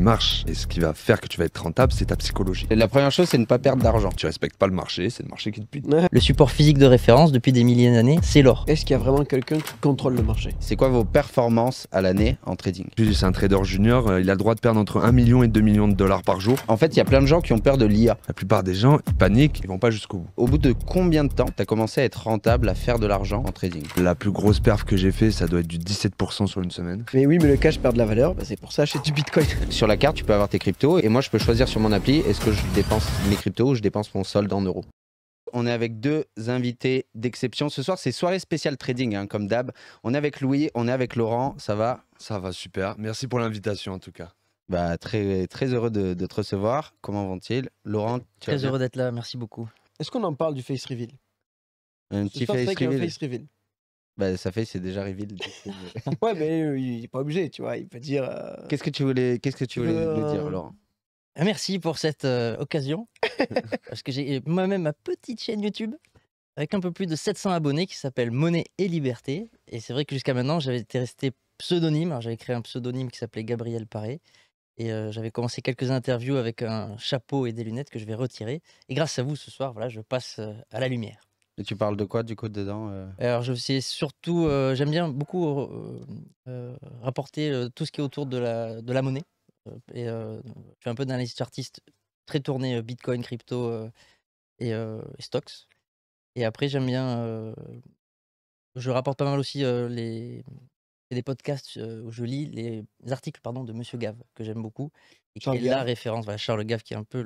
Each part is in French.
marche et ce qui va faire que tu vas être rentable, c'est ta psychologie. La première chose, c'est ne pas perdre d'argent. Tu respectes pas le marché, c'est le marché qui te pute. Le support physique de référence depuis des milliers d'années, c'est l'or. Est-ce qu'il y a vraiment quelqu'un qui contrôle le marché C'est quoi vos performances à l'année en trading C'est un trader junior, euh, il a le droit de perdre entre 1 million et 2 millions de dollars par jour. En fait, il y a plein de gens qui ont peur de l'IA. La plupart des gens, ils paniquent, ils vont pas jusqu'au bout. Au bout de combien de temps tu as commencé à être rentable, à faire de l'argent en trading La plus grosse perf que j'ai fait, ça doit être du 17% sur une semaine. Mais oui, mais le cash perd de la valeur, bah, c'est pour ça j'ai du bitcoin la carte, tu peux avoir tes cryptos et moi je peux choisir sur mon appli est-ce que je dépense mes cryptos ou je dépense mon solde en euros. On est avec deux invités d'exception. Ce soir, c'est soirée spéciale trading, hein, comme d'hab. On est avec Louis, on est avec Laurent. Ça va Ça va super. Merci pour l'invitation, en tout cas. Bah, très, très heureux de, te recevoir. Comment vont-ils Laurent, Très heureux d'être là. Merci beaucoup. Est-ce qu'on en parle du face reveal Un petit face reveal. Bah, ça fait, c'est déjà reveal. ouais, mais euh, il n'est pas obligé, tu vois. Il peut dire. Euh, qu'est-ce que tu voulais, que tu voulais dire, Laurent ah, Merci pour cette euh, occasion. parce que j'ai moi-même ma petite chaîne YouTube avec un peu plus de 700 abonnés qui s'appelle Monnaie et Liberté. Et c'est vrai que jusqu'à maintenant, j'avais été resté pseudonyme. Hein, j'avais créé un pseudonyme qui s'appelait Gabriel Paré. Et j'avais commencé quelques interviews avec un chapeau et des lunettes que je vais retirer. Et grâce à vous, ce soir, voilà, je passe à la lumière. Et tu parles de quoi du coup dedans euh? Alors je sais surtout, euh, j'aime bien beaucoup euh, rapporter tout ce qui est autour de la, de la monnaie. et, je suis un peu d'un artiste très tourné Bitcoin, crypto et, stocks. Et après j'aime bien, je rapporte pas mal aussi les, des podcasts où je lis les articles pardon, de Monsieur Gave, que j'aime beaucoup, et qui est la référence, Charles Gave qui est un peu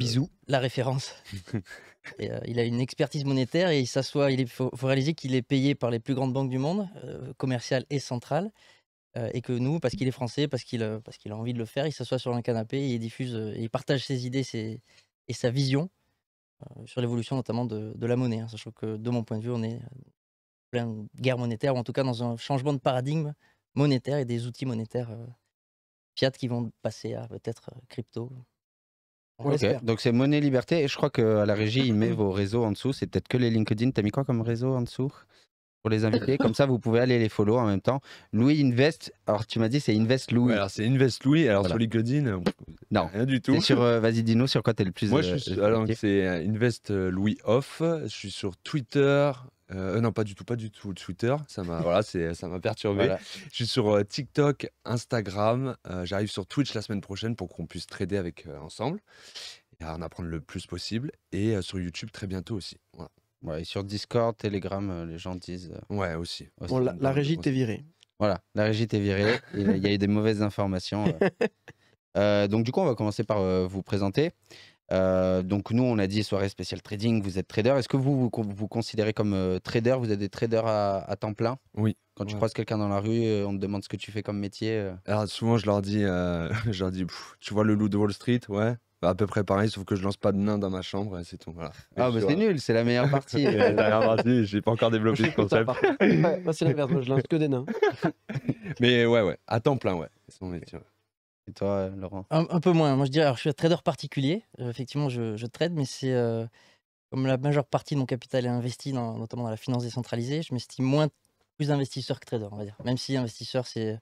la référence. et, il a une expertise monétaire et il s'assoit, il faut, réaliser qu'il est payé par les plus grandes banques du monde, commerciales et centrales, et que nous, parce qu'il est français, parce qu'il parce qu'il a envie de le faire, il s'assoit sur un canapé et il diffuse, il partage ses idées et sa vision sur l'évolution notamment de, la monnaie, hein. sachant que de mon point de vue, on est plein de guerre monétaire, ou en tout cas dans un changement de paradigme monétaire et des outils monétaires euh, fiat qui vont passer à peut-être euh, crypto. Donc c'est Monnaie Liberté et je crois qu'à la régie, il met vos réseaux en dessous. C'est peut-être que les LinkedIn. T'as mis quoi comme réseau en dessous pour les invités Comme ça, vous pouvez aller les follow en même temps. Louis Invest. Alors tu m'as dit c'est Invest Louis. alors c'est Invest Louis. Alors sur LinkedIn, non, rien du tout. Sur, euh, vas-y, dis-nous sur quoi t'es le plus. Moi, je suis, alors c'est Invest Louis Off. Je suis sur Twitter, euh, non, pas du tout, pas du tout. Twitter, ça m'a voilà, ça m'a perturbé. Je suis sur euh, TikTok, Instagram. Euh, j'arrive sur Twitch la semaine prochaine pour qu'on puisse trader avec ensemble et en apprendre le plus possible. Et sur YouTube très bientôt aussi. et sur Discord, Telegram, les gens disent. ouais, aussi. la, la, régie t'est virée. Voilà, la régie t'est virée. Il y a eu des mauvaises informations. donc du coup, on va commencer par vous présenter. Euh, donc nous, on a dit soirée spéciale trading, vous êtes trader. Est-ce que vous, vous considérez comme euh, trader Vous êtes des traders à, temps plein Oui. Quand tu croises quelqu'un dans la rue, euh, on te demande ce que tu fais comme métier. Alors ah, souvent, je leur dis, je leur dis tu vois le loup de Wall Street, ouais bah, à peu près pareil, sauf que je lance pas de nains dans ma chambre c'est tout. Ah, bah c'est nul, c'est la meilleure partie. la meilleure partie, j'ai pas encore développé ce concept. Moi, c'est l'inverse, moi je lance que des nains. Mais ouais, ouais, à temps plein, ouais. C'est mon métier. Ouais. Et toi, euh, Laurent un, peu moins. Moi, je dirais, je suis un trader particulier. Euh, effectivement, je, trade, mais c'est euh, comme la majeure partie de mon capital est investi, dans, notamment dans la finance décentralisée, je m'estime moins plus investisseur que trader, on va dire. Même si investisseur, c'est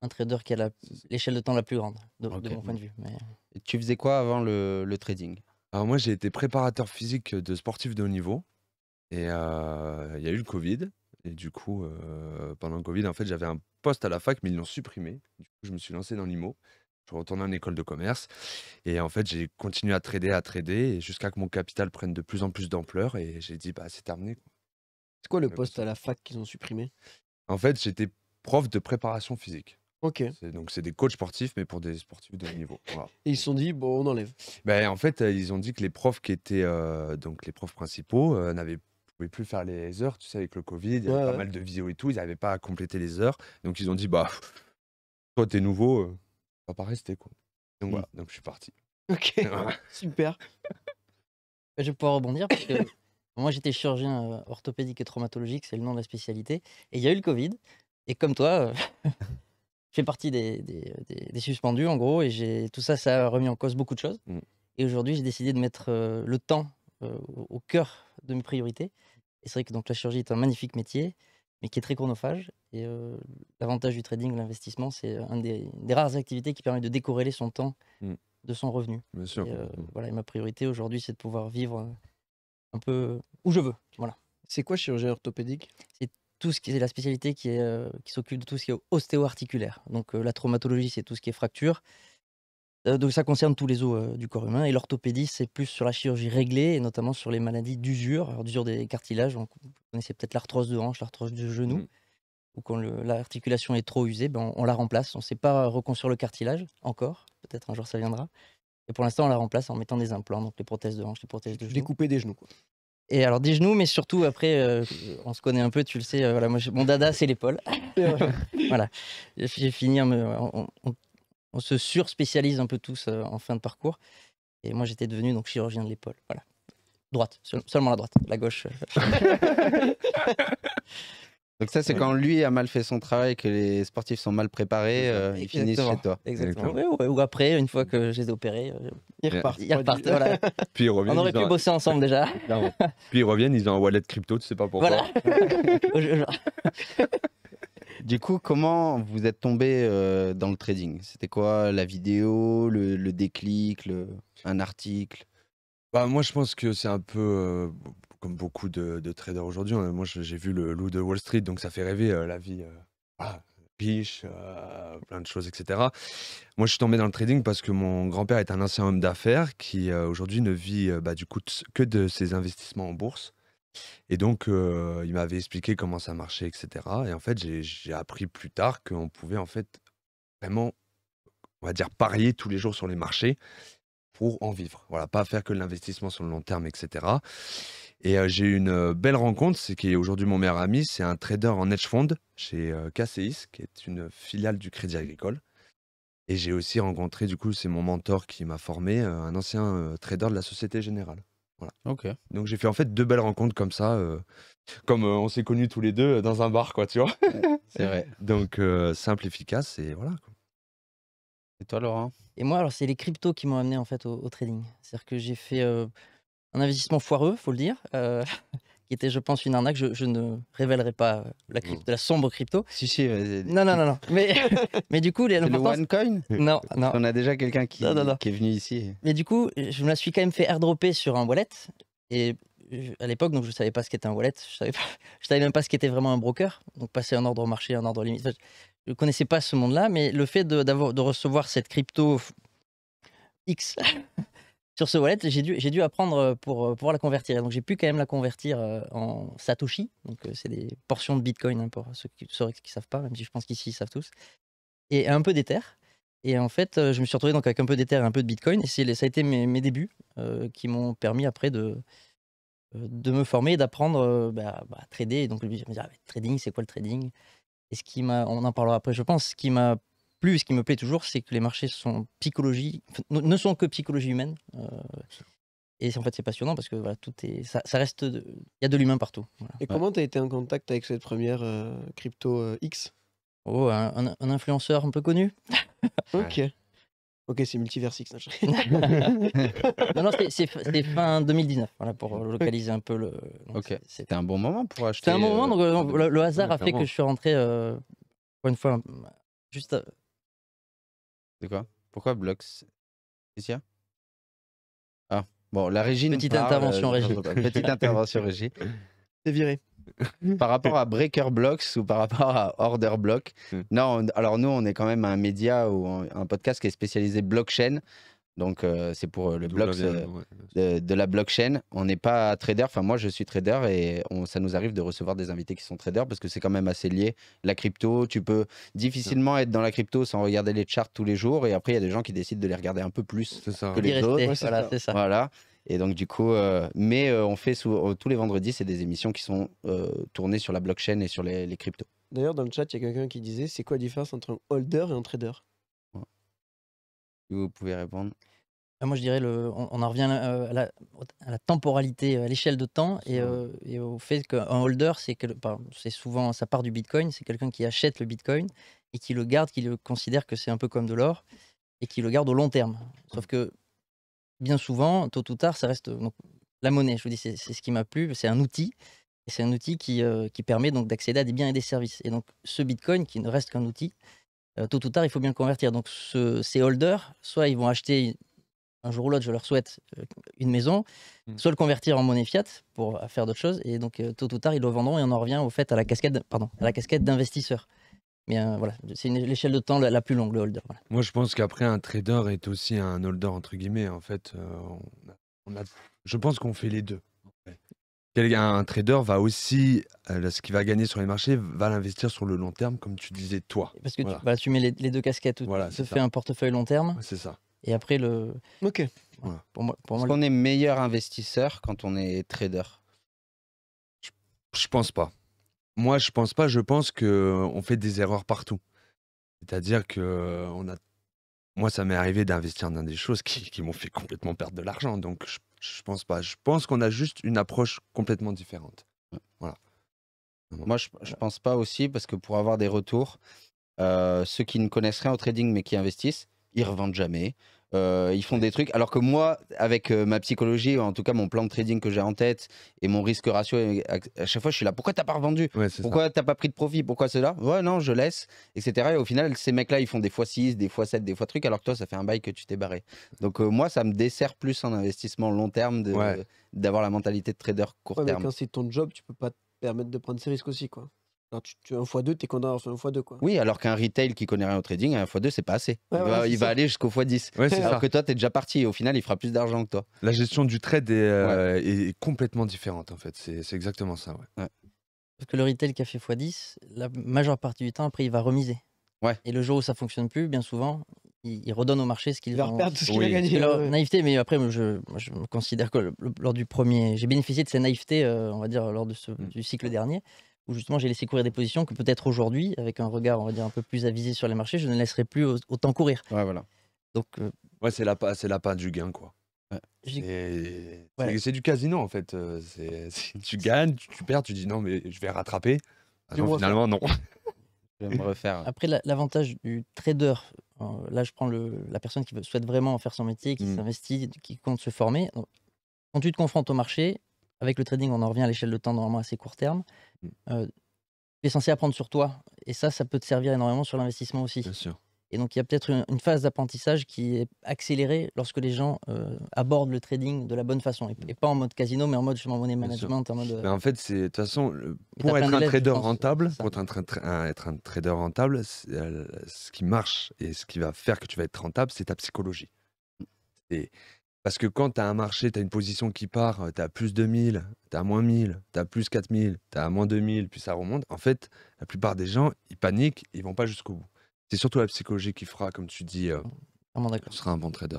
un trader qui a l'échelle de temps la plus grande, de, mon point de vue. Mais... tu faisais quoi avant le, trading Alors moi, j'ai été préparateur physique de sportifs de haut niveau. Et il y a eu le Covid. Et du coup, pendant le Covid, en fait, j'avais un poste à la fac, mais ils l'ont supprimé. Du coup, je me suis lancé dans l'IMO. Je suis en école de commerce et en fait, j'ai continué à trader, à trader jusqu'à que mon capital prenne de plus en plus d'ampleur et j'ai dit, bah, c'est terminé. C'est quoi le poste à la fac qu'ils ont supprimé En fait, j'étais prof de préparation physique. Ok. Donc, c'est des coachs sportifs, mais pour des sportifs de haut niveau. Voilà. ils se sont dit, bon, on enlève. Ben, en fait, euh, ils ont dit que les profs qui étaient euh, donc les profs principaux euh, n'avaient pouvaient plus faire les heures, tu sais, avec le Covid, il y avait pas mal de vidéos et tout, ils n'avaient pas à compléter les heures. Donc, ils ont dit, bah, toi, t'es nouveau, pas rester quoi. Donc mmh. voilà, donc je suis parti. Ok, super. je vais pouvoir rebondir parce que moi j'étais chirurgien euh, orthopédique et traumatologique, c'est le nom de la spécialité. Et il y a eu le Covid. Et comme toi, euh, je fais partie des, des, des, suspendus en gros. Et j'ai tout ça, ça a remis en cause beaucoup de choses. Mmh. Et aujourd'hui, j'ai décidé de mettre euh, le temps au cœur de mes priorités. Et c'est vrai que donc, la chirurgie est un magnifique métier mais qui est très chronophage. Et euh, l'avantage du trading, l'investissement, c'est euh, une des, rares activités qui permet de décorréler son temps mm. de son revenu. Bien sûr. Et, euh, mm. Voilà, ma priorité aujourd'hui, c'est de pouvoir vivre un peu où je veux. Voilà. C'est quoi chirurgien orthopédique C'est tout ce qui est la spécialité qui est qui s'occupe de tout ce qui est ostéo-articulaire. Donc la traumatologie, c'est tout ce qui est fracture donc ça concerne tous les os du corps humain. Et l'orthopédie, c'est plus sur la chirurgie réglée, et notamment sur les maladies d'usure, d'usure des cartilages. Donc, vous connaissez peut-être l'arthrose de hanche, l'arthrose de genou. Mmh ou quand l'articulation est trop usée, ben on, la remplace. On ne sait pas reconstruire le cartilage encore. Peut-être un jour ça viendra. Et pour l'instant, on la remplace en mettant des implants, donc les prothèses de hanche, les prothèses de genou. Découper des genoux. Quoi. Et alors des genoux, mais surtout après, on se connaît un peu, tu le sais. voilà, mon dada, c'est l'épaule. voilà, j'ai fini. Me, on se sur-spécialise un peu tous en fin de parcours. Et moi, j'étais devenu donc chirurgien de l'épaule. Voilà. Droite, seulement la droite, la gauche. Euh. donc ça, c'est quand lui a mal fait son travail, que les sportifs sont mal préparés, euh, ils finissent chez toi. Exactement. ou, après, une fois que j'ai opéré, euh, ils repartent. Puis reviennent, On aurait pu bosser ensemble déjà. Puis ils reviennent, ils ont un wallet crypto, tu sais pas pourquoi. Voilà. Du coup, comment vous êtes tombé euh, dans le trading C'était quoi la vidéo, le, déclic, un article bah, Moi, je pense que c'est un peu euh, comme beaucoup de, traders aujourd'hui. Hein. Moi, j'ai vu le loup de Wall Street, donc ça fait rêver euh, la vie. Ah, piche, plein de choses, etc. Moi, je suis tombé dans le trading parce que mon grand-père est un ancien homme d'affaires qui aujourd'hui ne vit bah, du coup que de ses investissements en bourse. Et donc, il m'avait expliqué comment ça marchait etc et en fait, j'ai appris plus tard qu'on pouvait, en fait, vraiment, on va dire, parier tous les jours sur les marchés pour en vivre. Voilà, pas faire que l'investissement sur le long terme etc et j'ai eu une, belle rencontre, c'est qui est aujourd'hui mon meilleur ami, c'est un trader en hedge fund chez, KCIS, qui est une filiale du Crédit Agricole et j'ai aussi rencontré, du coup, c'est mon mentor qui m'a formé, un ancien, trader de la Société Générale. Voilà. Donc j'ai fait en fait deux belles rencontres comme ça, euh, comme euh, on s'est connus tous les deux euh, dans un bar, quoi, tu vois. c'est vrai. Donc simple, efficace et voilà. Et toi, Laurent Et moi, alors c'est les cryptos qui m'ont amené en fait au, au trading. C'est-à-dire que j'ai fait un investissement foireux, faut le dire qui était, je pense, une arnaque. Je, ne révélerai pas euh, la, crypto, mm. la sombre crypto. Si, si. Euh, non, non, non, non. Mais, mais du coup, les, le OneCoin Non, non. On a déjà quelqu'un qui, qui est venu ici. Mais du coup, je me la suis quand même fait airdropper sur un wallet. Et à l'époque, donc je savais pas ce qu'était un wallet. Je savais, pas, je savais même pas ce qu'était vraiment un broker. Donc passer un ordre au marché, un ordre limite. Je connaissais pas ce monde-là, mais le fait de, de recevoir cette crypto X sur ce wallet, j'ai dû, j'ai dû apprendre euh, pour euh, pouvoir la convertir. donc j'ai pu quand même la convertir euh, en Satoshi. Donc c'est des portions de Bitcoin hein, pour ceux qui ne savent pas, même si je pense qu'ici ils savent tous. Et un peu d'Ether. Et en fait, je me suis retrouvé donc avec un peu d'Ether et un peu de Bitcoin. Et ça a été mes, débuts qui m'ont permis après de, de me former et d'apprendre bah, bah, à trader. donc, je me ah, trading, c'est quoi le trading Et ce qui m'a, on en parlera après, je pense, ce qui m'a plus, ce qui me plaît toujours, c'est que les marchés sont psychologie, ne sont que psychologie humaine. Euh, et en fait, c'est passionnant parce que voilà, tout est, ça, ça reste, il y a de l'humain partout. Et comment tu as été en contact avec cette première euh, crypto euh, X Oh, un, influenceur un peu connu. ok. Ok, c'est Multiverse X. non, non, c'est fin 2019, voilà, pour localiser un peu le. ok. C'était un bon moment pour acheter. C'était un moment, donc le, hasard a fait que je suis rentré, pour une fois, juste c'est quoi Pourquoi Blocks quest Ah, bon, la régie. Euh, petite intervention, Régie. Petite intervention, Régie. C'est viré. par rapport à Breaker Blocks ou par rapport à Order Block. Hmm. Non, alors nous, on est quand même un média ou un podcast qui est spécialisé blockchain. Donc, euh, c'est pour euh, le bloc euh, de, la blockchain. On n'est pas trader. Enfin, moi, je suis trader et ça nous arrive de recevoir des invités qui sont traders parce que c'est quand même assez lié. La crypto, tu peux difficilement être dans la crypto sans regarder les charts tous les jours. Et après, il y a des gens qui décident de les regarder un peu plus que les autres. voilà, Et donc, du coup, mais on fait tous les vendredis, c'est des émissions qui sont tournées sur la blockchain et sur les, les cryptos. D'ailleurs, dans le chat, il y a quelqu'un qui disait c'est quoi la différence entre un holder et un trader vous pouvez répondre. Ah, moi, je dirais, le, on, en revient euh, à la, temporalité, à l'échelle de temps et, euh, au fait qu'un holder, c'est c'est souvent, ça part du bitcoin, c'est quelqu'un qui achète le bitcoin et qui le garde, qui le considère que c'est un peu comme de l'or et qui le garde au long terme. Sauf mmh. que, bien souvent, tôt ou tard, ça reste euh, donc, la monnaie. Je vous dis, c'est ce qui m'a plu, c'est un outil. Et c'est un outil qui, qui permet donc d'accéder à des biens et des services. Et donc, ce bitcoin, qui ne reste qu'un outil, euh, tôt ou tard, il faut bien le convertir. Donc, ces holders, soit ils vont acheter un jour ou l'autre, je leur souhaite, euh, une maison, hmm. soit le convertir en monnaie fiat pour faire d'autres choses. Et donc, euh, tôt ou tard, ils le vendront et on en revient au fait à la casquette, pardon, à la casquette d'investisseur. Mais voilà, c'est l'échelle de temps la, plus longue, le holder. Moi, je pense qu'après, un trader est aussi un holder, entre guillemets. En fait, je pense qu'on fait les deux un trader va aussi, euh, ce qu'il va gagner sur les marchés, va l'investir sur le long terme, comme tu disais toi. Parce que tu vas assumer les, deux casquettes. Voilà, tu te fais un portefeuille long terme. C'est ça. Et après le. Ok. Pour moi, est est meilleur investisseur quand on est trader je, pense pas. Moi, je pense pas. Je pense que euh, on fait des erreurs partout. C'est-à-dire que euh, on a. Moi, ça m'est arrivé d'investir dans des choses qui, qui m'ont fait complètement perdre de l'argent. Donc, je je pense pas. Je pense qu'on a juste une approche complètement différente. Voilà. Moi, je, je pense pas aussi parce que pour avoir des retours, euh, ceux qui ne connaissent rien au trading mais qui investissent, ils revendent jamais. Euh, ils font des trucs. Alors que moi, avec euh, ma psychologie, en tout cas mon plan de trading que j'ai en tête et mon risque ratio, à, chaque fois je suis là, pourquoi t'as pas revendu Pourquoi t'as pas pris de profit Pourquoi cela Ouais, non, je laisse, etc. Et au final, ces mecs-là, ils font des fois 6, des fois 7, des fois trucs, alors que toi, ça fait un bail que tu t'es barré. Donc euh, moi, ça me dessert plus en investissement long terme d'avoir la mentalité de trader court terme. Mais quand c'est ton job, tu peux pas te permettre de prendre ces risques aussi, quoi tu, tu, un x2, tu es condamné à un x2. Quoi. Oui, alors qu'un retail qui connaît rien au trading, un x2, c'est pas assez. il, va, aller jusqu'au x10. alors que toi, tu es déjà parti. au final, il fera plus d'argent que toi. La gestion du trade est, euh, est complètement différente, en fait. C'est exactement ça. Parce que le retail qui a fait x10, la majeure partie du temps, après, il va remiser. Ouais. Et le jour où ça fonctionne plus, bien souvent, il, redonne au marché ce qu'il va perdre tout ce qu'il a gagné. naïveté, mais après, je, me considère que lors du premier, j'ai bénéficié de cette naïveté euh, on va dire, lors mm. du cycle dernier où justement j'ai laissé courir des positions que peut-être aujourd'hui, avec un regard on va dire un peu plus avisé sur les marchés, je ne laisserai plus autant courir. Ouais, voilà. Donc, euh, ouais, c'est la, la du gain, quoi. C'est du casino en fait. Euh, si tu gagnes, tu, perds, tu dis non mais je vais rattraper. Ah finalement non. Après l'avantage du trader, euh, là je prends la personne qui souhaite vraiment faire son métier, qui mm. s'investit, qui compte se former. quand tu te confrontes au marché, avec le trading on en revient à l'échelle de temps normalement assez court terme. Euh, tu es censé apprendre sur toi. Et ça, ça peut te servir énormément sur l'investissement aussi. Et donc, il y a peut-être une, phase d'apprentissage qui est accélérée lorsque les gens euh, abordent le trading de la bonne façon. Et, mm. pas en mode casino, mais en mode monnaie money management. En, euh, ben, en fait, c'est de toute façon, pour être un trader rentable, pour être un, trader rentable, ce qui marche et ce qui va faire que tu vas être rentable, c'est ta psychologie. Parce que quand tu as un marché, tu as une position qui part, tu as plus 2000, tu as moins 1000, tu as plus 4000, tu as moins 2000, puis ça remonte. En fait, la plupart des gens, ils paniquent, ils vont pas jusqu'au bout. C'est surtout la psychologie qui fera, comme tu dis, euh, tu seras un bon trader.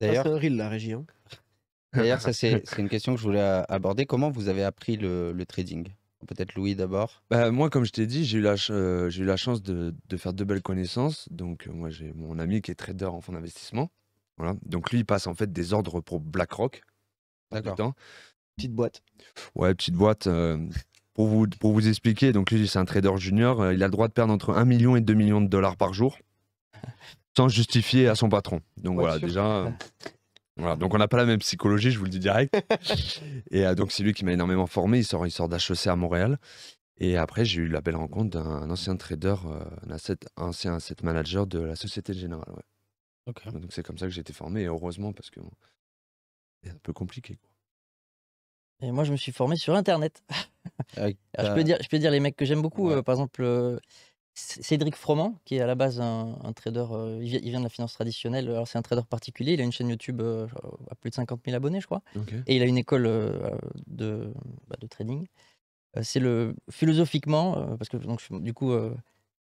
D'ailleurs, c'est la région. Hein. D'ailleurs, ça c'est une question que je voulais aborder. Comment vous avez appris le, trading Peut-être Louis d'abord. Bah, moi, comme je t'ai dit, j'ai eu, eu, la chance de, de, faire de belles connaissances. Donc, moi, j'ai mon ami qui est trader en fonds d'investissement. Donc lui, il passe en fait des ordres pour BlackRock. D'accord. Petite boîte. Ouais, petite boîte. Euh, pour, vous, pour vous expliquer, donc lui, c'est un trader junior. Euh, il a le droit de perdre entre 1 million et 2 millions de dollars par jour sans justifier à son patron. Donc voilà, déjà. Euh, donc on n'a pas la même psychologie, je vous le dis direct. et donc c'est lui qui m'a énormément formé. Il sort, il sort d'HEC à Montréal. Et après, j'ai eu la belle rencontre d'un ancien trader, un, ancien asset manager de la Société Générale. Donc c'est comme ça que j'ai été formé, et heureusement, parce que c'est un peu compliqué. Et moi, je me suis formé sur Internet. je, peux dire, je peux dire les mecs que j'aime beaucoup. Euh, par exemple, euh, Cédric Froment, qui est à la base un, trader, euh, il, vient de la finance traditionnelle. Alors, c'est un trader particulier. Il a une chaîne YouTube à plus de 50 000 abonnés, je crois. Et il a une école de, bah, de trading. c'est le philosophiquement, parce que donc, du coup, euh,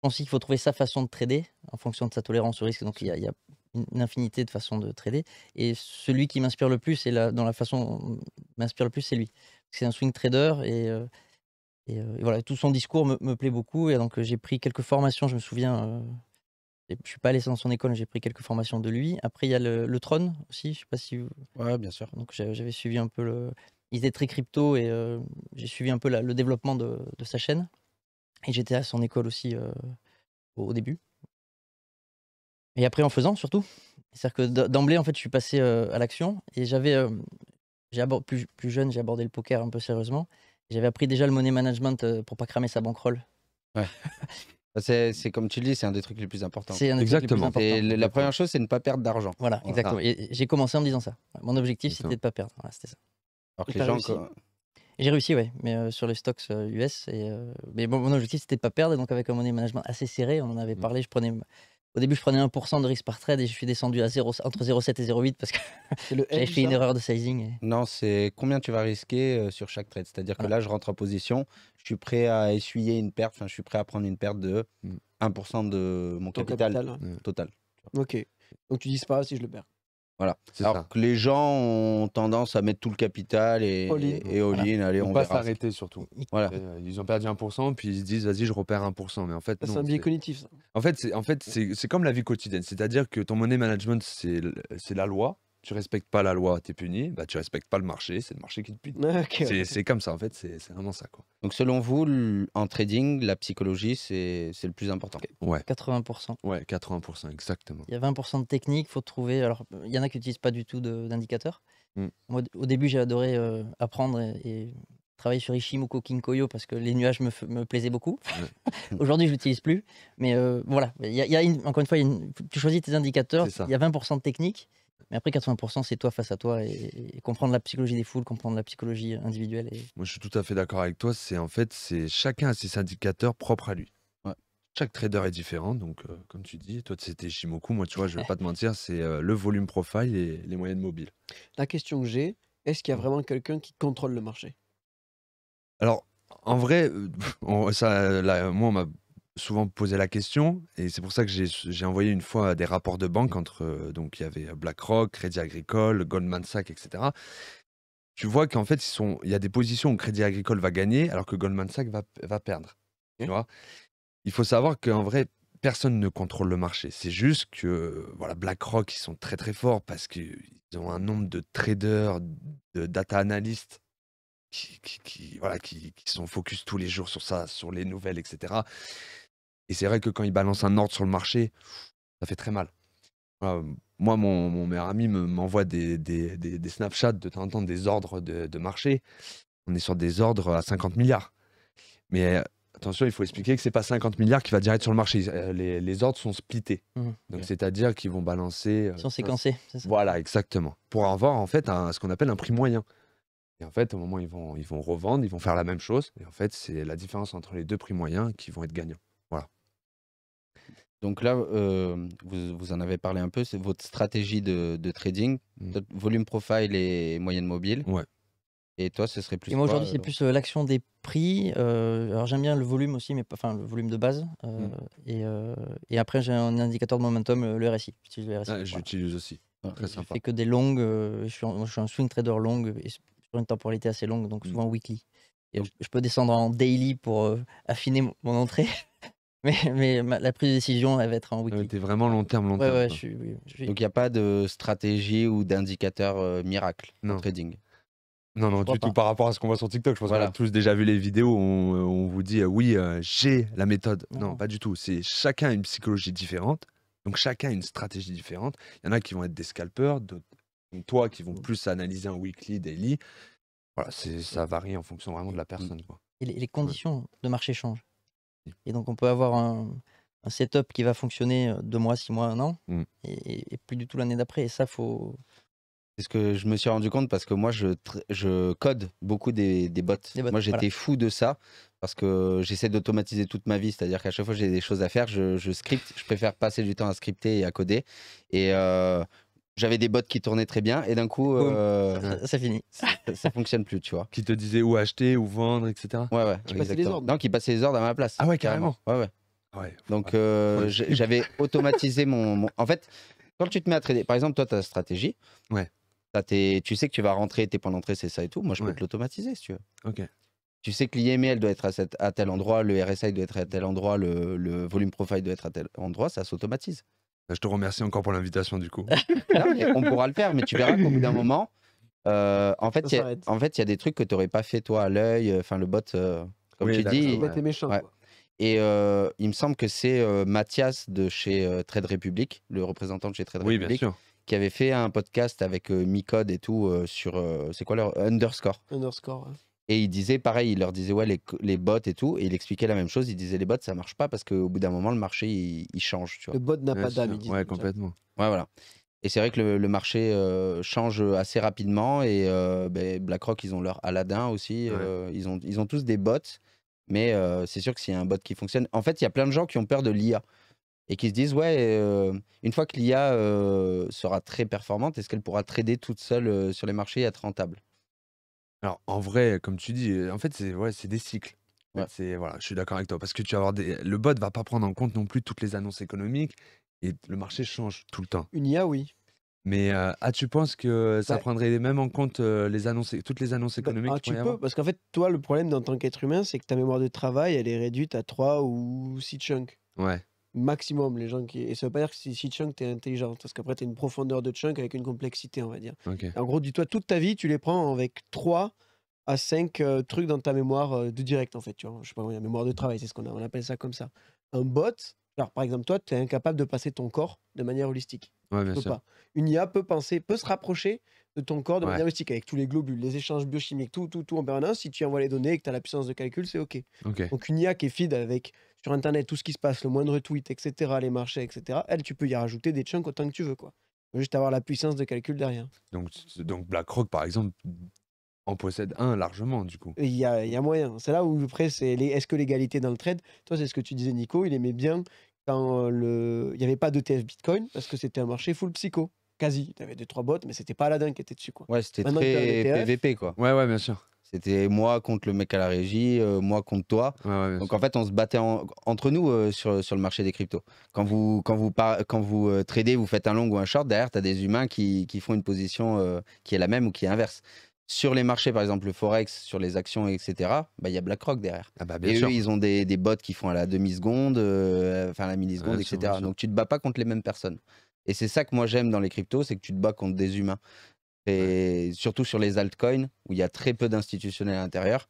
on sait qu'il faut trouver sa façon de trader en fonction de sa tolérance au risque. Donc, il il y a une infinité de façons de trader. Et celui qui m'inspire le plus, et la, dans la façon mmh, m'inspire le plus, c'est lui. C'est un swing trader et, voilà, tout son discours me, plaît beaucoup. Et donc j'ai pris quelques formations, je me souviens. je ne suis pas allé dans son école, j'ai pris quelques formations de lui. Après, il y a le, trône aussi, je sais pas si vous... Ouais, bien sûr. Donc j'avais suivi un peu le... Il était très crypto et j'ai suivi un peu le développement de, de sa chaîne. Et j'étais à son école aussi au début. Et après, en faisant surtout. C'est-à-dire que d'emblée, en fait, je suis passé euh, à l'action et j'avais. Euh, plus, plus jeune, j'ai abordé le poker un peu sérieusement. J'avais appris déjà le money management euh, pour pas cramer sa bankroll. Ouais. Bah, c'est comme tu le dis, c'est un des trucs les plus importants. C'est exactement. Et la première chose, c'est ne pas perdre d'argent. Voilà, exactement. Et j'ai commencé en disant ça. Mon objectif, c'était de ne pas perdre. c'était ça. Alors que les gens. J'ai réussi, ouais, mais sur les stocks US. Et, mais bon, mon objectif, c'était de ne pas perdre. donc, avec un money management assez serré, on en avait mmh. parlé, je prenais au début, je prenais 1% de risque par trade et je suis descendu à entre 0,7 et 0,8 parce que j'ai fait une erreur de sizing. Non, c'est combien tu vas risquer euh, sur chaque trade. C'est-à-dire que là, je rentre en position, je suis prêt à essuyer une perte, enfin, je suis prêt à prendre une perte de 1% mm. de mon capital, total. Ok. Donc tu dis pas si je le perds. Voilà. Alors que les gens ont tendance à mettre tout le capital et all-in, et on, va s'arrêter surtout. Voilà. Euh, ils ont perdu 1%, puis ils se disent, vas-y, je repère 1%. Mais en fait, c'est un biais cognitif. En fait, c'est en fait, comme la vie quotidienne. C'est-à-dire que ton money management, c'est la loi tu respectes pas la loi, tu es puni. Bah, tu respectes pas le marché, c'est le marché qui te punit. C'est comme ça, en fait, c'est vraiment ça. Quoi. Donc, selon vous, en trading, la psychologie, c'est le plus important Ouais. 80%. Ouais, 80%, exactement. Il y a 20% de technique, faut trouver. Alors, il y en a qui n'utilisent pas du tout d'indicateurs. Mm. Moi, au début, j'ai adoré euh, apprendre et, travailler sur Ishimoku Kinkoyo parce que les nuages me, plaisaient beaucoup. Aujourd'hui, je l'utilise plus. Mais euh, voilà, il y a, encore une fois, tu choisis tes indicateurs, il y a 20% de technique. Mais après, 80%, c'est toi face à toi et, comprendre la psychologie des foules, comprendre la psychologie individuelle. Moi, je suis tout à fait d'accord avec toi. C'est en fait, c'est chacun a ses indicateurs propres à lui. Chaque trader est différent. Donc, euh, comme tu dis, toi, c'était Shimoku. Moi, tu vois, je vais pas te mentir, c'est euh, le volume profile et les moyennes mobiles. La question que j'ai, est-ce qu'il y a mm. vraiment quelqu'un qui contrôle le marché Alors, en vrai, euh, ça, là, moi, on m'a souvent posé la question, et c'est pour ça que j'ai envoyé une fois des rapports de banque entre, euh, donc il y avait euh, BlackRock, Crédit Agricole, Goldman Sachs, etc. Tu vois qu'en fait, ils sont, il y a des positions où Crédit Agricole va gagner, alors que Goldman Sachs va, va perdre. Tu vois il faut savoir qu'en vrai, personne ne contrôle le marché. C'est juste que voilà, BlackRock, ils sont très très forts parce qu'ils ont un nombre de traders, de data analystes qui, qui, voilà, qui, qui sont focus tous les jours sur ça, sur les nouvelles, etc. Et c'est vrai que quand ils balancent un ordre sur le marché, ça fait très mal. Moi, mon, meilleur ami m'envoie des, des, de temps en temps des ordres de, marché. On est sur des ordres à 50 milliards. Mais euh, attention, il faut expliquer que ce n'est pas 50 milliards qui va direct sur le marché. Euh, les, ordres sont splittés. Mmh, Donc, c'est-à-dire qu'ils vont balancer. Euh, ils sont séquencés, Voilà, exactement. Pour avoir en fait ce qu'on appelle un prix moyen. Et en fait, au moment où ils vont, ils vont revendre, ils vont faire la même chose. Et en fait, c'est la différence entre les deux prix moyens qui vont être gagnants. Donc là, euh, vous, vous, en avez parlé un peu, c'est votre stratégie de, trading, mm. volume profile et moyenne mobile. Ouais. Et toi, ce serait plus. Et moi aujourd'hui, c'est euh, plus euh, l'action des prix. alors j'aime bien le volume aussi, mais enfin le volume de base. Mm. et, et après, j'ai un indicateur de momentum, le RSI. J'utilise Ah, J'utilise aussi. Ah, je fais que des longues. je, suis, un swing trader long et sur une temporalité assez longue, donc mm. souvent weekly. Et je peux descendre en daily pour affiner mon entrée. Mais, mais la prise de décision, elle va être en weekly. T'es vraiment long terme, long terme. Donc il n'y a pas de stratégie ou d'indicateur euh, miracle en trading. Non, non, du tout par rapport à ce qu'on voit sur TikTok. Je pense que qu'on a tous déjà vu les vidéos où on, euh, vous dit euh, oui, j'ai la méthode. Non, pas du tout. C'est chacun a une psychologie différente. Donc chacun a une stratégie différente. Il y en a qui vont être des scalpers, d'autres, toi qui vont plus analyser un weekly, daily. Voilà, ça varie en fonction vraiment de la mmh. personne. Et les, conditions de marché changent. Et donc, on peut avoir un, setup qui va fonctionner euh, deux mois, six mois, un an, mmh. et, plus du tout l'année d'après. Et ça, faut. C'est ce que je me suis rendu compte parce que moi, je, je code beaucoup des, des, bots. Moi, j'étais fou de ça parce que j'essaie d'automatiser toute ma vie. C'est-à-dire qu'à chaque fois que j'ai des choses à faire, je, Je préfère passer du temps à scripter et à coder. Et euh, j'avais des bots qui tournaient très bien et d'un coup, euh, ça finit, fini. Ça, ne fonctionne plus, tu vois. Qui te disait où acheter, où vendre, etc. Ouais, ouais. Qui passaient les ordres. qui les ordres à ma place. Ah ouais, carrément. Ouais, ouais. Ah Donc, euh, j'avais automatisé mon, En fait, quand tu te mets à trader, par exemple, toi, ta stratégie. Ouais. Ça Tu sais que tu vas rentrer, tes points d'entrée, c'est ça et tout. Moi, je peux te l'automatiser si tu veux. Ok. Tu sais que l'IML doit être à, cette... à, tel endroit, le RSI doit être à tel endroit, le, le volume profile doit être à tel endroit, ça s'automatise. Bah, je te remercie encore pour l'invitation du coup. on pourra le faire, mais tu verras qu'au bout d'un moment, euh, en fait, il y, a, en fait, y a des trucs que tu n'aurais pas fait toi à l'œil, euh, enfin le bot, euh, comme tu dis. Le bot est méchant. Et il me semble que c'est Mathias de chez Trade Republic, le représentant de chez Trade Republic, qui avait fait un podcast avec Micode et tout sur, c'est quoi leur underscore. Underscore. Et il disait pareil, il leur disait ouais les, les, bots et tout, et il expliquait la même chose. Il disait les bots ça marche pas parce qu'au bout d'un moment le marché il, change. Le bot n'a pas d'âme. Ouais complètement. Ouais voilà. Et c'est vrai que le, marché euh, change assez rapidement et euh, ben, BlackRock ils ont leur Aladdin aussi. Euh, ils ont ils ont tous des bots, mais c'est sûr que s'il y a un bot qui fonctionne, en fait il y a plein de gens qui ont peur de l'IA et qui se disent ouais une fois que l'IA sera très performante, est-ce qu'elle pourra trader toute seule sur les marchés et être rentable alors, en vrai, comme tu dis, en fait, c'est c'est des cycles. voilà, je suis d'accord avec toi parce que tu vas avoir des le bot va pas prendre en compte non plus toutes les annonces économiques et le marché change tout le temps. Une IA, oui. Mais as ah, tu penses que ça prendrait même en compte, les annonces toutes les annonces bah, économiques ah, tu peux, parce qu'en fait, toi, le problème en tant qu'être humain, c'est que ta mémoire de travail, elle est réduite à 3 ou 6 chunks. Ouais maximum les gens qui. Et ça veut pas dire que si, si chunk, t'es intelligent, parce qu'après, tu une profondeur de chunk avec une complexité, on va dire. En gros, dis-toi, toute ta vie, tu les prends avec 3 à 5 euh, trucs dans ta mémoire euh, de direct, en fait. Tu vois, je sais pas, la mémoire de travail, c'est ce qu'on on appelle ça comme ça. Un bot, alors par exemple, toi, tu es incapable de passer ton corps de manière holistique. Ouais, bien peux pas. Une IA peut penser, peut se rapprocher de ton corps de manière avec tous les globules, les échanges biochimiques, tout, tout, tout en permanence. Si tu envoies les données et que tu as la puissance de calcul, c'est OK. Donc une IA qui est feed avec sur Internet tout ce qui se passe, le moindre tweet, etc., les marchés, etc., elle, tu peux y rajouter des chunks autant que tu veux. quoi. Juste avoir la puissance de calcul derrière. Donc, donc BlackRock, par exemple, en possède un largement, du coup. Il y a, moyen. C'est là où, après, c'est les... est-ce que l'égalité dans le trade Toi, c'est ce que tu disais, Nico, il aimait bien quand euh, le... il n'y avait pas d'ETF Bitcoin parce que c'était un marché full psycho quasi. y avait deux, trois bottes, mais c'était pas Aladdin qui était dessus. Quoi. Ouais, c'était très PVP, quoi. Ouais, ouais, bien sûr. C'était moi contre le mec à la régie, euh, moi contre toi. Donc en fait, on se battait entre nous euh, sur, sur le marché des cryptos. Quand vous, quand vous, quand vous euh, tradez, vous faites un long ou un short, derrière, tu as des humains qui, font une position qui est la même ou qui est inverse. Sur les marchés, par exemple, le Forex, sur les actions, etc., bah, il y a BlackRock derrière. Ah, bah, et eux, ils ont des, des bots qui font à la demi-seconde, enfin à la milliseconde, etc. Donc tu te bats pas contre les mêmes personnes. Et c'est ça que moi j'aime dans les cryptos, c'est que tu te bats contre des humains. Et surtout sur les altcoins, où il y a très peu d'institutionnels à l'intérieur.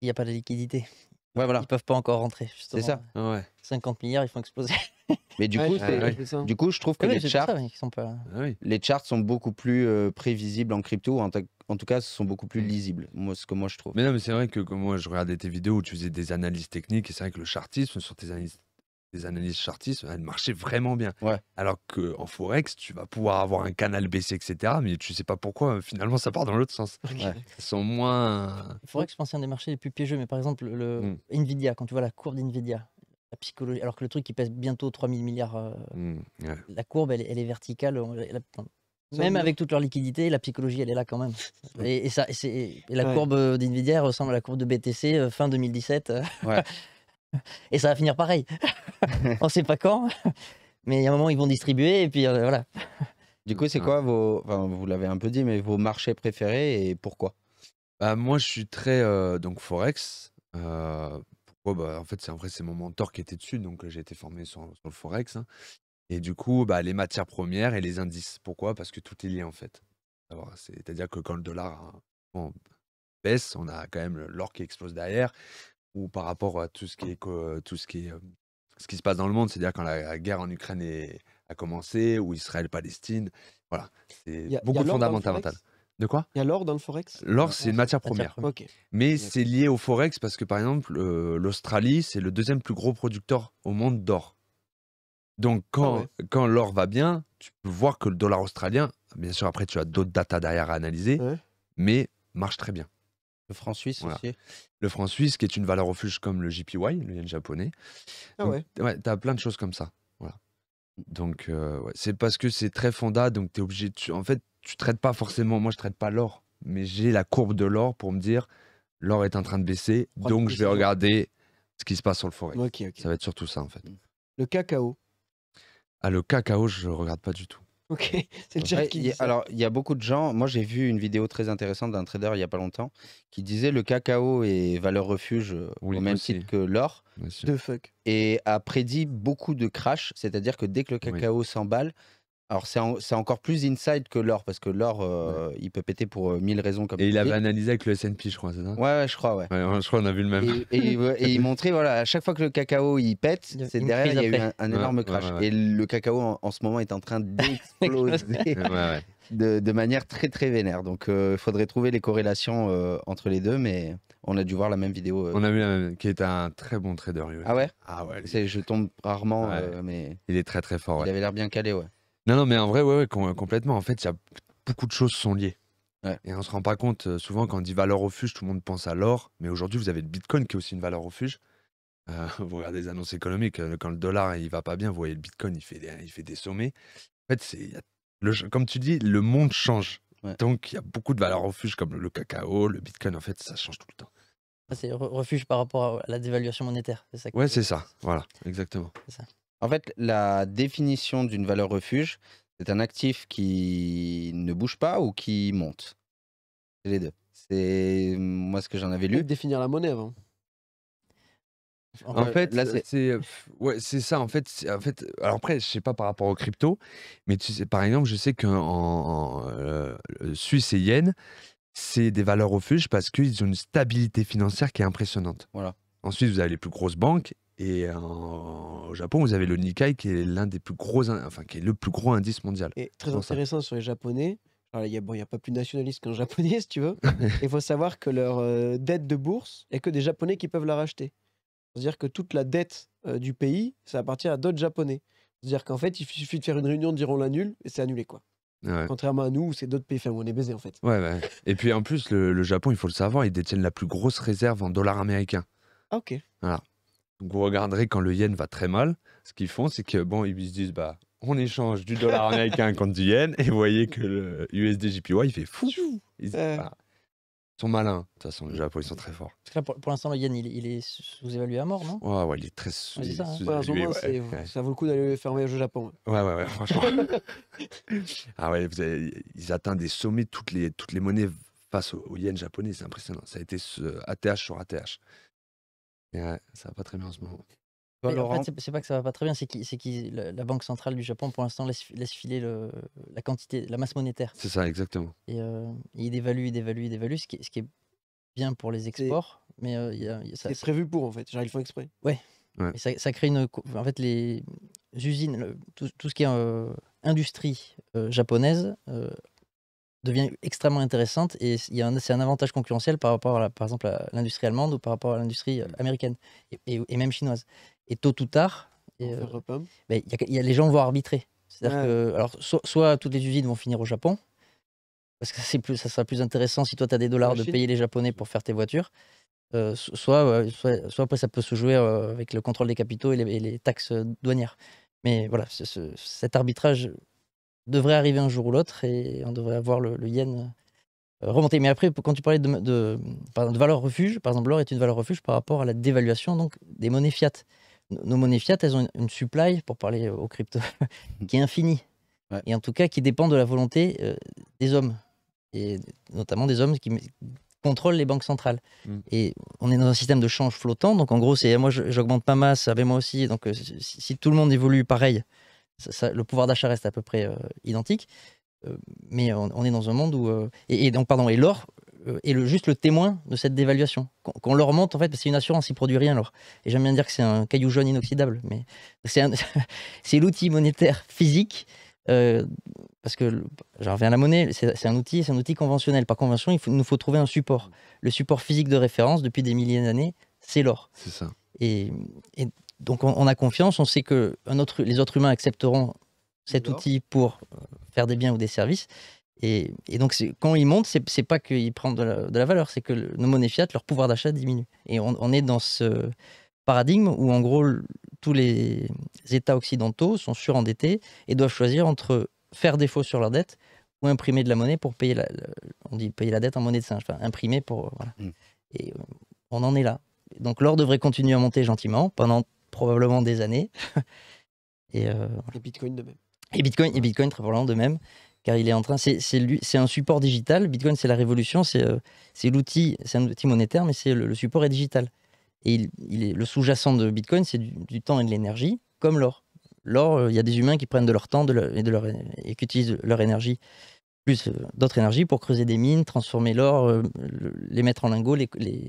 Il n'y a pas de liquidité. Ouais, voilà. Ils peuvent pas encore rentrer. C'est ça. 50 milliards, ils font exploser. Mais du, coup, du coup, je trouve ah que les, charts, sont pas... Ah les charts sont beaucoup plus euh, prévisibles en crypto, en, en tout cas, sont beaucoup plus mm. lisibles, moi, ce que moi je trouve. Mais non, mais c'est vrai que, que moi, je regardais tes vidéos où tu faisais des analyses techniques, et c'est vrai que le chartisme sur tes analyses des analyses chartistes, elles marchaient vraiment bien. Ouais. Alors qu'en Forex, tu vas pouvoir avoir un canal baissé, etc. Mais tu sais pas pourquoi, finalement, ça part dans l'autre sens. Ils sont moins. Forex, je pense, c'est un des marchés les plus piégeux. Mais par exemple, le hmm. Nvidia, quand tu vois la courbe d'Nvidia, la psychologie, alors que le truc, qui pèse bientôt 3000 milliards. Euh, hmm, la courbe, elle, est verticale. Même avec toute leur liquidité, la psychologie, elle est là quand même. Et, ça, c'est la courbe euh, d'NVIDIA ressemble à la courbe de BTC euh, fin 2017. Ouais. Et ça va finir pareil. on sait pas quand, mais il y a un moment, ils vont distribuer et puis euh, voilà. Du coup, c'est quoi vos. vous l'avez un peu dit, mais vos marchés préférés et pourquoi bah, Moi, je suis très. Euh, donc, Forex. Euh, pourquoi bah, En fait, c'est vrai, c'est mon mentor qui était dessus, donc j'ai été formé sur, le Forex. Hein. Et du coup, bah, les matières premières et les indices. Pourquoi Parce que tout est lié, en fait. C'est-à-dire que quand le dollar hein, baisse, on a quand même l'or qui explose derrière ou par rapport à tout ce qui est, tout ce qui euh, ce qui se passe dans le monde, c'est-à-dire quand la, guerre en Ukraine a commencé, ou Israël-Palestine. Voilà, c'est a- beaucoup de fondamentales. De quoi Il y a l'or dans le forex L'or, c'est une matière première. Mais c'est lié au forex parce que, par exemple, euh, l'Australie, c'est le deuxième plus gros producteur au monde d'or. Donc, ah quand, quand l'or va bien, tu peux voir que le dollar australien, bien sûr, après, tu as d'autres datas derrière à analyser, mais marche très bien. Le franc suisse aussi. Le franc suisse, qui est une valeur refuge comme le JPY, le yen japonais. Ah ouais. ouais tu as plein de choses comme ça. Voilà. Donc, euh, c'est parce que c'est très fonda, donc tu obligé. en fait, tu traites pas forcément. Moi, je traite pas l'or, mais j'ai la courbe de l'or pour me dire l'or est en train de baisser, donc je vais regarder ce qui se passe sur le forêt. Ça va être surtout ça, en fait. Le cacao. Ah, le cacao, je regarde pas du tout. Ok, c'est le qui Alors, il y a beaucoup de gens. Moi, j'ai vu une vidéo très intéressante d'un trader il y a pas longtemps qui disait le cacao est valeur refuge euh, au même titre que l'or. fuck. Et a prédit beaucoup de crash, c'est-à-dire que dès que le cacao s'emballe, alors c'est encore plus inside que l'or parce que l'or euh, il peut péter pour euh, mille raisons comme. Et il avait analysé avec le S&P je crois c'est ça ouais, je crois ouais. Je crois on a vu le même. Et, il montrait voilà à chaque fois que le cacao il pète c'est derrière il y a eu un, énorme crash et le cacao en, ce moment est en train d'exploser de, de, manière très très vénère donc euh, il faudrait trouver les corrélations entre les deux mais on a dû voir la même vidéo. on a vu la même qui est un très bon trader. Ah ouais. Ah ouais. Je tombe rarement mais. Il est très très fort. Il avait l'air bien calé ouais. Non, non, mais en vrai, ouais, complètement. En fait, il a beaucoup de choses sont liées. Et on se rend pas compte, euh, souvent quand on dit valeur refuge, tout le monde pense à l'or, mais aujourd'hui vous avez le Bitcoin qui est aussi une valeur refuge. Euh, vous regardez les annonces économiques, euh, quand le dollar il va pas bien, vous voyez le Bitcoin, il fait des, il fait des sommets. En fait, c'est, le, comme tu dis, le monde change. Donc il y a beaucoup de valeurs refuge, comme le, cacao, le Bitcoin, en fait, ça change tout le temps. Ah, c'est refuge par rapport à la dévaluation monétaire. C'est c'est ça. Voilà, exactement. ça. En fait, la définition d'une valeur refuge, c'est un actif qui ne bouge pas ou qui monte. C'est les deux. C'est moi ce que j'en avais lu. Définir la monnaie avant. En, fait, c'est ça. En fait, en fait, alors après, je sais pas par rapport aux crypto, mais tu sais, par exemple, je sais qu'en euh, Suisse et Yen, c'est des valeurs refuges parce qu'ils ont une stabilité financière qui est impressionnante. Voilà. Ensuite, vous avez les plus grosses banques et au Japon, vous avez le Nikkei qui est l'un des plus gros, enfin qui est le plus gros indice mondial. Et très intéressant sur les Japonais. il n'y a, bon, a pas plus nationaliste qu'un Japonais, si tu veux. Il faut savoir que leur euh, dette de bourse, il a que des Japonais qui peuvent la racheter. C'est-à-dire que toute la dette euh, du pays, ça appartient à d'autres Japonais. C'est-à-dire qu'en fait, il suffit de faire une réunion, dire on l'annule, et c'est annulé, quoi. Contrairement à nous, c'est d'autres pays, on est baisé, en fait. Ouais, ouais. Et puis en plus, le, Japon, il faut le savoir, ils détiennent la plus grosse réserve en dollars américains. Ah, ok. Voilà. Donc vous regarderez quand le yen va très mal, ce qu'ils font, c'est que bon, ils se disent bah on échange du dollar américain contre du yen et vous voyez que le USD JPY il fait fou. Euh. Bah, ils, sont malins. De toute façon, les Japonais sont très forts. Là, pour, l'instant, le yen, il, est sous-évalué à mort, non ouais, il est très hein. sous-évalué. ça, vaut le coup d'aller faire un voyage au Japon. Hein. Ouais, ouais, ouais, franchement. ah ouais, vous ils atteignent des sommets, toutes les, toutes les monnaies face au, yen japonais, c'est impressionnant. Ça a été ce ATH sur ATH ça va pas très bien en ce moment. en fait, c'est pas que ça va pas très bien, c'est que la Banque centrale du Japon, pour l'instant, laisse, filer la quantité, la masse monétaire. C'est ça, exactement. Et, euh, il dévalue, dévalue, il dévalue, ce qui, est bien pour les exports, mais euh, C'est prévu pour, en fait. il ils font exprès. Ouais. ça, crée une. En fait, les usines, tout, ce qui est euh, industrie japonaise devient extrêmement intéressante et c'est un, avantage concurrentiel par rapport, à par exemple, à l'industrie allemande ou par rapport à l'industrie euh, mmh. américaine et, même chinoise. Et tôt ou tard, euh, bah, y a, les gens vont arbitrer. C'est-à-dire que, alors, soit toutes les usines vont finir au Japon, parce que c'est plus, ça sera plus intéressant si toi tu as des dollars de payer les Japonais pour faire tes voitures. Euh, soit, soit, après ça peut se jouer avec le contrôle des capitaux et les, taxes douanières. Mais voilà, cet arbitrage devrait arriver un jour ou l'autre et on devrait avoir le, yen euh, remonté Mais après, quand tu parlais de, de, de valeur refuge, par exemple, l'or est une valeur refuge par rapport à la dévaluation donc, des monnaies fiat. Nos monnaies fiat, elles ont une, supply, pour parler euh, aux crypto, qui est infinie. Et en tout cas, qui dépend de la volonté euh, des hommes. Et notamment des hommes qui contrôlent les banques centrales. Mm. Et on est dans un système de change flottant. Donc en gros, c'est moi, j'augmente ma masse, mais moi aussi. Donc si, tout le monde évolue pareil, le pouvoir d'achat reste à peu près euh, identique, euh, mais on, est dans un monde où euh, et, donc pardon et l'or est juste le témoin de cette dévaluation qu'on l'or leur monte en fait c'est une assurance, il produit rien l'or. Et j'aime bien dire que c'est un caillou jaune inoxydable, mais c'est l'outil monétaire physique. parce que j'en reviens à la monnaie, c'est un outil, c'est un outil conventionnel. Par convention, il nous faut trouver un support. Le support physique de référence depuis des milliers d'années, c'est l'or. C'est ça. et, donc on, a confiance, on sait que les autres humains accepteront cet outil pour euh, faire des biens ou des services. Et, donc quand ils montent, c'est, n'est pas qu'ils prennent de la, valeur, c'est que nos monnaies fiat, leur pouvoir d'achat diminue. Et on, est dans ce paradigme où en gros tous les États occidentaux sont surendettés et doivent choisir entre faire défaut sur leur dette ou imprimer de la monnaie pour payer la, on dit payer la dette en monnaie de singe, enfin imprimer pour euh, hmm. Et euh, on en est là. Donc l'or devrait continuer à monter gentiment pendant probablement des années. Euh, et, Bitcoin de même. Et Bitcoin, et Bitcoin très probablement de même, car il est en train. C'est un support digital. Bitcoin, c'est la révolution. C'est euh, c'est l'outil, c'est un outil monétaire, mais c'est le, support est digital. Et il, est, le sous-jacent de Bitcoin, c'est du, temps et de l'énergie, comme l'or. L'or, euh, il y a des humains qui prennent de leur temps de leur, et, qui utilisent leur énergie, plus d'autres énergies, pour creuser des mines, transformer l'or, les mettre en lingots les, les,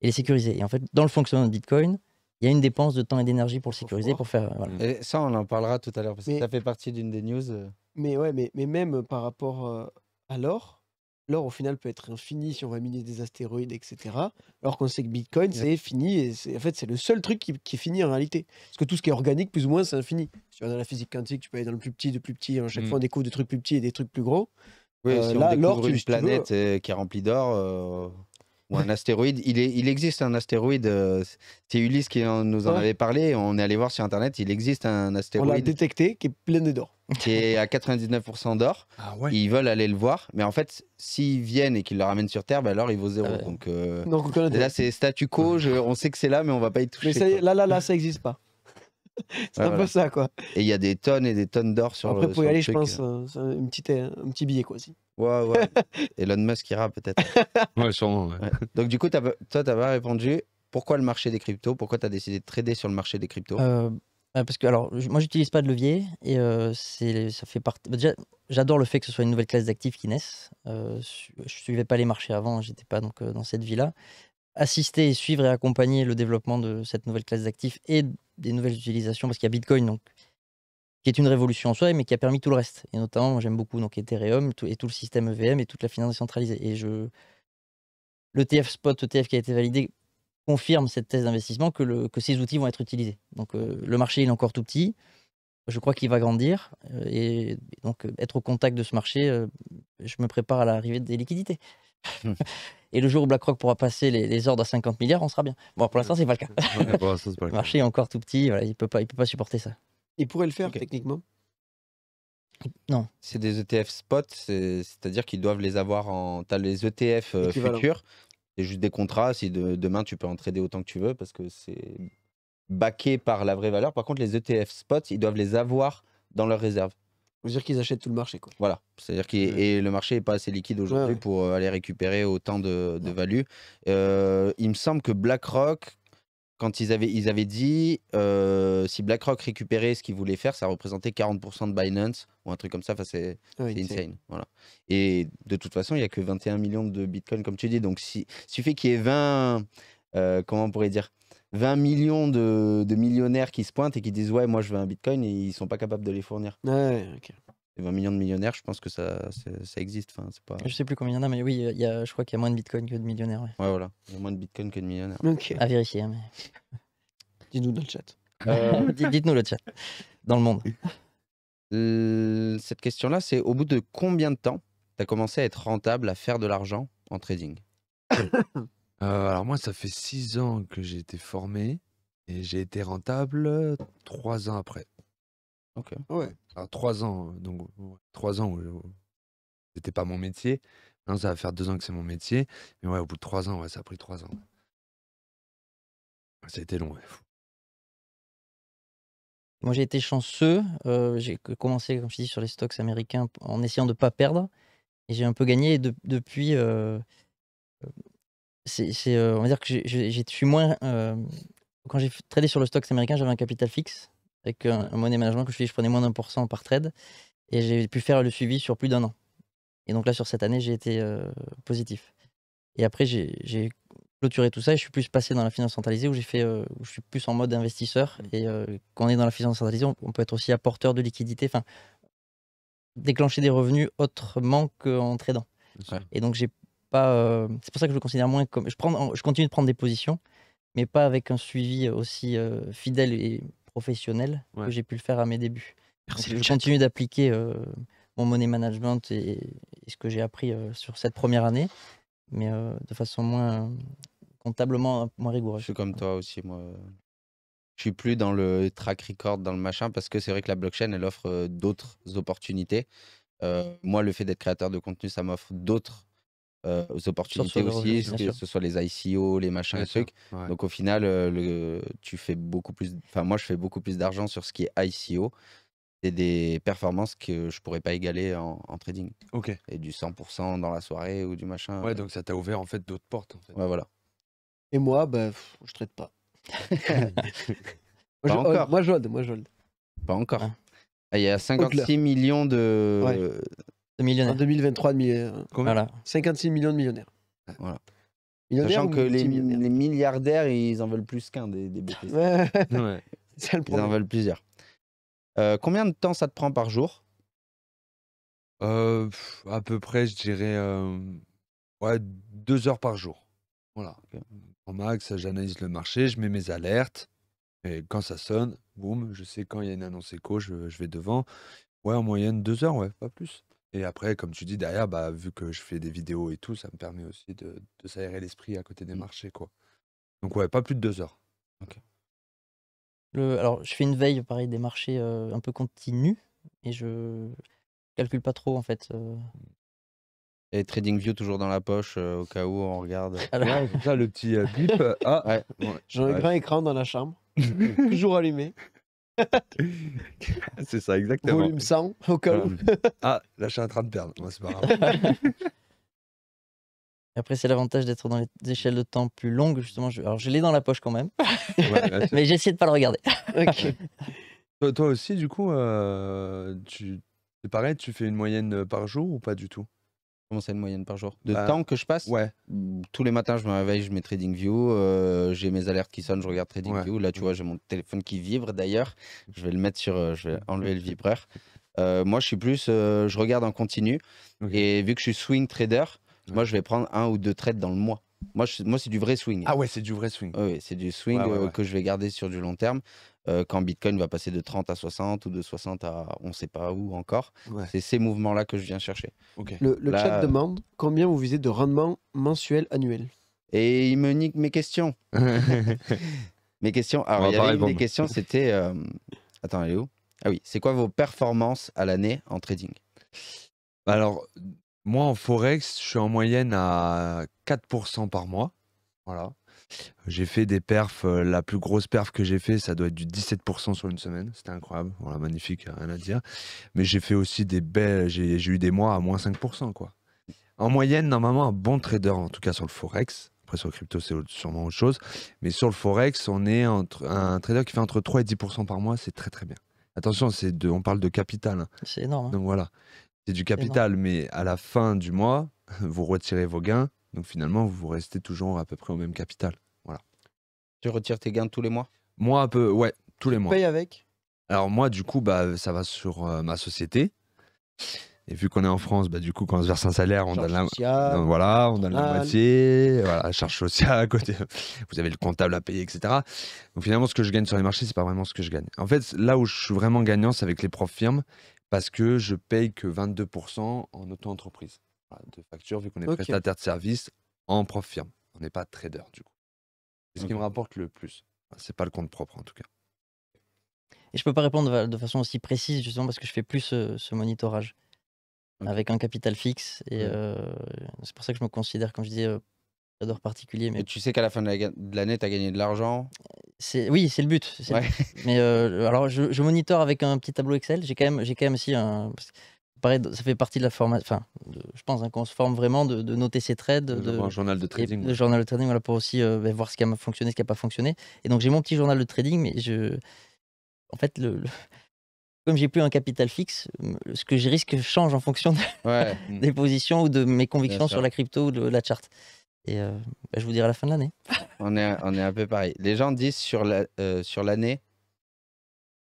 et les sécuriser. Et en fait, dans le fonctionnement de Bitcoin, il y a une dépense de temps et d'énergie pour le sécuriser, pour faire. Et ça, on en parlera tout à l'heure parce que ça fait partie d'une des news. Euh. Mais ouais, mais, mais même euh, par rapport euh, à l'or, l'or au final peut être infini si on va miner des astéroïdes, etc. Alors qu'on sait que Bitcoin c'est fini et en fait c'est le seul truc qui, qui, est fini en réalité. Parce que tout ce qui est organique, plus ou moins, c'est infini. Si la physique quantique, tu peux aller dans le plus petit, de plus petit. À chaque mm. fois, on découvre des trucs plus petits et des trucs plus gros. Oui, si là, on découvre une planète qui est remplie d'or un astéroïde. Il, existe un astéroïde. Euh, c'est Ulysse qui nous en avait parlé. On est allé voir sur Internet. Il existe un astéroïde. On l'a détecté, qui est plein d'or. qui est à 99% d'or. Ah Ils veulent aller le voir. Mais en fait, s'ils viennent et qu'ils le ramènent sur Terre, alors bah, il vaut zéro. Euh, donc euh, là, c'est statu quo. on sait que c'est là, mais on va pas y toucher. Mais là, là, là, ça n'existe pas c'est un peu ça, quoi. Et il y a des tonnes et des tonnes d'or sur Après, le Après, pour y aller, je pense, euh. Euh, une petite, euh, un petit billet, quoi, aussi. Ouais, ouais. Elon Musk ira, peut-être. ouais, sûrement, Donc, du coup, as, toi, n'as pas répondu. Pourquoi le marché des cryptos Pourquoi tu as décidé de trader sur le marché des cryptos bah, Parce que, alors, moi, j'utilise pas de levier. Et c'est ça fait partie... Bah, déjà, j'adore le fait que ce soit une nouvelle classe d'actifs qui naissent. je suivais pas les marchés avant, j'étais pas donc dans cette vie-là assister et suivre et accompagner le développement de cette nouvelle classe d'actifs et des nouvelles utilisations, parce qu'il y a Bitcoin, donc, qui est une révolution en soi, mais qui a permis tout le reste. Et notamment, j'aime beaucoup donc Ethereum et tout le système EVM et toute la finance décentralisée. Et je... l'ETF Spot, ETF qui a été validé, confirme cette thèse d'investissement que, ces outils vont être utilisés. Donc euh, le marché, il est encore tout petit. Je crois qu'il va grandir. Euh, et donc être au contact de ce marché, euh, je me prépare à l'arrivée des liquidités. Et le jour où BlackRock pourra passer les, ordres à 50 milliards, on sera bien. Bon, pour l'instant, c'est pas le cas. pas le, marché est encore tout petit, il peut pas, peut pas supporter ça. Il pourrait le faire techniquement. Non. C'est des ETF spot, c'est-à-dire qu'ils doivent les avoir en. T'as les ETF euh, futurs, c'est juste des contrats. Si demain tu peux en trader autant que tu veux parce que c'est baqué par la vraie valeur. Par contre, les ETF spot, ils doivent les avoir dans leur réserve cest dire qu'ils achètent tout le marché. Quoi. Voilà. C'est-à-dire que ouais. le marché n'est pas assez liquide aujourd'hui pour euh, aller récupérer autant de, de value. Euh, il me semble que BlackRock, quand ils avaient, ils avaient dit, euh, si BlackRock récupérait ce qu'ils voulaient faire, ça représentait 40% de Binance ou un truc comme ça. Enfin, c'est insane. insane. Voilà. Et de toute façon, il n'y a que 21 millions de Bitcoin, comme tu dis. Donc, si, suffit qu'il y ait 20. comment on pourrait dire 20 millions de, de, millionnaires qui se pointent et qui disent ouais moi je veux un bitcoin et ils sont pas capables de les fournir. Et 20 millions de millionnaires, je pense que ça, ça existe. Enfin, c'est pas... Je sais plus combien il y en a, mais oui, il y a, je crois qu'il y a moins de bitcoin que de millionnaires. Ouais, voilà. Il y a moins de bitcoin que de millionnaires. À vérifier. Dites-nous dans le chat. Euh, dites-nous le chat. Dans le monde. cette question-là, c'est au bout de combien de temps tu as commencé à être rentable, à faire de l'argent en trading Euh, alors moi, ça fait six ans que j'ai été formé et j'ai été rentable, trois ans après. OK. ouais. Alors trois ans, euh, donc trois ans, où c'était pas mon métier. Non, ça va faire deux ans que c'est mon métier, mais ouais, au bout de trois ans, ça a pris trois ans, ça a été long, Moi, j'ai été chanceux, euh, j'ai commencé, comme je dis, sur les stocks américains en essayant de pas perdre et j'ai un peu gagné depuis, c'est, euh, on va dire que j'ai, je suis moins. Euh, quand j'ai tradé sur le stock américain, j'avais un capital fixe avec euh, un, monnaie management que je, prenais moins d'un pour cent par trade et j'ai pu faire le suivi sur plus d'un an. Et donc là, sur cette année, j'ai été positif. Et après, j'ai- clôturé tout ça et je suis plus passé dans la finance centralisée où, j'ai fait, où je suis plus en mode investisseur. Mmh. Et quand on est dans la finance centralisée, on, peut être aussi apporteur de liquidité, enfin, déclencher des revenus autrement qu'en tradant. Et donc, j'ai euh, c'est pour ça que je le considère moins comme. Je, prends, je continue de prendre des positions, mais pas avec un suivi euh, aussi euh, fidèle et professionnel que j'ai pu le faire à mes débuts. je continue d'appliquer mon money management et, ce que j'ai appris sur cette première année, mais de façon moins comptablement moins rigoureuse. Je suis comme toi aussi, moi. Je suis plus dans le track record, dans le machin, parce que c'est vrai que la blockchain, elle offre d'autres opportunités. moi, le fait d'être créateur de contenu, ça m'offre d'autres euh, aux opportunités aussi, que ce soit les ICO, les machins, et trucs. Donc au final, euh, tu fais beaucoup plus. Enfin, moi, je fais beaucoup plus d'argent sur ce qui est ICO. C'est des performances que je pourrais pas égaler en, trading. Ok. Et du 100% dans la soirée ou du machin. Ouais, euh. donc ça t'a ouvert en fait d'autres portes. Ouais, voilà. Et moi, ben, je trade pas. pas moi, encore. moi, je moi, je Pas encore. Ah. Ah, il y a 56 millions de, en 2023, euh, Voilà. 56 millions de millionnaires. Voilà. Sachant que les, les milliardaires, ils en veulent plus qu'un des, des Ils en veulent plusieurs. Euh, combien de temps ça te prend par jour euh, à peu près, je dirais ouais, deux heures par jour. Voilà. En max, j'analyse le marché, je mets mes alertes. Et quand ça sonne, boum, je sais quand il y a une annonce éco, je, je vais devant. Ouais, en moyenne, deux heures, ouais, pas plus. Et après, comme tu dis, derrière, bah, vu que je fais des vidéos et tout, ça me permet aussi de, de s'aérer l'esprit à côté des mmh. marchés, quoi. Donc ouais, pas plus de deux heures. Le, alors, je fais une veille, pareil, des marchés un peu continue, et je calcule pas trop, en fait. euh. Et TradingView toujours dans la poche, au cas où on regarde. Alors, ah le petit bip. ah, J'ai un grand écran dans la chambre, toujours allumé. c'est ça, exactement. Volume 100, au col ah, là, je suis en train de perdre. Moi, c'est pas grave. Après, c'est l'avantage d'être dans les échelles de temps plus longues, justement. Alors, je l'ai dans la poche quand même, mais j'essaie de pas le regarder. toi, aussi, du coup, euh, tu... c'est pareil, tu fais une moyenne par jour ou pas du tout Comment c'est une moyenne par jour De bah, temps que je passe Ouais. Tous les matins, je me réveille, je mets TradingView. Euh, j'ai mes alertes qui sonnent, je regarde TradingView. Là, tu vois, j'ai mon téléphone qui vibre d'ailleurs. Je vais le mettre sur. Euh, je vais enlever le vibreur. Euh, moi, je suis plus. Euh, je regarde en continu. Et vu que je suis swing trader, moi, je vais prendre un ou deux trades dans le mois. Moi, je, moi c'est du vrai swing. Ah ouais, c'est du vrai swing. Oui, c'est du swing que je vais garder sur du long terme quand Bitcoin va passer de 30 à 60 ou de 60 à on ne sait pas où encore. C'est ces mouvements-là que je viens chercher. Le, chat demande combien vous visez de rendement mensuel, annuel Et il me nique mes questions. mes questions. Alors, il y avait une des questions, c'était. Attends, elle est où Ah oui, c'est quoi vos performances à l'année en trading Alors, moi en Forex, je suis en moyenne à 4% par mois. Voilà. J'ai fait des perfs. Euh, la plus grosse perf que j'ai fait, ça doit être du 17% sur une semaine. C'était incroyable. Voilà, magnifique, rien à dire. Mais j'ai fait aussi des belles. J'ai eu des mois à moins 5%. Quoi. En moyenne, normalement, un bon trader, en tout cas sur le Forex, après sur le crypto, c'est sûrement autre chose. Mais sur le Forex, on est entre, un trader qui fait entre 3 et 10% par mois. C'est très, très bien. Attention, de, on parle de capital. Hein. C'est énorme. Hein. Donc voilà, c'est du capital, mais à la fin du mois, vous retirez vos gains. Donc finalement, vous restez toujours à peu près au même capital. Tu retires tes gains tous les mois Moi, un peu, ouais, tous les mois. Tu payes avec Alors, moi, du coup, bah, ça va sur euh, ma société. Et vu qu'on est en France, bah, du coup, quand on se verse un salaire, on donne, la... voilà, on donne la moitié, voilà, charge sociale à côté. Vous avez le comptable à payer, etc. Donc finalement, ce que je gagne sur les marchés, c'est pas vraiment ce que je gagne. En fait, là où je suis vraiment gagnant, c'est avec les profs firmes, parce que je paye que 22% en auto-entreprise de facture, vu qu'on est prestataire de service en prof firme. On n'est pas trader, du coup. C'est ce qui mmh. me rapporte le plus. C'est pas le compte propre en tout cas. Et je peux pas répondre de façon aussi précise justement parce que je fais plus ce, monitorage avec un capital fixe et euh, c'est pour ça que je me considère, comme je dis, j'adore euh, particulier. Mais... Et tu sais qu'à la fin de l'année, tu as gagné de l'argent oui, c'est le but. Mais euh, alors, je, je avec un petit tableau Excel. J'ai quand même, j'ai quand même aussi un ça fait partie de la formation. Enfin, je pense hein, qu'on se forme vraiment de, noter ses trades. De, un journal de trading. le journal de trading, voilà, pour aussi euh, ben, voir ce qui a fonctionné, ce qui n'a pas fonctionné. Et donc, j'ai mon petit journal de trading, mais je. En fait, le... comme j'ai plus un capital fixe, ce que je risque change en fonction hmm. des positions ou de mes convictions sur la crypto ou de la charte. Et euh, ben, je vous dirai à la fin de l'année. on, est, on est un peu pareil. Les gens disent sur euh, l'année, la,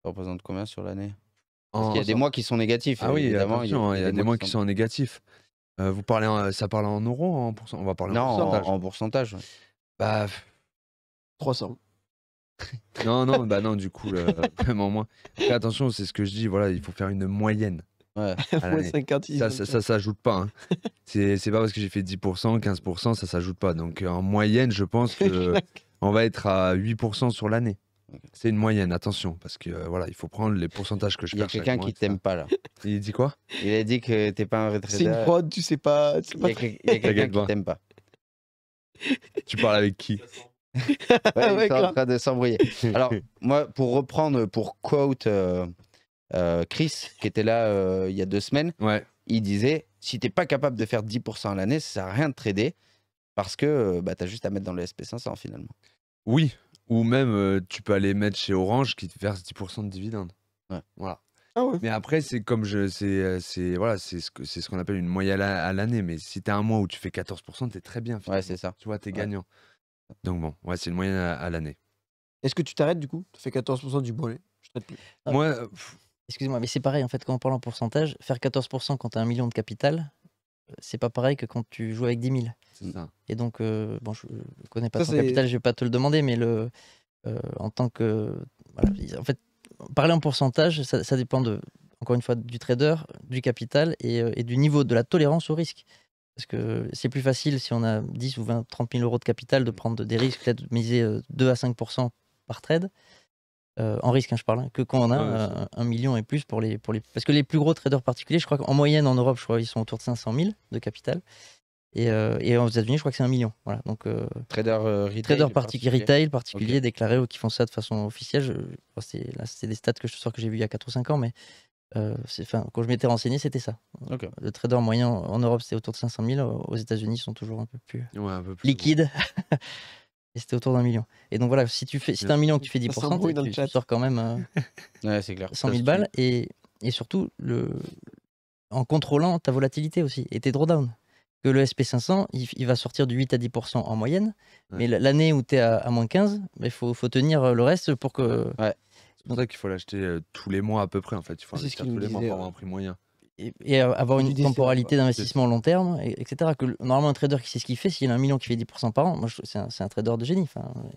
ça représente combien sur l'année parce qu'il y a des mois qui sont négatifs. Ah oui, évidemment. Il y, a, hein, des, mois qui sont, négatifs. Euh, vous parlez ça parle en euros, en On va parler non, en pourcentage. en pourcentage. 300. Bah, non, non, bah non, du coup, vraiment moins. attention, c'est ce que je dis, voilà, il faut faire une moyenne. Ouais. ça, ça, s'ajoute pas. Hein. Ce C'est pas parce que j'ai fait 10%, 15%, ça s'ajoute pas. Donc euh, en moyenne, je pense que on va être à 8% sur l'année. C'est une moyenne, attention, parce que euh, voilà, il faut prendre les pourcentages que je Il y a quelqu'un qui ne t'aime pas là. Il dit quoi Il a dit que t'es pas un C'est une fraude, tu sais pas. sais pas il y a quelqu'un qui qui t'aime pas. Tu parles avec qui Ouais, il est en train de s'embrouiller. Alors, moi, pour reprendre, pour quote euh, euh Chris, qui était là euh, il y a deux semaines, il disait si t'es pas capable de faire 10% à l'année, ça sert à rien de trader parce que tu bah, t'as juste à mettre dans le SP500 finalement. oui, ou même, euh, tu peux aller mettre chez Orange qui te verse 10% de dividendes. Ouais. Voilà. Ah mais après, c'est comme je, c'est, euh, c'est voilà, c'est ce que, c'est ce qu'on appelle une moyenne à, l'année. Mais si t'as un mois où tu fais 14%, t'es très bien. Ouais, c'est ça. Tu vois, t'es gagnant. Donc bon, ouais, c'est une moyenne à, l'année. Est-ce que tu t'arrêtes du coup Tu fais 14% du bolet Je Moi, excuse moi mais c'est pareil en fait quand on parle en pourcentage. Faire 14% quand t'as un million de capital, c'est pas pareil que quand tu joues avec 10 000. ça. Et donc, euh, je ne connais pas ton capital, je ne vais pas te le demander, mais euh, en tant que. en fait, parler en pourcentage, ça, dépend encore une fois du trader, du capital euh, et, du niveau de la tolérance au risque. Parce que c'est plus facile si on a 10 ou 20, 30 000 euros de capital de prendre des risques, de miser 2 à 5 par trade, euh, en risque, hein, je parle, hein, que quand on a un, million et plus pour les, pour les. Parce que les plus gros traders particuliers, je crois qu'en moyenne en Europe, je crois ils sont autour de 500 000 de capital. Et, euh, et aux États-Unis, je crois que c'est un million. Voilà. Donc, euh, trader, retail, particulier, retail déclaré ou qui font ça de façon officielle. c'est, c'est des stats que je sors que j'ai vu il y a 4 ou 5 ans, mais c'est, quand je m'étais renseigné, c'était ça. Le trader moyen en, Europe, c'est autour de 500 000. Aux États-Unis, ils sont toujours un peu plus, ouais, un peu plus liquides. Et c'était autour d'un million. Et donc voilà, si tu fais, si un million que tu fais 10%, tu, sors quand même euh, ouais, 100 000 balles. Et, et surtout, le, en contrôlant ta volatilité aussi et tes drawdowns. Que le SP500, il, va sortir du 8 à 10% en moyenne. Mais l'année où tu es à, moins 15, il faut, tenir euh, le reste pour que. C'est pour ça qu'il faut l'acheter euh, tous les mois à peu près en fait. Il faut investir tous les mois pour avoir un prix moyen et, avoir une temporalité d'investissement long terme, etc. Que normalement, un trader qui sait ce qu'il fait, s'il a un million qui fait 10% par an, moi, c'est un, un, trader de génie.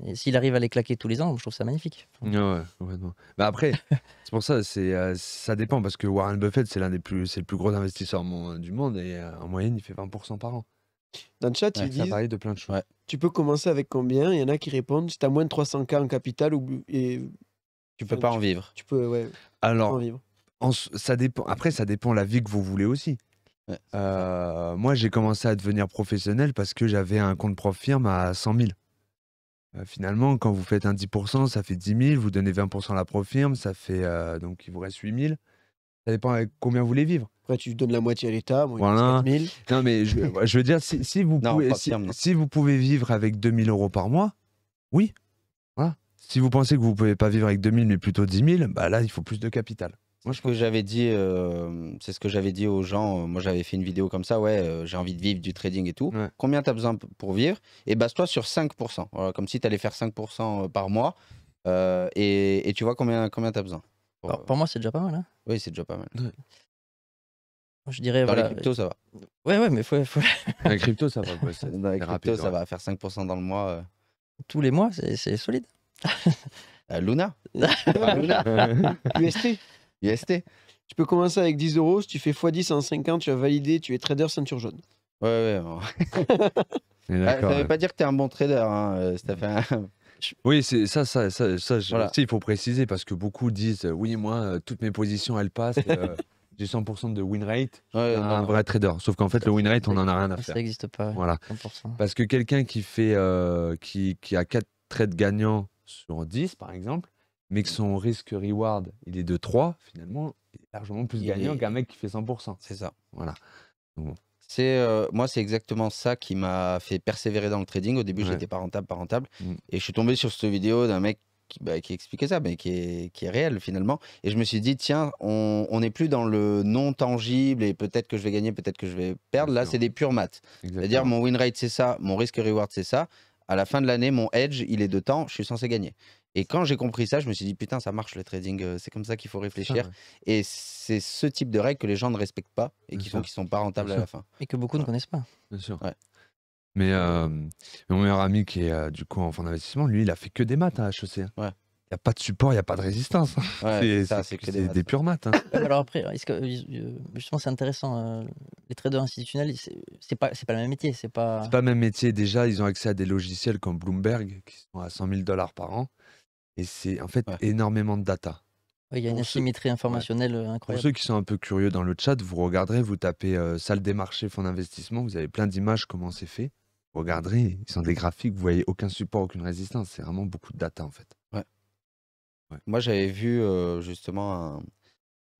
Et s'il arrive à les claquer tous les ans, je trouve ça magnifique. Ouais, ouais, bah, après, c'est pour ça, c'est euh, ça dépend parce que Warren Buffett, c'est l'un des plus, c'est le plus gros investisseur euh, du monde et euh, en moyenne, il fait 20% par an. Dans le chat, ils disent, de plein de Tu peux commencer avec combien Il y en a qui répondent si tu as moins de 300K en capital ou, et tu peux pas en vivre. Tu peux, ouais. Alors, en vivre en, ça dépend, après, ça dépend la vie que vous voulez aussi. euh, moi, j'ai commencé à devenir professionnel parce que j'avais un compte prof firme à 100 000. Euh, finalement, quand vous faites un 10%, ça fait 10 000. Vous donnez 20% à la prof firme, ça fait euh, donc il vous reste 8 000. Ça dépend avec combien vous voulez vivre. Après, tu donnes la moitié à l'État. Bon, voilà. Non, mais je, je, veux dire, si, si vous pouvez, si, vous pouvez vivre avec 2 000 euros par mois, oui. Voilà. Si vous pensez que vous ne pouvez pas vivre avec 2 000, mais plutôt 10 000, bah là, il faut plus de capital. Moi, ce que j'avais dit, euh, c'est ce que j'avais dit aux gens. Euh, moi, j'avais fait une vidéo comme ça. Ouais, euh, j'ai envie de vivre du trading et tout. Combien tu as besoin pour vivre Et eh ben, base-toi sur 5%. comme si tu allais faire 5% par mois. Et, et, tu vois combien, combien tu as besoin. Pour, moi, c'est déjà pas mal. Hein. oui, c'est déjà pas mal. Je dirais, Dans voilà, les cryptos, ça va. Ouais, ouais, mais faut. faut... Dans les cryptos, ça va. dans les cryptos, ça va. Faire 5% dans le mois. Tous les mois, c'est solide. Luna. Luna. UST. IST. Tu peux commencer avec 10 euros. Si tu fais x10 en 5 ans, tu as validé, tu es trader ceinture jaune. Ouais, ouais. ouais. Ah, ça veut pas dire que tu es un bon trader, hein, euh, Oui, c'est ça, ça, ça, ça il faut préciser parce que beaucoup disent euh, oui, moi, euh, toutes mes positions, elles passent. du 100% de win rate, ouais, un vrai trader. Sauf qu'en fait, le win rate, on n'en a rien à faire. Ça n'existe pas. Voilà. Parce que quelqu'un qui fait, qui, qui, a 4 trades gagnants sur 10, par exemple, mais que son risque reward, il est de 3, finalement, est largement plus gagnant qu'un mec qui fait 100%. C'est ça. Voilà. C'est euh, moi, c'est exactement ça qui m'a fait persévérer dans le trading. Au début, j'étais pas rentable, pas rentable, mm. et je suis tombé sur cette vidéo d'un mec bah, qui, expliquait ça, mais qui est, qui est, réel finalement. Et je me suis dit, tiens, on n'est plus dans le non tangible et peut-être que je vais gagner, peut-être que je vais perdre. Là, c'est des purs maths. C'est-à-dire, mon win rate, c'est ça, mon risque reward, c'est ça. À la fin de l'année, mon edge, il est de temps, je suis censé gagner. Et quand j'ai compris ça, je me suis dit, putain, ça marche le trading, euh, c'est comme ça qu'il faut réfléchir. Et c'est ce type de règles que les gens ne respectent pas et qui font qu'ils sont pas rentables à la fin. Et que beaucoup ne connaissent pas. Bien sûr. Euh, mais mon meilleur ami qui est euh, du coup en fonds d'investissement, lui, il a fait que des maths à e HEC. Hein. Ouais. Il n'y a pas de support, il n'y a pas de résistance. Hein. c'est des, pures maths. Hein. Alors après, est-ce justement, c'est intéressant. les traders institutionnels, c'est pas, pas le même métier. C'est pas... pas le même métier. Déjà, ils ont accès à des logiciels comme Bloomberg qui sont à 100 000 dollars par an. Et c'est en fait énormément de data. Il y a une asymétrie informationnelle euh, incroyable. Pour ceux qui sont un peu curieux dans le chat, vous regarderez, vous tapez euh, salle des marchés, fonds d'investissement, vous avez plein d'images, comment c'est fait. Vous regarderez, ils sont des graphiques, vous voyez aucun support, aucune résistance. C'est vraiment beaucoup de data en fait. Ouais. Moi j'avais vu euh, justement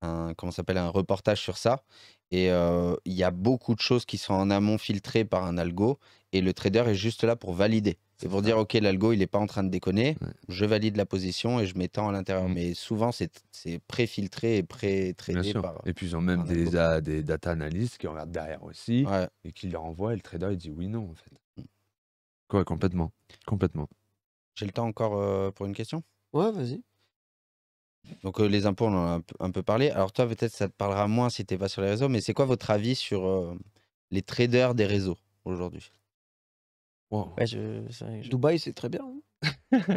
un, comment s'appelle un reportage sur ça et il y a beaucoup de choses qui sont en amont filtrées par un algo et le trader est juste là pour valider. Et pour dire, OK, l'algo, il n'est pas en train de déconner, je valide la position et je m'étends à l'intérieur. Mm. Mais souvent, c'est pré-filtré et pré-traité par. Et puis, ils ont même des, data analysts qui regardent derrière aussi et qui leur renvoient. et le trader, il dit oui, non, en fait. Mm. Quoi, complètement. Complètement. J'ai le temps encore euh, pour une question Ouais, vas-y. Donc euh, les impôts, on en a un peu, parlé. Alors toi, peut-être ça te parlera moins si tu n'es pas sur les réseaux, mais c'est quoi votre avis sur euh, les traders des réseaux aujourd'hui Dubaï, c'est très bien. Hein.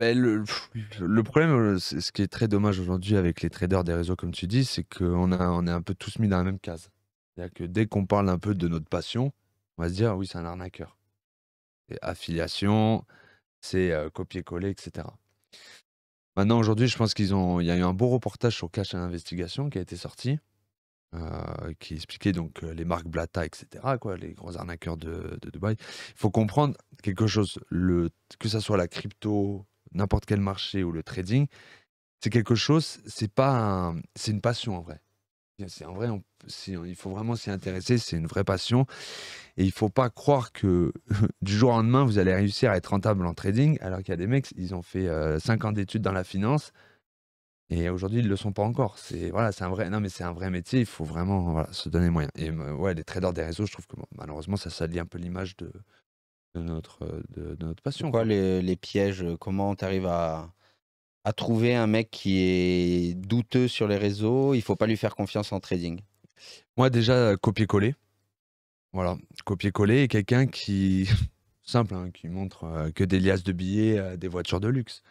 le, problème, euh, ce qui est très dommage aujourd'hui avec les traders des réseaux, comme tu dis, c'est qu'on a, on est un peu tous mis dans la même case. C'est-à-dire que dès qu'on parle un peu de notre passion, on va se dire, oui, c'est un arnaqueur. C'est affiliation, c'est euh, copier-coller, etc. Maintenant, aujourd'hui, je pense qu'ils ont. Il y a eu un beau reportage sur Cash à l'investigation qui a été sorti. Euh, qui expliquait donc euh, les marques Blata, etc., les gros arnaqueurs de, Dubaï. Il faut comprendre quelque chose, que ce soit la crypto, n'importe quel marché ou le trading, c'est quelque chose, c'est pas c'est une passion en vrai. C'est en vrai, il faut vraiment s'y intéresser, c'est une vraie passion. Et il ne faut pas croire que du jour au lendemain, vous allez réussir à être rentable en trading, alors qu'il y a des mecs, ils ont fait 5 euh, ans d'études dans la finance, et aujourd'hui, ils ne le sont pas encore. C'est voilà, c'est un vrai, mais c'est un vrai métier. Il faut vraiment voilà, se donner moyen. Et ouais, les traders des réseaux, je trouve que malheureusement, ça salit un peu l'image de, de notre de, notre passion. Quoi, Les, pièges euh, Comment tu arrives à, à trouver un mec qui est douteux sur les réseaux Il faut pas lui faire confiance en trading. Moi, déjà copier-coller. Voilà, copier-coller et quelqu'un qui simple, hein, qui montre euh, que des liasses de billets, euh, des voitures de luxe.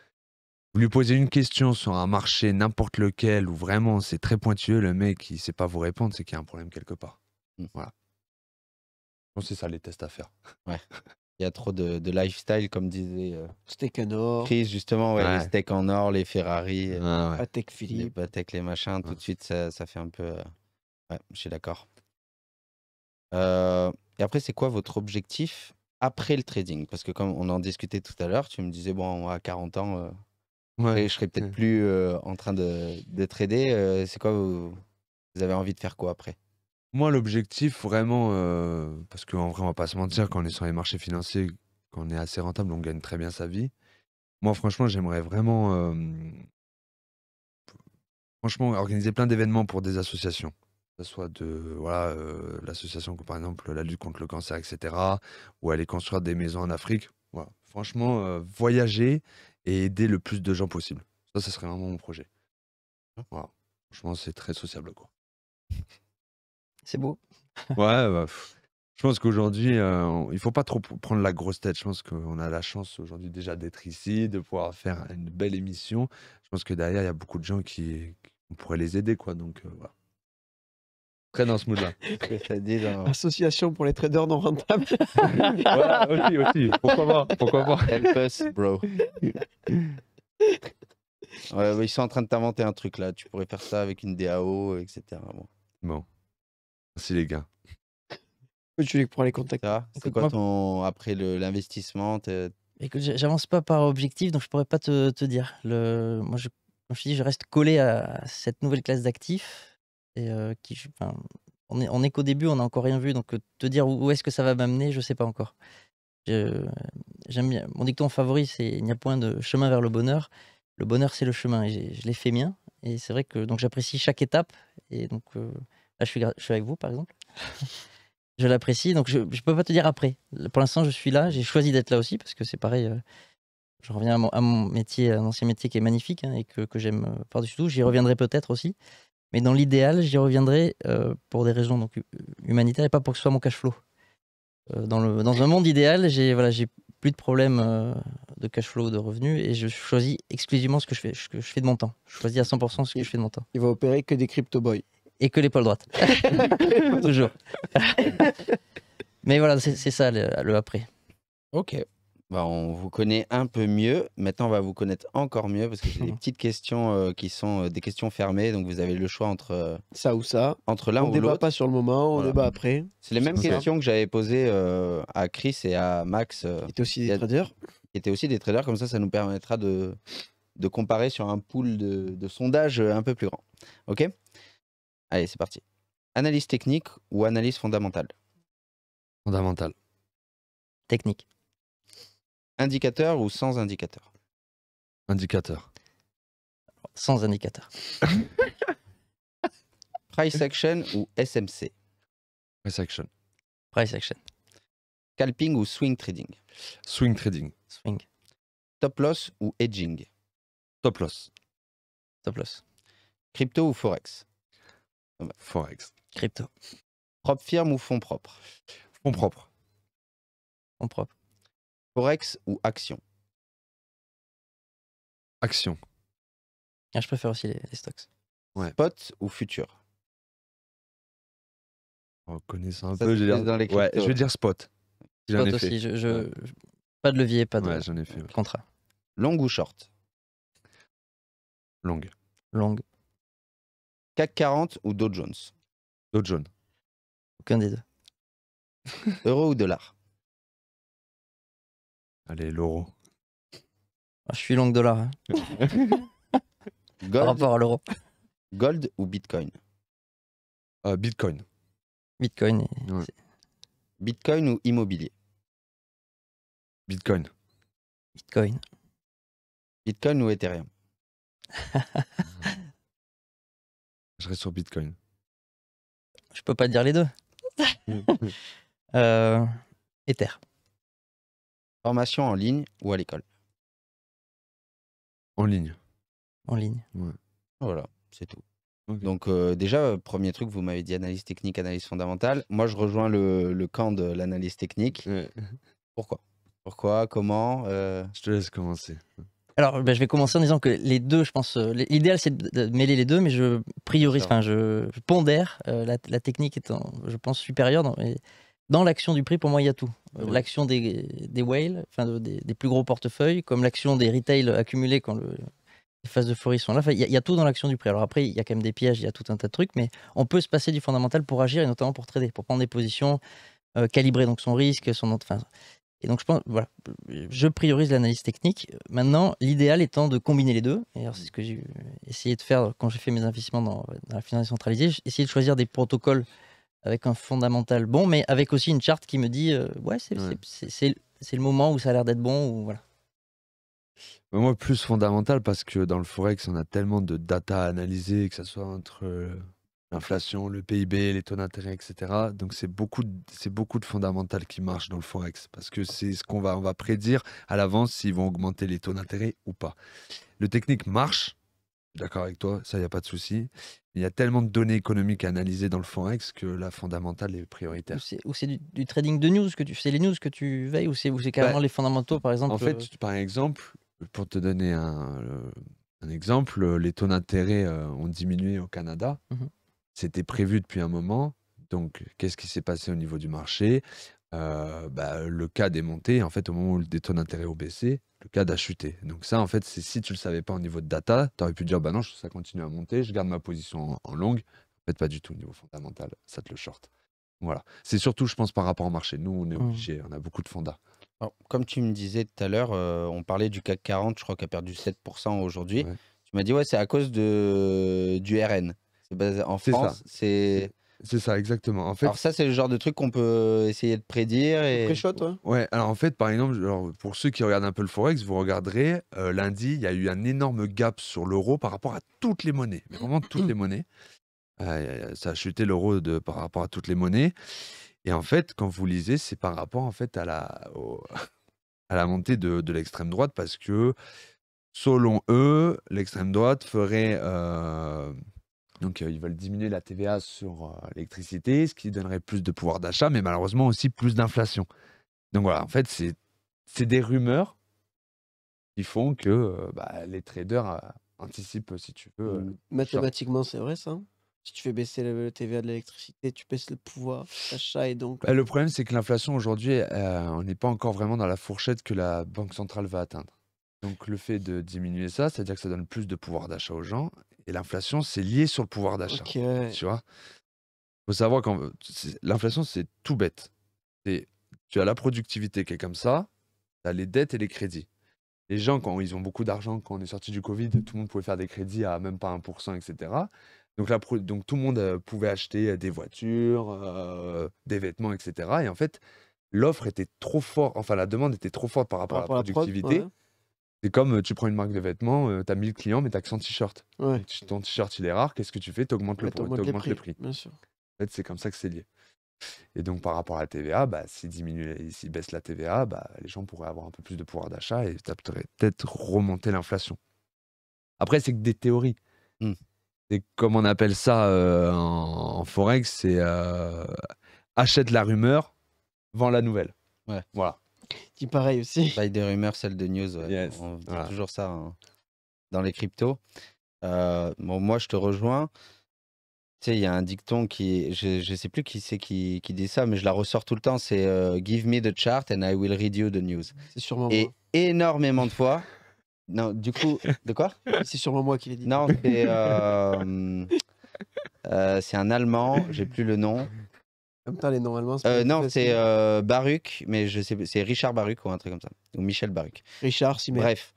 Vous lui posez une question sur un marché n'importe lequel où vraiment c'est très pointueux, le mec il sait pas vous répondre, c'est qu'il y a un problème quelque part. Hmm. Voilà. c'est ça les tests à faire. Ouais. Il y a trop de, lifestyle, comme disait euh, Steak en or. Chris, justement, ouais, les steaks en or, les Ferrari, euh, Philippe. Les les machins, tout de suite, ça, fait un peu. Euh, ouais, je suis d'accord. et après, c'est quoi votre objectif après le trading Parce que comme on en discutait tout à l'heure, tu me disais, bon, à 40 ans, je serais peut-être plus en train de, d'être aidé. c'est quoi vous, avez envie de faire quoi après Moi, l'objectif vraiment, parce qu'en vrai, on va pas se mentir, quand on est sur les marchés financiers, quand on est assez rentable, on gagne très bien sa vie. Moi, franchement, j'aimerais vraiment, franchement, organiser plein d'événements pour des associations. Que ce soit de voilà l'association par exemple la lutte contre le cancer etc ou aller construire des maisons en Afrique voilà. franchement voyager et aider le plus de gens possible. Ça, ça serait vraiment mon projet. je hein Franchement, c'est très sociable, quoi. C'est beau. ouais, bah, je pense qu'aujourd'hui, euh, il faut pas trop prendre la grosse tête. Je pense qu'on a la chance aujourd'hui déjà d'être ici, de pouvoir faire une belle émission. Je pense que derrière, il y a beaucoup de gens qui, on pourrait les aider, quoi. Donc, euh, voilà très dans ce mood-là. Association pour les traders non rentables. voilà, aussi, aussi. Pourquoi pas Pourquoi pas bro. ils sont en train de t'inventer un truc là. Tu pourrais faire ça avec une DAO, etc. Bon. bon. Merci les gars. Tu prendre les contacter. C'est quoi Après l'investissement Écoute, j'avance pas par objectif, donc je pourrais pas te, dire. Le... Moi, je... dis, je reste collé à cette nouvelle classe d'actifs. Euh, on est, qu'au début, on n'a encore rien vu, donc euh, te dire où, est-ce que ça va m'amener, je sais pas encore. J'aime bien. Mon dicton favori, c'est il n'y a point de chemin vers le bonheur. Le bonheur, c'est le chemin. Et je l'ai fait mien. Et c'est vrai que donc j'apprécie chaque étape. Et donc euh, là, je suis, avec vous, par exemple. je l'apprécie. Donc je ne peux pas te dire après. Pour l'instant, je suis là. J'ai choisi d'être là aussi parce que c'est pareil. je reviens à mon, à mon, métier, un ancien métier qui est magnifique hein, et que, que j'aime par-dessus tout. J'y reviendrai peut-être aussi. Mais dans l'idéal, j'y reviendrai euh, pour des raisons donc, humanitaires et pas pour que ce soit mon cash flow. Euh, dans, le, dans un monde idéal, j'ai voilà, plus de problèmes euh, de cash flow, de revenus, et je choisis exclusivement ce que je fais, que je fais de mon temps. Je choisis à 100% ce que je fais de mon temps. Il va opérer que des crypto-boys. Et que l'épaule droite. Toujours. Mais voilà, c'est ça le après. Ok. Bah, on vous connaît un peu mieux. Maintenant, on va vous connaître encore mieux parce que j'ai des petites questions euh, qui sont euh, des questions fermées. Donc, vous avez le choix entre euh, ça ou ça. Entre l'un ou l'autre. On débat pas sur le moment, on le débat après. C'est les mêmes questions que j'avais posées à Chris et à Max. qui étaient aussi des traders. étaient aussi des traders. Comme ça, ça nous permettra de, de comparer sur un pool de, de sondage un peu plus grand. OK Allez, c'est parti. Analyse technique ou analyse fondamentale Fondamentale. Technique. Indicateur ou sans indicateur Indicateur. Sans indicateur. Price action ou SMC Price action. Price action. Scalping ou swing trading Swing trading. Swing. Top loss ou hedging Top loss. Top loss. Crypto ou forex Forex. Crypto. Propre firme ou fonds propre Fonds propre. Fonds propre. Forex ou action Action. Ah, je préfère aussi les, stocks. Spot ou futur En oh, un peu, je vais, dire... spot. Spot aussi, je, pas de levier, pas de contrat. Long ou short Longue. Longue, CAC 40 ou Dow Jones Dow Jones. aucun des deux. Euro ou dollar Allez, l'euro. Ah, je suis longue dollar. Hein. par rapport à l'euro. gold ou Bitcoin euh, Bitcoin. Bitcoin. Bitcoin ou immobilier Bitcoin. Bitcoin. Bitcoin ou Ethereum Je reste sur Bitcoin. Je peux pas dire les deux. Euh, Ether. Formation en ligne ou à l'école En ligne. En ligne. Voilà, c'est tout. Donc euh, déjà, euh, premier truc, vous m'avez dit analyse technique, analyse fondamentale. Moi, je rejoins le, camp de l'analyse technique. Pourquoi Pourquoi Comment euh, Je te laisse commencer. Alors, ben, je vais commencer en disant que les deux, je pense, l'idéal c'est de mêler les deux, mais je priorise, enfin, je, pondère la, technique étant, je pense, supérieure. Dans, dans l'action du prix, pour moi, il y a tout. Ah l'action des, whales, enfin, des, plus gros portefeuilles, comme l'action des retails accumulés quand le, les phases de forêt sont là. Il y, y, a tout dans l'action du prix. Alors après, il y a quand même des pièges, il y a tout un tas de trucs, mais on peut se passer du fondamental pour agir et notamment pour trader, pour prendre des positions, euh, calibrer donc son risque, son. Enfin, et donc je pense, voilà, je priorise l'analyse technique. Maintenant, l'idéal étant de combiner les deux. c'est ce que j'ai essayé de faire quand j'ai fait mes investissements dans, dans la finance centralisée. J'ai essayé de choisir des protocoles avec un fondamental bon, mais avec aussi une charte qui me dit euh, ouais, c'est le moment où ça a l'air d'être bon. Ou, voilà. Moi, plus fondamental parce que dans le Forex, on a tellement de data à analyser, que ce soit entre euh, l'inflation, le PIB, les taux d'intérêt, etc. Donc, c'est beaucoup, beaucoup de fondamental qui marche dans le Forex parce que c'est ce qu'on va, on va prédire à l'avance s'ils vont augmenter les taux d'intérêt ou pas. Le technique marche, D'accord avec toi, ça, il n'y a pas de souci. Il y a tellement de données économiques à analyser dans le Forex que la fondamentale est prioritaire. Ou c'est du, trading de news que tu fais, les news que tu veilles, ou c'est bah, carrément les fondamentaux, par exemple En fait, euh, par exemple, pour te donner un, exemple, les taux d'intérêt euh, ont diminué au Canada. Mmh C'était prévu depuis un moment. Donc, qu'est-ce qui s'est passé au niveau du marché euh, bah, le CAD est monté. En fait, au moment où les taux d'intérêt ont baissé, le CAD a chuté. Donc ça, en fait, c'est si tu ne le savais pas au niveau de data, tu aurais pu dire, bah non, ça continue à monter, je garde ma position en, longue. En fait, pas du tout au niveau fondamental, ça te le short. Voilà. C'est surtout, je pense, par rapport au marché. Nous, on est mmh. obligé, on a beaucoup de fondas. comme tu me disais tout à l'heure, euh, on parlait du CAC 40, je crois qu'il a perdu 7% aujourd'hui. Tu m'as dit, ouais, c'est à cause de, du RN. En France, c'est c'est ça, exactement. En fait, alors ça, c'est le genre de truc qu'on peut essayer de prédire. Et... Pré-shot, ouais. Alors en fait, par exemple, alors, pour ceux qui regardent un peu le forex, vous regarderez euh, lundi, il y a eu un énorme gap sur l'euro par rapport à toutes les monnaies, mais vraiment toutes les monnaies. Euh, ça a chuté l'euro de par rapport à toutes les monnaies. Et en fait, quand vous lisez, c'est par rapport en fait à la à la montée de, de l'extrême droite, parce que selon eux, l'extrême droite ferait euh, donc euh, ils veulent diminuer la TVA sur euh, l'électricité, ce qui donnerait plus de pouvoir d'achat, mais malheureusement aussi plus d'inflation. Donc voilà, en fait, c'est des rumeurs qui font que euh, bah, les traders anticipent, si tu veux. Mmh. Mathématiquement, c'est vrai ça hein si tu fais baisser le TVA de l'électricité, tu baisses le pouvoir d'achat et donc. Bah, le problème, c'est que l'inflation aujourd'hui, on n'est pas encore vraiment dans la fourchette que la Banque centrale va atteindre. Donc le fait de diminuer ça, c'est-à-dire que ça donne plus de pouvoir d'achat aux gens. Et l'inflation, c'est lié sur le pouvoir d'achat. Tu vois faut savoir quand l'inflation, c'est tout bête. C'est tu as la productivité qui est comme ça, tu as les dettes et les crédits. Les gens, quand ils ont beaucoup d'argent, quand on est sorti du Covid, tout le monde pouvait faire des crédits à même pas 1%, etc. Donc, la donc tout le monde euh, pouvait acheter euh, des voitures, euh, des vêtements, etc. Et en fait, l'offre était trop forte, enfin la demande était trop forte par rapport, à la productivité. C'est comme euh, tu prends une marque de vêtements, tu as 1000 clients, mais tu que 100 t-shirts. Ton t-shirt, il est rare, qu'est-ce que tu fais Tu augmentes, le, prix. Bien sûr. En fait, c'est comme ça que c'est lié. Et donc, par rapport à la TVA, bah, baisse baisse la TVA, bah, les gens pourraient avoir un peu plus de pouvoir d'achat et ça pourrait peut-être remonter l'inflation. Après, c'est que des théories. Mmh. Et comme on appelle ça euh, en, Forex, c'est euh, achète la rumeur, vend la nouvelle. Ouais. Voilà. Qui pareil aussi. By bah, des rumeurs, celle de news. On dit toujours ça hein, dans les cryptos. Euh, moi, je te rejoins. Tu sais, il y a un dicton qui. Je ne sais plus qui c'est qui, qui, dit ça, mais je la ressors tout le temps. C'est euh, Give me the chart and I will read you the news. C'est sûrement Et énormément de fois. Non, du coup. De quoi C'est sûrement moi qui l'ai dit. Non, c'est. Euh, c'est un Allemand, j'ai plus le nom. Euh, non, c'est euh, Baruch, mais je sais, c'est Richard Baruch ou un truc comme ça, ou Michel Baruch. Richard, si Bref,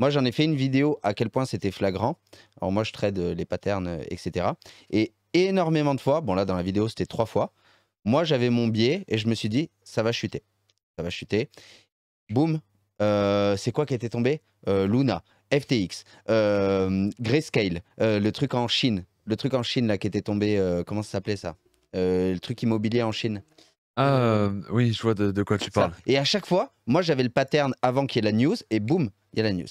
moi j'en ai fait une vidéo à quel point c'était flagrant. Alors moi je trade euh, les patterns, etc. Et énormément de fois, bon là dans la vidéo c'était trois fois, moi j'avais mon biais et je me suis dit ça va chuter, ça va chuter. Boum, c'est quoi qui était tombé Luna, FTX, Grayscale, le truc en Chine, le truc en Chine là qui était tombé, comment ça s'appelait ça euh, le truc immobilier en Chine. Ah euh, oui, je vois de, quoi tu parles. Et à chaque fois, moi j'avais le pattern avant qu'il y ait la news, et boum, il y a la news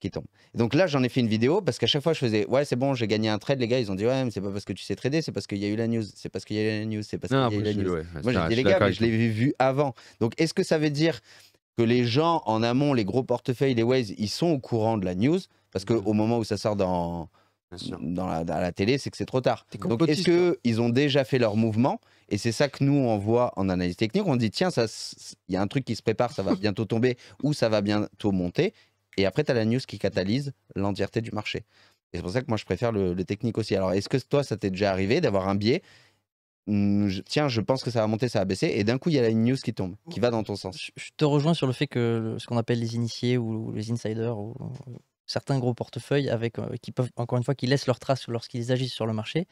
qui tombe. donc là, j'en ai fait une vidéo parce qu'à chaque fois, je faisais Ouais, c'est bon, j'ai gagné un trade. Les gars, ils ont dit Ouais, mais c'est pas parce que tu sais trader, c'est parce qu'il y a eu la news. C'est parce qu'il y a eu la news. C'est parce qu'il y a eu la news. Moi, j'ai dit Les gars, mais je l'ai vu, avant. Donc, est-ce que ça veut dire que les gens en amont, les gros portefeuilles, les ways ils sont au courant de la news Parce qu'au moment où ça sort dans dans la, télé, c'est que c'est trop tard. Donc est-ce qu'ils ont déjà fait leur mouvement Et c'est ça que nous, on voit en analyse technique. On dit, tiens, il y a un truc qui se prépare, ça va bientôt tomber ou ça va bientôt monter. Et après, tu as la news qui catalyse l'entièreté du marché. Et c'est pour ça que moi, je préfère le, technique aussi. Alors, est-ce que toi, ça t'est déjà arrivé d'avoir un biais hum, tiens, je pense que ça va monter, ça va baisser, et d'un coup, il y a la news qui tombe, qui va dans ton sens. Je te rejoins sur le fait que ce qu'on appelle les initiés ou les insiders, ou certains gros portefeuilles avec, qui peuvent, encore une fois, qui laissent leurs trace lorsqu'ils agissent sur le marché,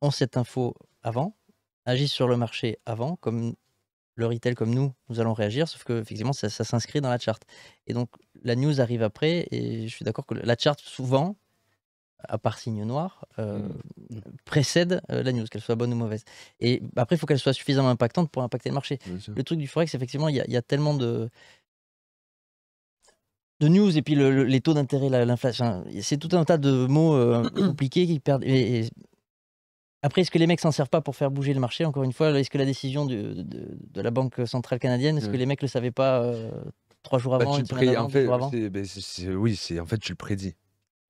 ont cette info avant, agissent sur le marché avant, comme le retail comme nous, nous allons réagir, sauf que effectivement ça, s'inscrit dans la charte. Et donc la news arrive après, et je suis d'accord que la charte souvent, à part signe noir, euh, mmh. Mmh. précède la news, qu'elle soit bonne ou mauvaise. Et bah, après, il faut qu'elle soit suffisamment impactante pour impacter le marché. Le truc du forex, effectivement, il y, a tellement de, de news et puis les taux d'intérêt, l'inflation. C'est tout un tas de mots euh, compliqués qui perdent. Après, est-ce que les mecs s'en servent pas pour faire bouger le marché Encore une fois, est-ce que la décision de, la Banque centrale canadienne, est-ce que les mecs le savaient pas euh, trois jours avant, Oui, c'est en fait tu le prédis.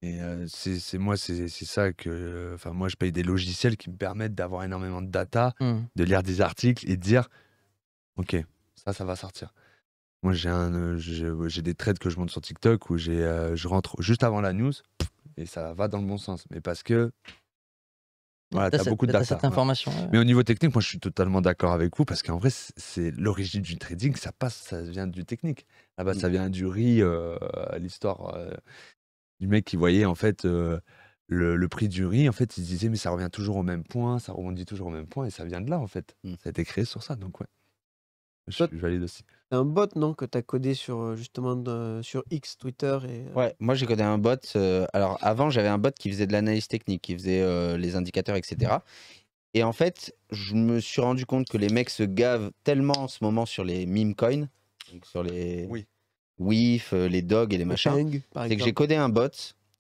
Et euh, c'est moi, c'est ça que, enfin moi, je paye des logiciels qui me permettent d'avoir énormément de data, mmh. de lire des articles et de dire, ok, ça, ça va sortir. Moi, j'ai euh, j'ai des trades que je monte sur TikTok où euh, je rentre juste avant la news et ça va dans le bon sens. Mais parce que voilà, t'as beaucoup de data. Mais au niveau technique, moi, je suis totalement d'accord avec vous parce qu'en vrai, c'est l'origine du trading. Ça passe, ça vient du technique. Là-bas, ah mm. ça vient du riz, euh, l'histoire du mec qui voyait en fait le, prix du riz. En fait, il se disait mais ça revient toujours au même point, ça rebondit toujours au même point et ça vient de là en fait. Mm. Ça a été créé sur ça, donc ouais. Je, je valide aussi. C'est un bot, non, que tu as codé sur euh, justement euh, sur X, Twitter et. Euh ouais, moi j'ai codé un bot. alors avant, j'avais un bot qui faisait de l'analyse technique, qui faisait les indicateurs, etc. Et en fait, je me suis rendu compte que les mecs se gavent tellement en ce moment sur les meme coins, sur les Oui. WIF, les dogs et les machins. C'est que j'ai codé un bot.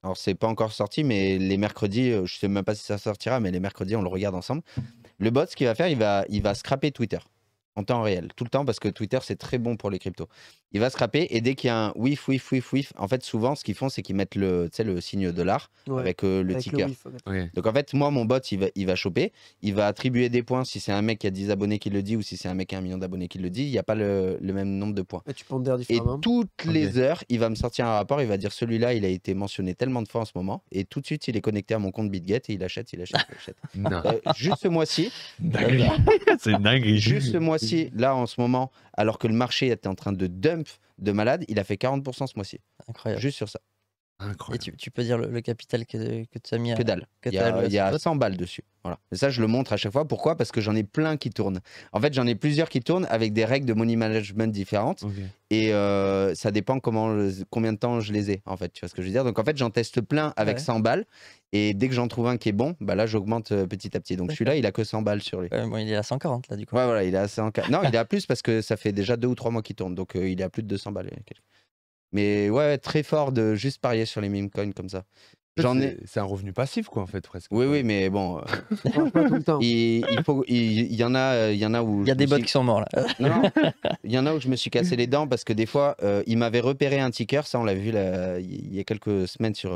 Alors, c'est pas encore sorti, mais les mercredis, je sais même pas si ça sortira, mais les mercredis, on le regarde ensemble. Le bot, ce qu'il va faire, il va, il va scraper Twitter en temps réel, tout le temps, parce que Twitter, c'est très bon pour les cryptos il va scraper et dès qu'il y a un oui oui oui oui en fait, souvent, ce qu'ils font, c'est qu'ils mettent le, le signe dollar euh, avec le ticker. Donc, en fait, moi, mon bot, il va, il va choper, il va attribuer des points si c'est un mec qui a 10 abonnés qui le dit ou si c'est un mec qui a un million d'abonnés qui le dit. Il n'y a pas le, même nombre de points. Et, toutes les heures, il va me sortir un rapport, il va dire celui-là, il a été mentionné tellement de fois en ce moment. Et tout de suite, il est connecté à mon compte BitGet et il achète, il achète, il achète. Euh, juste ce mois-ci. Euh, c'est dingue. Juste ce mois-ci, là, en ce moment, alors que le marché était en train de dump de malade, il a fait 40% ce mois-ci. Incroyable. Juste sur ça tu, tu peux dire le, capital que, tu as mis à- Que dalle. Il y a, 100 balles dessus. Voilà. Et ça, je le montre à chaque fois. Pourquoi Parce que j'en ai plein qui tournent. En fait, j'en ai plusieurs qui tournent avec des règles de money management différentes. Et euh, ça dépend comment, combien de temps je les ai, en fait. Tu vois ce que je veux dire Donc, en fait, j'en teste plein avec 100 balles. Et dès que j'en trouve un qui est bon, bah là, j'augmente euh, petit à petit. Donc, celui-là, il a que 100 balles sur lui. Euh, bon, il est à 140 là du coup. Ouais, voilà, il est à Non, il est à plus parce que ça fait déjà deux ou trois mois qu'il tourne. Donc, il est à plus de 200 balles. Mais ouais, très fort de juste parier sur les meme coins comme ça. J'en ai... C'est un revenu passif, quoi, en fait, presque. Oui, oui, mais bon. Il, y en a, euh, il y en a où. Il y a des bots qui sont morts, là. Euh, non, il y en a où je me suis cassé les dents parce que des fois, euh, il m'avait repéré un ticker. Ça, on l'a vu il y a quelques semaines sur,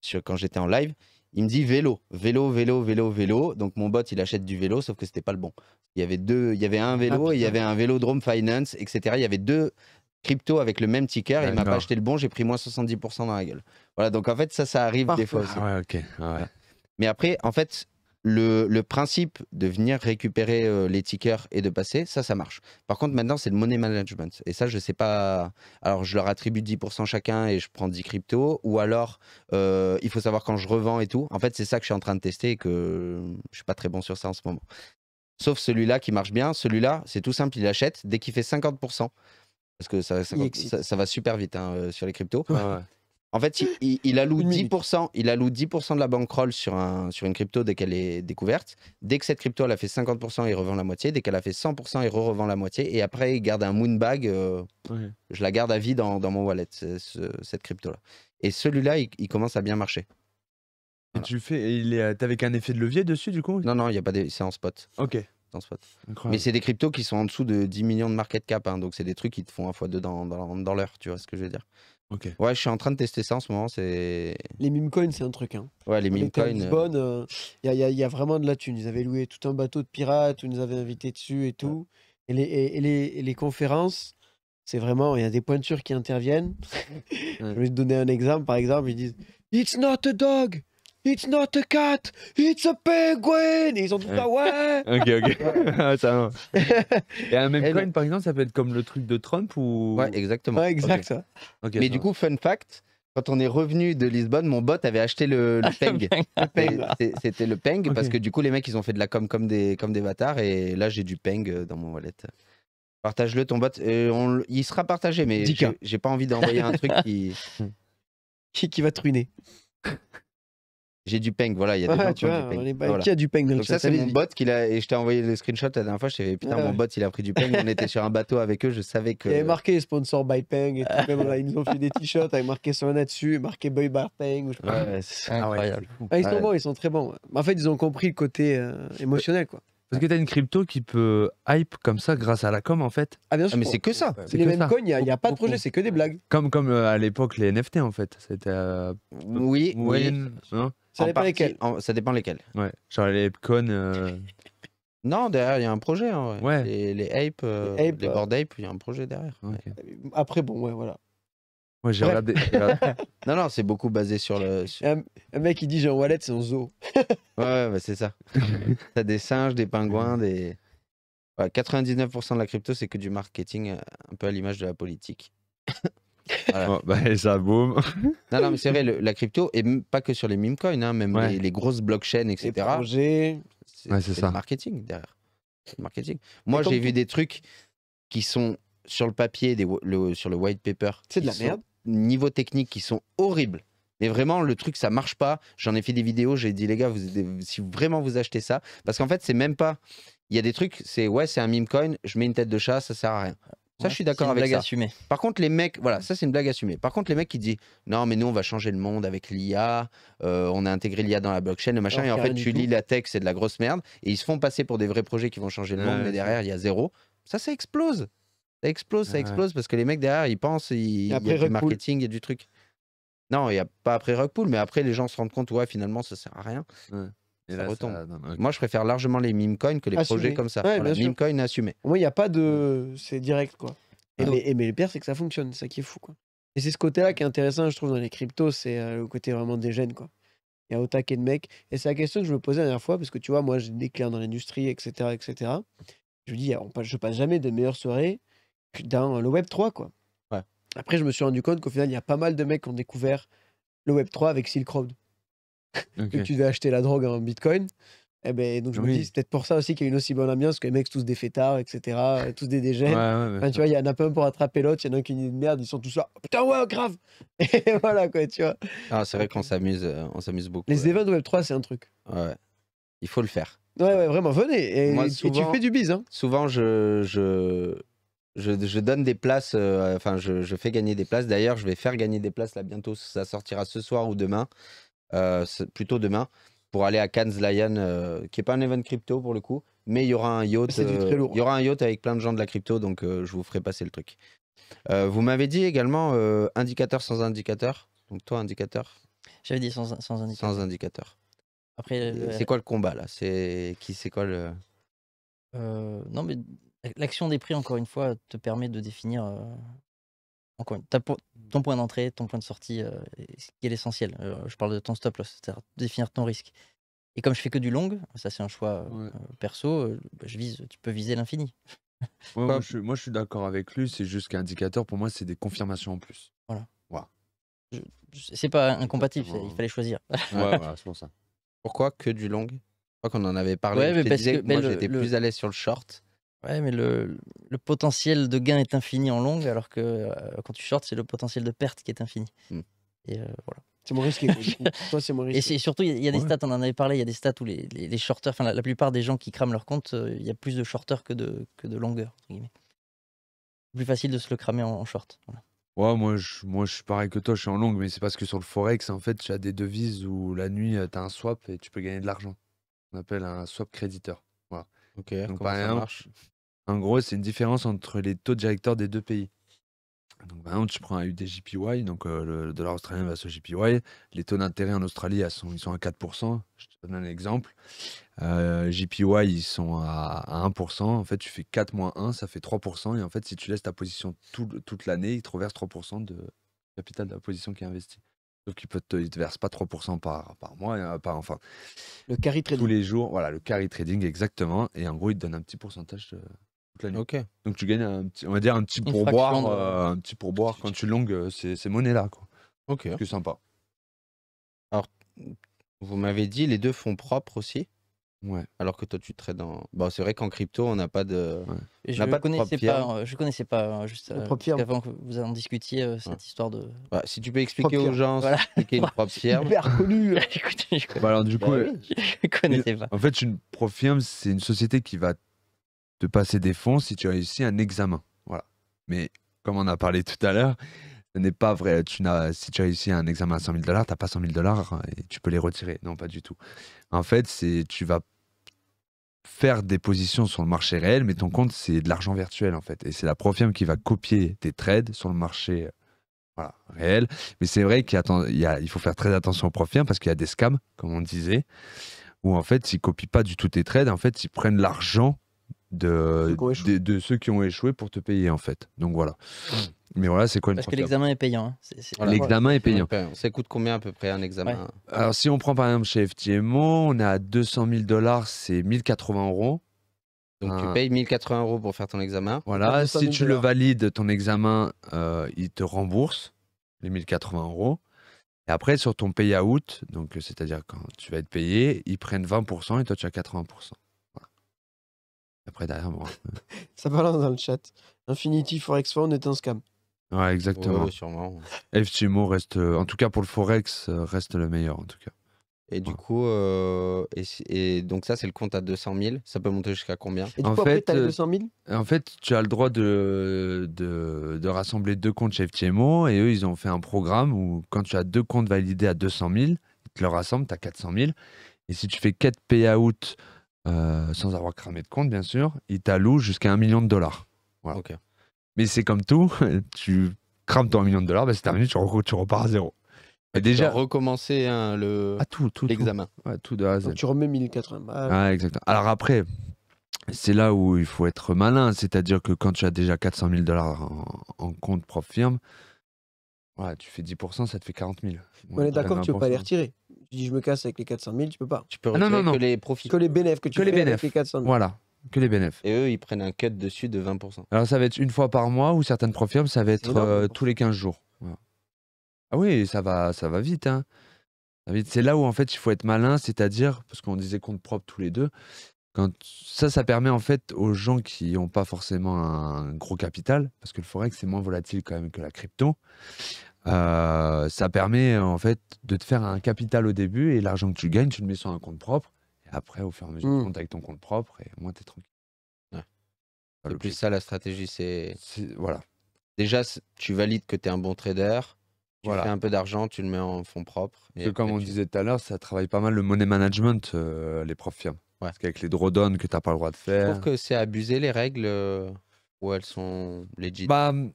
sur quand j'étais en live. Il me dit vélo, vélo, vélo, vélo, vélo. Donc mon bot, il achète du vélo, sauf que c'était pas le bon. Il y avait deux, il y avait un ah, vélo il y avait un vélodrome finance, etc. Il y avait deux crypto avec le même ticker, il il m'a pas acheté le bon, j'ai pris moins 70% dans la gueule. Voilà, donc en fait, ça, ça arrive des fois ah ah Mais après, en fait, le, principe de venir récupérer euh, les tickers et de passer, ça, ça marche. Par contre, maintenant, c'est le money management. Et ça, je sais pas. Alors, je leur attribue 10% chacun et je prends 10 crypto Ou alors, euh, il faut savoir quand je revends et tout. En fait, c'est ça que je suis en train de tester et que je suis pas très bon sur ça en ce moment. Sauf celui-là qui marche bien. Celui-là, c'est tout simple, il achète. Dès qu'il fait 50%, parce que ça, ça, va super vite hein, euh, sur les cryptos. En fait, il, alloue 10%, il alloue 10% de la bankroll sur, un, sur une crypto dès qu'elle est découverte. Dès que cette crypto, elle a fait 50%, il revend la moitié. Dès qu'elle a fait 100%, il revend la moitié. Et après, il garde un moonbag. Euh, je la garde à vie dans, dans mon wallet, cette crypto-là. Et celui-là, il, commence à bien marcher. tu fais, il est avec un effet de levier dessus, du coup Non, non, il y a pas C'est en spot. Ok. Mais c'est des cryptos qui sont en dessous de 10 millions de market cap. Hein, donc c'est des trucs qui te font un fois deux dans, dans, l'heure, tu vois ce que je veux dire. ok Ouais, je suis en train de tester ça en ce moment. c'est Les meme coins, c'est un truc. Hein. Ouais, les meme euh, coins. Euh, il euh, y, y, a vraiment de la thune. Ils avaient loué tout un bateau de pirates, ils nous avaient invités dessus et tout. Et, les, et, les, les, conférences, c'est vraiment. Il y a des pointures qui interviennent. Je vais te donner un exemple. Par exemple, ils disent It's not a dog! It's not a cat, it's a penguin. ils ont tout fait « ouais. ok, ok. Ah, ça Et un même eh ben, coin, par exemple, ça peut être comme le truc de Trump ou. Ouais, exactement. Ouais, exact. Mais du coup, fun fact. Quand on est revenu de Lisbonne, mon bot avait acheté le, le Peng. C'était le Peng, parce que du coup, les mecs, ils ont fait de la com comme des, comme des bâtards. Et là, j'ai du Peng euh, dans mon wallet. Partage-le, ton bot. Euh, on, il sera partagé, mais j'ai pas envie d'envoyer un truc qui... qui... qui. va ruiner j'ai du ping, voilà, il y a des gens qui ont du peng. Voilà. Qui a du peng dans le chat Ça, c'est mon bot qui l'a. Et je t'ai envoyé le screenshot la dernière fois. Je t'ai putain, mon bot, il a pris du ping, on était sur un bateau avec eux, je savais que. Il y avait marqué sponsor by peng. Et tout, même, ils nous ont fait des t-shirts avec marqué là dessus, marqué Boy Bar Peng. c'est ah incroyable. Ah, ils sont bons, ils sont très bons. En fait, ils ont compris le côté euh, émotionnel, quoi. Parce que tu as une crypto qui peut hype comme ça grâce à la com en fait. Ah bien ah, sûr. mais c'est que ça. les mêmes coins, il n'y a, pas de projet, c'est que des blagues. Comme, euh, à l'époque les NFT en fait. C'était. Euh, oui, oui. Hein. ça, dépend lesquels. ça dépend Genre les connes euh, non, derrière, il y a un projet. Hein, ouais. Les, hype. les, les il y a un projet derrière. Après, bon, ouais, voilà. Moi, j'ai non, non, c'est beaucoup basé sur le. Un, mec il dit j'ai un wallet, c'est un zoo. Ouais, ouais, c'est ça. T'as des singes, des pingouins, des. 99% de la crypto, c'est que du marketing, euh, un peu à l'image de la politique. Bah, et ça boum. Non, non, mais c'est vrai, la crypto, et pas que sur les meme coins, hein, même les, grosses blockchains, etc. C'est Ouais, c'est marketing derrière. C'est marketing. Moi, j'ai vu des trucs qui sont sur le papier, des, sur le white paper. C'est de la merde niveau techniques qui sont horribles. Mais vraiment, le truc, ça marche pas. J'en ai fait des vidéos, j'ai dit, les gars, vous, si vraiment vous achetez ça, parce qu'en fait, c'est même pas. Il y a des trucs, c'est ouais, c'est un meme coin, je mets une tête de chat, ça sert à rien. Ça, je suis d'accord avec blague ça. Assumée. Par contre, les mecs, voilà, ça c'est une blague assumée. Par contre, les mecs qui disent non, mais nous on va changer le monde avec l'IA, euh, on a intégré l'IA dans la blockchain, le machin, et en fait tu lis la tech, c'est de la grosse merde, et ils se font passer pour des vrais projets qui vont changer le monde, mais derrière il y a zéro. Ça, ça explose. Ça explose, ça explose parce que les mecs derrière, ils pensent, il y a du marketing, il y a du truc. Non, il n'y a pas après Rockpool, mais après les gens se rendent compte, ouais, finalement, ça sert à rien. Ça retombe. Moi, je préfère largement les meme coins que les projets comme ça. Ouais, meme coin assumé. Moi, il n'y a pas de. C'est direct, quoi. mais, le pire, c'est que ça fonctionne, c'est ça qui est fou, quoi. Et c'est ce côté-là qui est intéressant, je trouve, dans les cryptos, c'est euh, le côté vraiment des gènes, quoi. Il y a au taquet de mecs. Et c'est la question que je me posais la dernière fois, parce que tu vois, moi, j'ai des clients dans l'industrie, etc., etc. Je me dis, on passe, je passe jamais de meilleures soirées dans le Web 3, quoi. Ouais. Après, je me suis rendu compte qu'au final, il y a pas mal de mecs qui ont découvert le Web 3 avec Silk Road. que tu devais acheter la drogue en Bitcoin. et eh ben, donc je me dis, c'est peut-être pour ça aussi qu'il y a une aussi bonne ambiance, que les mecs, tous des fêtards, etc., tous des dégènes. tu vois, il y en a pas un pour attraper l'autre, il y en a un qui dit merde, ils sont tous là, putain, ouais, grave Et voilà, quoi, tu vois. Ah, c'est vrai qu'on s'amuse, euh, on s'amuse beaucoup. Les événements de Web3, c'est un truc. Ouais, il faut le faire. Ouais, ouais, vraiment, venez. Et, tu fais du bise. Hein. Souvent, je, je, donne des places, euh, enfin, je, fais gagner des places. D'ailleurs, je vais faire gagner des places là bientôt. Ça sortira ce soir ou demain, euh, plutôt demain, pour aller à Cannes Lion, euh, qui n'est pas un event crypto pour le coup, mais il y aura un yacht. Il y aura un yacht avec plein de gens de la crypto, donc je vous ferai passer le truc. vous m'avez dit également indicateur sans indicateur. Donc toi, indicateur. J'avais dit sans, sans indicateur. Sans indicateur. Après, c'est quoi le combat là C'est qui C'est quoi le non, mais L'action des prix, encore une fois, te permet de définir euh, encore ton point d'entrée, ton point de sortie, euh, ce qui est l'essentiel. Euh, je parle de ton stop loss, c'est-à-dire définir ton risque. Et comme je fais que du long, ça c'est un choix perso, bah, je vise, tu peux viser l'infini. moi, je, suis d'accord avec lui, c'est juste qu'un indicateur, pour moi, c'est des confirmations en plus. Voilà. voilà C'est pas incompatible, il fallait choisir. ouais, ça. Pourquoi que du long Je crois qu'on en avait parlé. Ouais, mais moi, j'étais plus à l'aise sur le short. Ouais, mais le, le, potentiel de gain est infini en longue, alors que euh, quand tu shortes, c'est le potentiel de perte qui est infini. Hmm. Et euh, voilà. C'est moins risqué. Toi, c'est Et surtout, il y, a des stats, on en avait parlé, il y a des stats où les, les, enfin, la, plupart des gens qui crament leur compte, euh, il y a plus de shorteurs que de, que de longueurs. Plus facile de se le cramer en, short. Ouais, moi je, moi, je suis pareil que toi, je suis en longue, mais c'est parce que sur le Forex, en fait, tu as des devises où la nuit, tu as un swap et tu peux gagner de l'argent. On appelle un swap créditeur. Voilà. Ok, donc, par en gros, c'est une différence entre les taux directeurs des deux pays. Donc, par exemple, tu prends un UDJPY, donc euh, le dollar australien va sur JPY. Les taux d'intérêt en Australie, sont, ils sont à 4%. Je te donne un exemple. Euh, JPY, ils sont à, 1%. En fait, tu fais 4 moins 1, ça fait 3%. Et en fait, si tu laisses ta position toute l'année, ils te reversent 3% de capital de la position qui est investie. Sauf qu'ils ne te, versent pas 3% par, par mois, euh, par, enfin. Le carry trading. Tous les jours, voilà, le carry trading, exactement. Et en gros, ils te donnent un petit pourcentage de, euh, Ok. Donc tu gagnes un petit, on va dire un petit pourboire, euh, un petit pourboire quand tu longues euh, ces, ces monnaies-là. Quoi. Ok. C'est sympa. Alors, vous m'avez dit les deux fonds propres aussi. Ouais. Alors que toi, tu trades dans. Bon, bah, c'est vrai qu'en crypto, on n'a pas de. je, pas connaissais pas, euh, je connaissais pas, euh, juste avant que vous en discutiez, cette histoire de. Bah, si tu peux expliquer aux gens voilà. ce qu'est une propre firme. Hyper Écoute, je connais... Bah, alors, du coup, je connaissais pas. En fait, une propre firme, c'est une société qui va de passer des fonds si tu as réussi un examen. Voilà. Mais comme on a parlé tout à l'heure, ce n'est pas vrai. Tu n'as si tu as réussi un examen à 100 000 dollars, tu n'as pas 100 000 dollars et tu peux les retirer. Non, pas du tout. En fait, c'est tu vas faire des positions sur le marché réel, mais ton compte, c'est de l'argent virtuel en fait. Et c'est la profium qui va copier tes trades sur le marché réel. Mais c'est vrai qu'il faut faire très attention aux profièmes parce qu'il y a des scams, comme on disait, où en fait, s'ils copient pas du tout tes trades. En fait, ils prennent l'argent de, ceux qui ont échoué pour te payer en fait. Donc voilà. Hmm. Mais voilà, c'est quoi une Parce que l'examen est payant. Hein. L'examen est payant. Ça coûte combien à peu près un examen Alors si on prend par exemple chez FTMO, on a 200 000 dollars, c'est 1080 euros. Donc tu payes 1080 euros pour faire ton examen. Voilà, ah, si tu le valides, ton examen, euh, il te rembourse les 1080 euros. Et après, sur ton payout, donc c'est-à-dire quand tu vas être payé, ils prennent 20% et toi tu as 80%. Après, derrière, moi. Ça parle dans le chat. Infinity Forex on est un scam. Ouais, exactement. FTMO reste, euh, en tout cas pour le Forex, euh, reste le meilleur, en tout cas. Et du coup, euh, et, donc ça, c'est le compte à 200 000. Ça peut monter jusqu'à combien Et en fait, En fait, tu as le droit de, de, de, rassembler deux comptes chez FTMO. Et eux, ils ont fait un programme où quand tu as deux comptes validés à 200 000, ils te le rassemblent, tu as 400 000. Et si tu fais 4 payouts euh, sans avoir cramé de compte, bien sûr, il t'alloue jusqu'à un million de dollars. Mais c'est comme tout, tu crames ton million de dollars, ben c'est terminé, tu, repars à zéro. Tu déjà recommencer hein, le ah, tout, tout, l'examen. tu remets 1080 bah, ah, Alors après, c'est là où il faut être malin, c'est-à-dire que quand tu as déjà 400 000 dollars en, compte propre firme, tu fais 10%, ça te fait 40 000. On est d'accord, tu ne pas les retirer tu dis je me casse avec les 400 000, tu peux pas. Tu peux ah non, non, non. que les profits. Que les bénéfices que tu fais les 400 Voilà, que les bénéfices. Et eux, ils prennent un cut dessus de 20%. Alors ça va être une fois par mois ou certaines profils, ça va être euh, tous les 15 jours. Ah oui, ça va, ça va vite. Hein. C'est là où en fait il faut être malin, c'est-à-dire, parce qu'on disait compte propre tous les deux, quand ça, ça permet en fait aux gens qui n'ont pas forcément un gros capital, parce que le forex c'est moins volatile quand même que la crypto, euh, ça permet euh, en fait de te faire un capital au début et l'argent que tu gagnes, tu le mets sur un compte propre. Et après, au fur et à mesure, tu mmh. comptes avec ton compte propre et moins, tu es tranquille. plus ça la stratégie, c'est. Voilà. Déjà, tu valides que tu es un bon trader. Tu fais un peu d'argent, tu le mets en fonds propres. Et comme on disait tout à l'heure, ça travaille pas mal le money management, euh, les profs firmes. Ouais. Parce qu'avec les drawdowns que tu n'as pas le droit de faire. Je trouve que c'est abuser les règles où elles sont bah, légitimes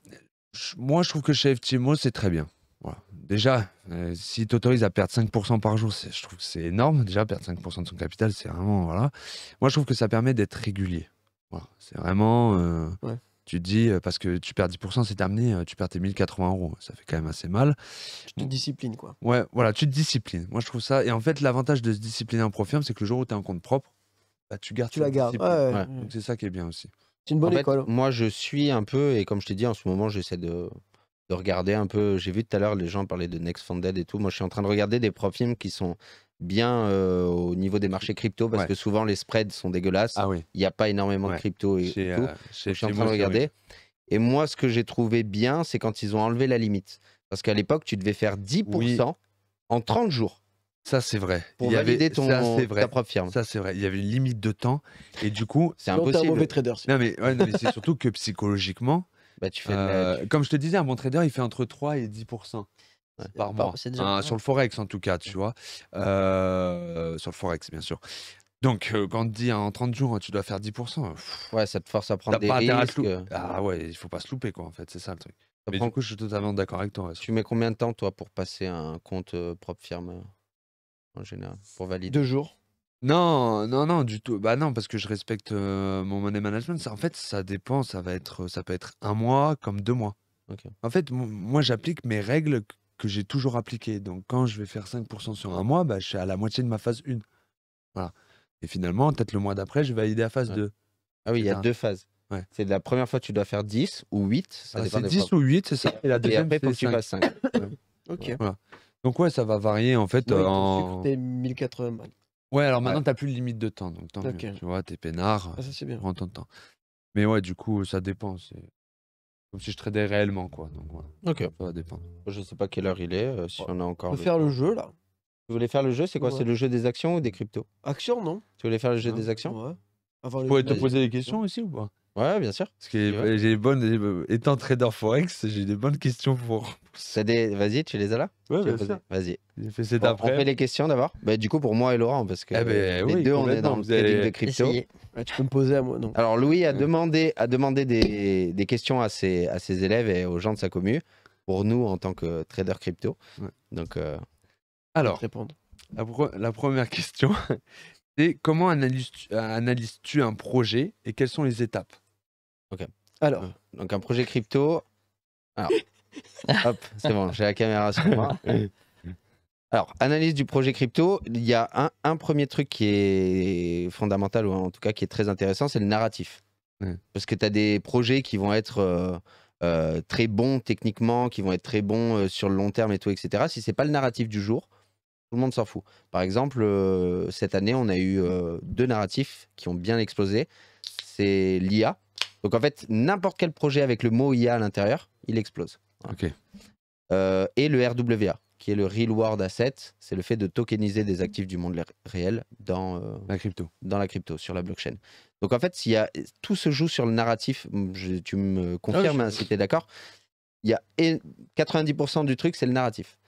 moi, je trouve que chez FTMO, c'est très bien. Déjà, euh, s'il t'autorise à perdre 5% par jour, je trouve que c'est énorme. Déjà, perdre 5% de son capital, c'est vraiment. Voilà. Moi, je trouve que ça permet d'être régulier. Voilà. C'est vraiment. Euh, tu dis, euh, parce que tu perds 10%, c'est terminé, tu perds tes 1080 euros. Ça fait quand même assez mal. Tu te disciplines, quoi. Ouais, voilà, tu te disciplines. Moi, je trouve ça. Et en fait, l'avantage de se discipliner en profil, c'est que le jour où tu as un compte propre, bah, tu gardes tu la gardes. Mmh. Donc, c'est ça qui est bien aussi école. moi, je suis un peu, et comme je t'ai dit, en ce moment, j'essaie de, de regarder un peu. J'ai vu tout à l'heure les gens parler de Next Funded et tout. Moi, je suis en train de regarder des profils qui sont bien euh, au niveau des marchés crypto parce que souvent les spreads sont dégueulasses. Ah Il n'y a pas énormément de crypto et tout. Euh, je suis en train de regarder. Et moi, ce que j'ai trouvé bien, c'est quand ils ont enlevé la limite. Parce qu'à l'époque, tu devais faire 10% en 30 jours. Ça, c'est vrai. Pour il valider avait, ton, ta propre firme. Ça, c'est vrai. Il y avait une limite de temps. Et du coup. c'est impossible. un mauvais trader. Non, mais, mais c'est surtout que psychologiquement. Bah, tu fais euh, Comme je te disais, un bon trader, il fait entre 3 et 10 par mois. sur le Forex, en tout cas, tu vois. Euh, sur le Forex, bien sûr. Donc, euh, quand on te dit hein, en 30 jours, tu dois faire 10%. ouais, ça te force à prendre des risques. Ah ouais, il faut pas se louper, quoi, en fait. C'est ça le truc. Mais tout coup, je suis totalement d'accord avec toi. tu mets combien de temps, toi, pour passer un compte propre firme en général, pour valider. Deux jours non, non, non, du tout. Bah non, parce que je respecte euh, mon money management. en fait, ça dépend. Ça va être, ça peut être un mois comme deux mois. En fait, moi, j'applique mes règles que j'ai toujours appliquées. Donc, quand je vais faire 5% sur un mois, bah, je suis à la moitié de ma phase 1. Voilà. Et finalement, peut-être le mois d'après, je vais valider la phase 2. Ah oui, il y a deux phases. Ouais. C'est la première fois, tu dois faire 10 ou 8. Ça ah, c'est 10 ou 8, c'est ça. Et la deuxième, c'est 5. Ok. Voilà. Donc ouais, ça va varier en fait. Ouais, en... coûter 1080 Ouais, alors maintenant, t'as plus de limite de temps. Donc tant tu vois, t'es peinard. Ah, ça, c'est bien. temps. Mais ouais, du coup, ça dépend. comme si je tradais réellement, quoi. Donc voilà. Ok. Ça va dépendre. Je sais pas quelle heure il est, euh, si on a encore. faire le jeu, là. Tu voulais faire le jeu C'est quoi C'est le jeu des actions ou des cryptos Actions, non Tu voulais faire le jeu hein? des actions Ouais. Tu pourrais te poser des questions aussi ou pas Ouais, bien sûr. Parce que j'ai bonnes. Euh, étant trader forex, j'ai des bonnes questions pour. Des... Vas-y, tu les as là Oui, bien sûr. Vas-y. après. On fait les questions d'abord. Bah, du coup, pour moi et Laurent, parce que eh ben, les deux, on est dans le trading de crypto. tu peux me poser à moi, non Alors, Louis a demandé, a demandé des, des questions à ses, à ses, élèves et aux gens de sa commu, pour nous en tant que trader crypto. Donc, euh, alors. Répondre. La, la première question, comment analyses-tu un projet et quelles sont les étapes Ok. Alors. Euh, donc un projet crypto. Alors. hop, c'est bon, j'ai la caméra sur moi. Alors, analyse du projet crypto, il y a un, premier truc qui est fondamental, ou en tout cas qui est très intéressant, c'est le narratif. Parce que tu as des projets qui vont être euh, euh, très bons techniquement, qui vont être très bons sur le long terme et tout, etc. Si c'est pas le narratif du jour, tout le monde s'en fout. Par exemple, euh, cette année, on a eu euh, deux narratifs qui ont bien explosé. C'est l'IA. Donc en fait, n'importe quel projet avec le mot IA à l'intérieur, il explose. Ok. Euh, et le RWA, qui est le Real World Asset. C'est le fait de tokeniser des actifs du monde réel dans la crypto, dans la crypto sur la blockchain. Donc en fait, y tout se joue sur le narratif. tu me ah confirmes hein, si tu es d'accord. Il y a 90% du truc, c'est le narratif.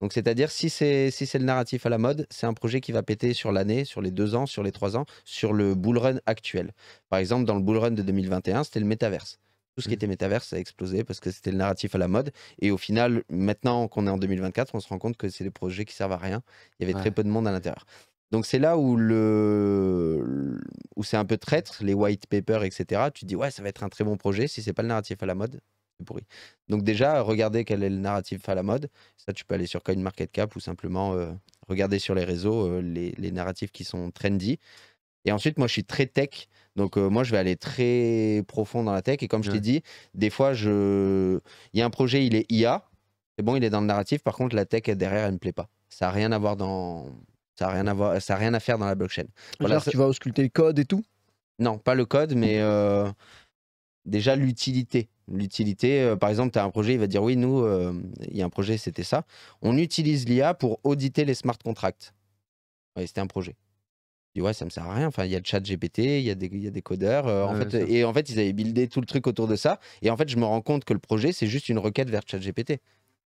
Donc, c'est-à-dire, si c'est si le narratif à la mode, c'est un projet qui va péter sur l'année, sur les deux ans, sur les trois ans, sur le bull actuel. Par exemple, dans le bull de 2021, c'était le métaverse. Tout ce qui mmh. était métaverse a explosé parce que c'était le narratif à la mode. Et au final, maintenant qu'on est en 2024, on se rend compte que c'est des projets qui servent à rien. Il y avait très peu de monde à l'intérieur. Donc c'est là où, le... où c'est un peu traître, les white papers, etc. Tu dis, ouais, ça va être un très bon projet. Si c'est pas le narratif à la mode, pourri. Donc déjà, regardez quel est le narratif à la mode. Ça, tu peux aller sur CoinMarketCap ou simplement euh, regarder sur les réseaux euh, les, narratifs qui sont trendy. Et ensuite, moi, je suis très tech. Donc euh, moi, je vais aller très profond dans la tech. Et comme je t'ai dit, des fois, je... il y a un projet, il est IA. C'est bon, il est dans le narratif. Par contre, la tech, derrière, elle ne me plaît pas. Ça n'a rien à voir dans... Ça rien, à voir... Ça rien à faire dans la blockchain. Voilà, tu vas ausculter le code et tout Non, pas le code, mais déjà l'utilité. L'utilité, euh, par exemple, tu as un projet, il va dire oui, nous, euh, il y a un projet, c'était ça. On utilise l'IA pour auditer les smart contracts. Ouais, c'était un projet. Tu ouais, ça me sert à rien. Enfin, il y a le chat GPT, il y, a des, y a des codeurs. Euh, en fait, et en fait, ils avaient buildé tout le truc autour de ça. Et en fait, je me rends compte que le projet, c'est juste une requête vers chat GPT.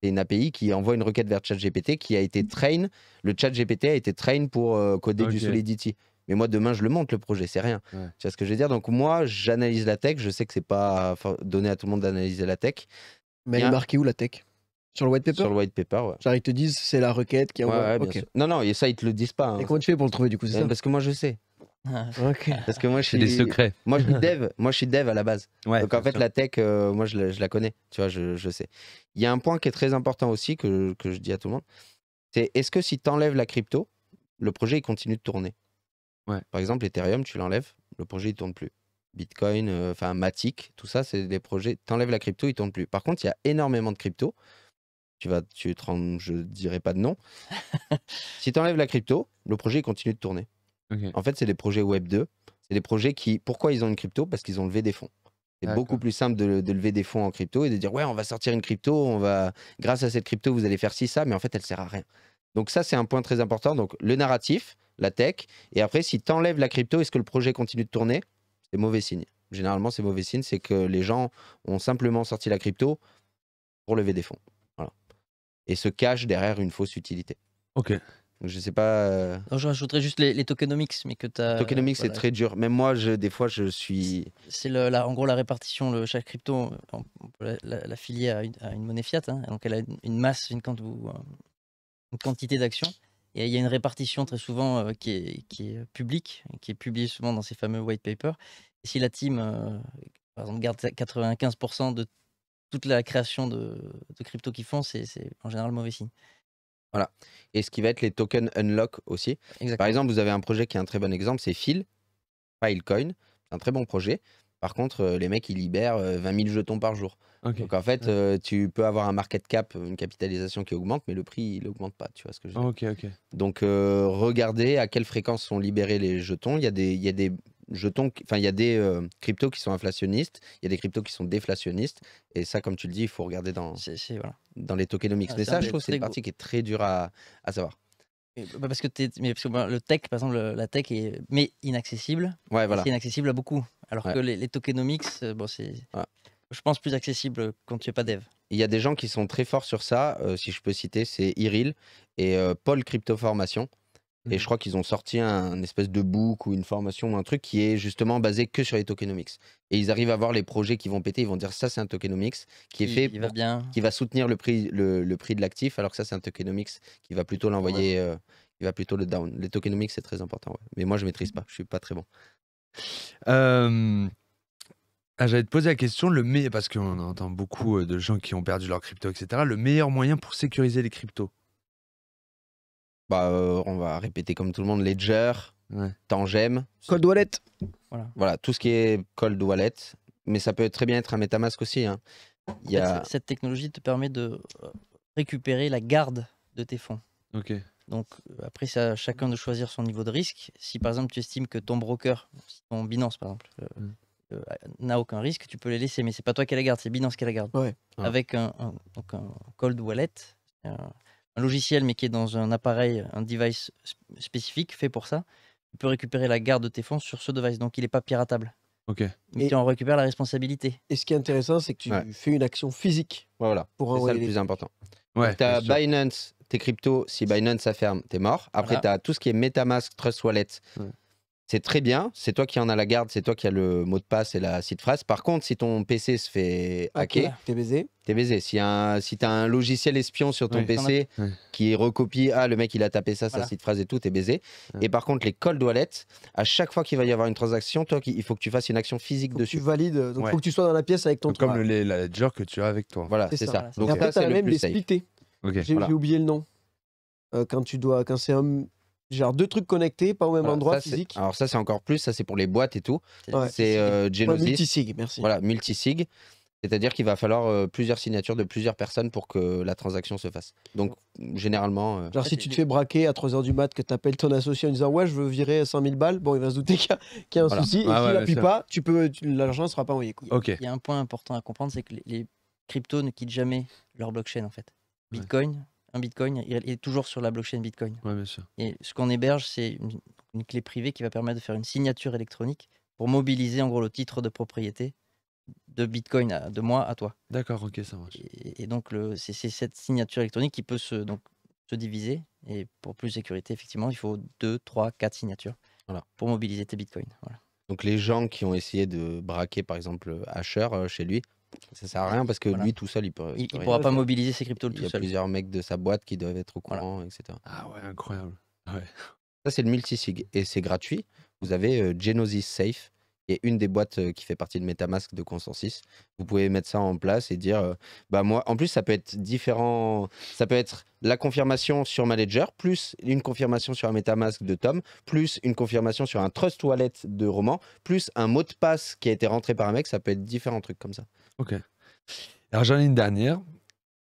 C'est une API qui envoie une requête vers chat GPT, qui a été train. Le chat GPT a été train pour coder du Solidity. Mais moi, demain, je le monte, le projet, c'est rien. Tu vois ce que je veux dire Donc, moi, j'analyse la tech. Je sais que c'est pas donné à tout le monde d'analyser la tech. Mais il est où la tech sur le white paper Sur le white paper, ouais. Genre, ils te disent, c'est la requête qui a. Ouais, Non, non, ça, ils te le disent pas. Hein. Et comment tu fais pour le trouver, du coup euh, ça Parce que moi, je sais. Ah, parce que moi, je suis. des secrets. Moi, je suis dev. Moi, je suis dev à la base. Donc, en fait, la tech, euh, moi, je la, connais. Tu vois, je, je sais. Il y a un point qui est très important aussi que, que je dis à tout le monde. C'est est-ce que si tu enlèves la crypto, le projet, il continue de tourner Ouais. Par exemple, Ethereum, tu l'enlèves, le projet ne tourne plus. Bitcoin, euh, enfin Matic, tout ça, c'est des projets. T'enlèves la crypto, ne tourne plus. Par contre, il y a énormément de crypto. Tu vas, tu te je dirais pas de nom. si tu enlèves la crypto, le projet continue de tourner. En fait, c'est des projets Web 2. C'est des projets qui, pourquoi ils ont une crypto Parce qu'ils ont levé des fonds. C'est beaucoup plus simple de, lever des fonds en crypto et de dire ouais, on va sortir une crypto, on va, grâce à cette crypto, vous allez faire ci, ça, mais en fait, elle sert à rien. Donc ça, c'est un point très important. Donc le narratif, la tech, et après, si tu enlèves la crypto, est-ce que le projet continue de tourner C'est mauvais signe. Généralement, c'est mauvais signe, c'est que les gens ont simplement sorti la crypto pour lever des fonds. Voilà. Et se cachent derrière une fausse utilité. Ok. Je sais pas. Euh, je rajouterais juste les, tokenomics, mais que Tokenomics, c'est très dur. Même moi, je, des fois, je suis. C'est en gros la répartition. Le, chaque crypto, la, la à, une monnaie fiat. Hein. donc, elle a une, masse, une, quantité une quantité d'actions. Et il y a une répartition très souvent euh, qui, est, qui est publique, qui est publiée souvent dans ces fameux white papers. Et si la team, euh, par exemple, garde 95% de toute la création de, de crypto qu'ils font, c'est en général mauvais signe. Voilà. Et ce qui va être les tokens unlock aussi. Par exemple, vous avez un projet qui est un très bon exemple, c'est Phil, Filecoin. un très bon projet. Par contre, euh, les mecs, ils libèrent 20 euh, 000 jetons par jour. Donc en fait, euh, tu peux avoir un market cap, une capitalisation qui augmente, mais le prix, il augmente pas. Tu vois ce que je veux dire Donc regardez à quelle fréquence sont libérés les jetons. Il y a des, jetons, enfin il y a des cryptos qui sont inflationnistes, il y a des cryptos qui sont déflationnistes. Et ça, comme tu le dis, il faut regarder dans, dans les tokenomics. Ah, mais ça, je trouve, c'est une partie qui est très dure à savoir. Bah, parce que, bah, le tech, par exemple, la tech est mais inaccessible. C'est inaccessible à beaucoup. Alors que les, tokenomics, euh, bon, c'est, je pense, plus accessible quand tu es pas dev. Il y a des gens qui sont très forts sur ça. Euh, si je peux citer, c'est Iril et euh, Paul Crypto Formation. Et mmh. je crois qu'ils ont sorti un, espèce de book ou une formation ou un truc qui est justement basé que sur les tokenomics. Et ils arrivent à voir les projets qui vont péter, ils vont dire ça c'est un tokenomics qui est fait va, soutenir le prix, le, prix de l'actif, alors que ça c'est un tokenomics qui va plutôt l'envoyer, euh, va plutôt le down. Les tokenomics c'est très important, mais moi je maîtrise pas, je suis pas très bon. Euh... J'allais te poser la question, le mais parce qu'on entend beaucoup euh, de gens qui ont perdu leur crypto, etc. Le meilleur moyen pour sécuriser les cryptos bah, euh, on va répéter comme tout le monde Ledger, Tangem. Cold Wallet. Voilà. tout ce qui est Cold Wallet. Mais ça peut très bien être un MetaMask aussi. Hein. Cette technologie te permet de euh, récupérer la garde de tes fonds. Donc euh, après, c'est à chacun de choisir son niveau de risque. Si par exemple tu estimes que ton broker, ton Binance par exemple, mm. n'a aucun risque, tu peux les laisser. Mais c'est pas toi qui la garde, c'est Binance qui la garde. Avec un, donc un cold wallet, un logiciel, mais qui est dans un appareil, un device spécifique fait pour ça, tu peut récupérer la garde de tes fonds sur ce device. Donc, il n'est pas piratable. Ok. Mais tu en récupères la responsabilité. Et ce qui est intéressant, c'est que tu fais une action physique Voilà, pour c'est ça le plus important. Ouais. Tu as Binance, tes cryptos, si Binance ça ferme, t'es mort. Après, tu as tout ce qui est MetaMask, Trust Wallet, c'est très bien. C'est toi qui en as la garde, c'est toi qui as le mot de passe et la site phrase. Par contre, si ton PC se fait hacker, t'es baisé. T'es baisé. Si, un, si t'as un logiciel espion sur ton PC qui recopie, ah, le mec, il a tapé ça, sa site phrase et tout, t'es baisé. Et par contre, les cold wallets, à chaque fois qu'il va y avoir une transaction, toi, il faut que tu fasses une action physique dessus. tu valides. Donc, il faut que tu sois dans la pièce avec ton. comme le ledger que tu as avec toi. Voilà, c'est ça. ça. Donc, et après, t'as même les splités J'ai oublié le nom. Euh, quand tu dois, quand c'est un, genre deux trucs connectés, pas au même endroit physique. Alors ça c'est encore plus, ça c'est pour les boîtes et tout. C'est euh, multisig, merci. Voilà, multisig. C'est-à-dire qu'il va falloir euh, plusieurs signatures de plusieurs personnes pour que la transaction se fasse. Donc, généralement. Euh, genre, si tu te fais braquer à 3h du mat, que tu appelles ton associé en disant Ouais, je veux virer 100 000 balles, bon, il va se douter qu'il y, a un souci. et s'il n'appuie pas, tu peux, l'argent ne sera pas envoyé. Il y a un point important à comprendre c'est que les, les cryptos ne quittent jamais leur blockchain, en fait. Bitcoin, un bitcoin, il est toujours sur la blockchain bitcoin. Ouais, bien sûr. Et ce qu'on héberge, c'est une, clé privée qui va permettre de faire une signature électronique pour mobiliser en gros le titre de propriété de bitcoin de moi à toi. D'accord, ok, ça marche. Et, donc c'est cette signature électronique qui peut se, donc, se diviser. Et pour plus de sécurité, effectivement, il faut deux trois quatre signatures voilà. pour mobiliser tes bitcoins. Donc les gens qui ont essayé de braquer par exemple Asher euh, chez lui, ça sert à rien parce que lui tout seul, il ne pourra pas mobiliser ses cryptos tout seul. Il y a plusieurs mecs de sa boîte qui doivent être au courant, etc. Ah ouais, incroyable. Ah ça, c'est le multisig et c'est gratuit. Vous avez euh, Safe, qui est une des boîtes euh, qui fait partie de MetaMask de Consensus. Vous pouvez mettre ça en place et dire euh, bah moi, en plus, ça peut être différent. Ça peut être la confirmation sur ma Ledger, plus une confirmation sur un MetaMask de Tom, plus une confirmation sur un Trust Wallet de Roman, plus un mot de passe qui a été rentré par un mec. Ça peut être différents trucs comme ça. Ok. Alors j'en ai une dernière,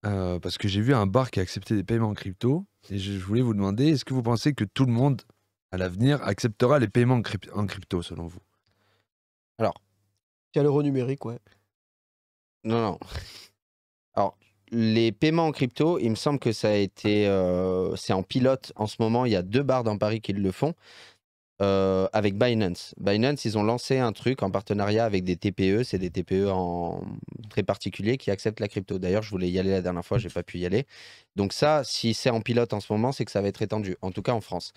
euh, parce que j'ai vu un bar qui a des paiements en crypto, et je, voulais vous demander, est-ce que vous pensez que tout le monde, à l'avenir, acceptera les paiements en, crypto, selon vous Alors, Il y l'euro numérique, ouais. non, non. Alors, les paiements en crypto, il me semble que ça a été. Euh, c'est en pilote en ce moment. Il y a deux bars dans Paris qui le font. Euh, avec Binance. Binance, ils ont lancé un truc en partenariat avec des TPE. C'est des TPE en... très particuliers qui acceptent la crypto. D'ailleurs, je voulais y aller la dernière fois, j'ai pas pu y aller. Donc ça, si c'est en pilote en ce moment, c'est que ça va être étendu. En tout cas, en France.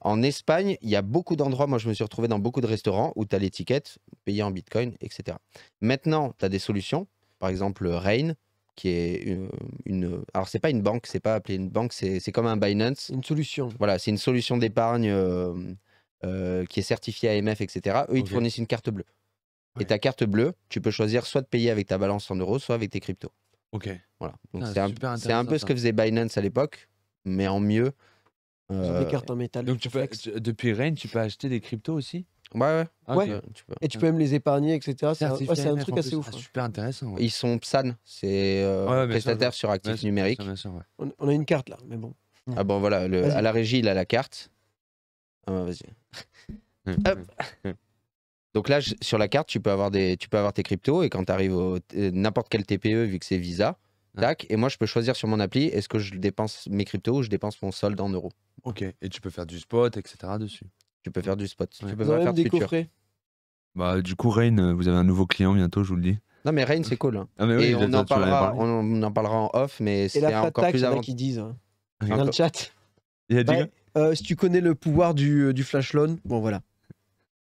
En Espagne, il y a beaucoup d'endroits. Moi, je me suis retrouvé dans beaucoup de restaurants où tu as l'étiquette payée en Bitcoin, etc. Maintenant, tu as des solutions. Par exemple, Rain, qui est une, alors c'est pas une banque, c'est pas appelé une banque, c'est comme un Binance. Une solution. Voilà, c'est une solution d'épargne euh, euh, qui est certifié AMF, etc., eux, ils te fournissent une carte bleue. Et ta carte bleue, tu peux choisir soit de payer avec ta balance en euros, soit avec tes cryptos. Ok. Voilà. Ah, c'est un, peu ce que faisait Binance à l'époque, mais en mieux. Des euh, cartes en métal. Donc tu peux, depuis Rain, tu peux acheter des cryptos aussi Ouais, ouais. Ah, ouais. Euh, et tu peux même les épargner, etc. C'est un, un, truc assez ouf. C'est ah, super intéressant. Ils sont PSAN, c'est prestataire sur actifs numériques. On, a une carte là, mais bon. Ah bon, voilà, à la régie, il a la carte. Ah bah, vas-y. Hum, hum, hum. Donc là, sur la carte, tu peux avoir, des, tu peux avoir tes cryptos et quand tu arrives au euh, n'importe quel TPE, vu que c'est Visa, tac, et moi je peux choisir sur mon appli, est-ce que je dépense mes cryptos ou je dépense mon solde en euros Ok, et tu peux faire du spot, etc. dessus. Tu peux faire du spot, tu peux faire Bah, du coup, Rain, euh, vous avez un nouveau client bientôt, je vous le dis. Non mais Rain c'est cool. Hein. Ah, et on en, parlera, on, en parlera en off, mais c'est encore plus il y en a avant. qui disent hein, dans le chat. Il y a bah, euh, si tu connais le pouvoir du, euh, flash loan, bon voilà.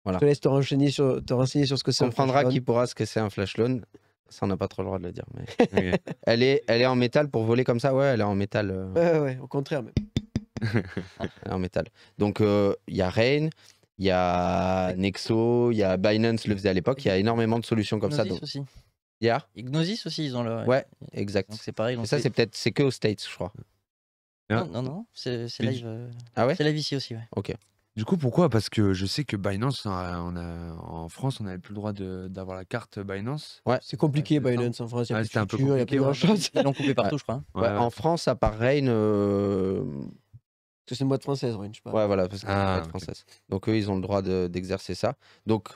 voilà. Je te laisse te renseigner sur, sur ce que c'est. Comprendra qui pourra ce que c'est un flash loan. Ça, on n'a pas trop le droit de le dire. Mais... elle, est, elle est en métal pour voler comme ça Ouais, elle est en métal. Euh. Ouais, ouais, au contraire. Mais... elle est en métal. Donc, il y a Rain, il y a Nexo, il y a Binance le faisait à l'époque. Il y a énormément de solutions comme ça. Donc... Aussi. y a Gnosis aussi, ils ont le. Ouais, exact. c'est pareil. Donc ça, c'est peut-être c'est que aux States, je crois. Non, non, c'est c'est live, euh, Ah ouais c'est live ici aussi, ouais. Ok. Du coup, pourquoi Parce que je sais que Binance, on a- en France, on n'avait plus le droit de- d'avoir la carte Binance. Ouais. C'est compliqué, euh, Binance, en France. Il y a plus de un peu il y a plus chose Ils l'ont coupé partout, je crois. Hein. Ouais, En France, à part Rain, euh, C'est une boîte française, Rain, je sais pas. ouais, voilà, parce que c'est une ah, boîte française. Donc eux, ils ont le droit de- d'exercer ça. Donc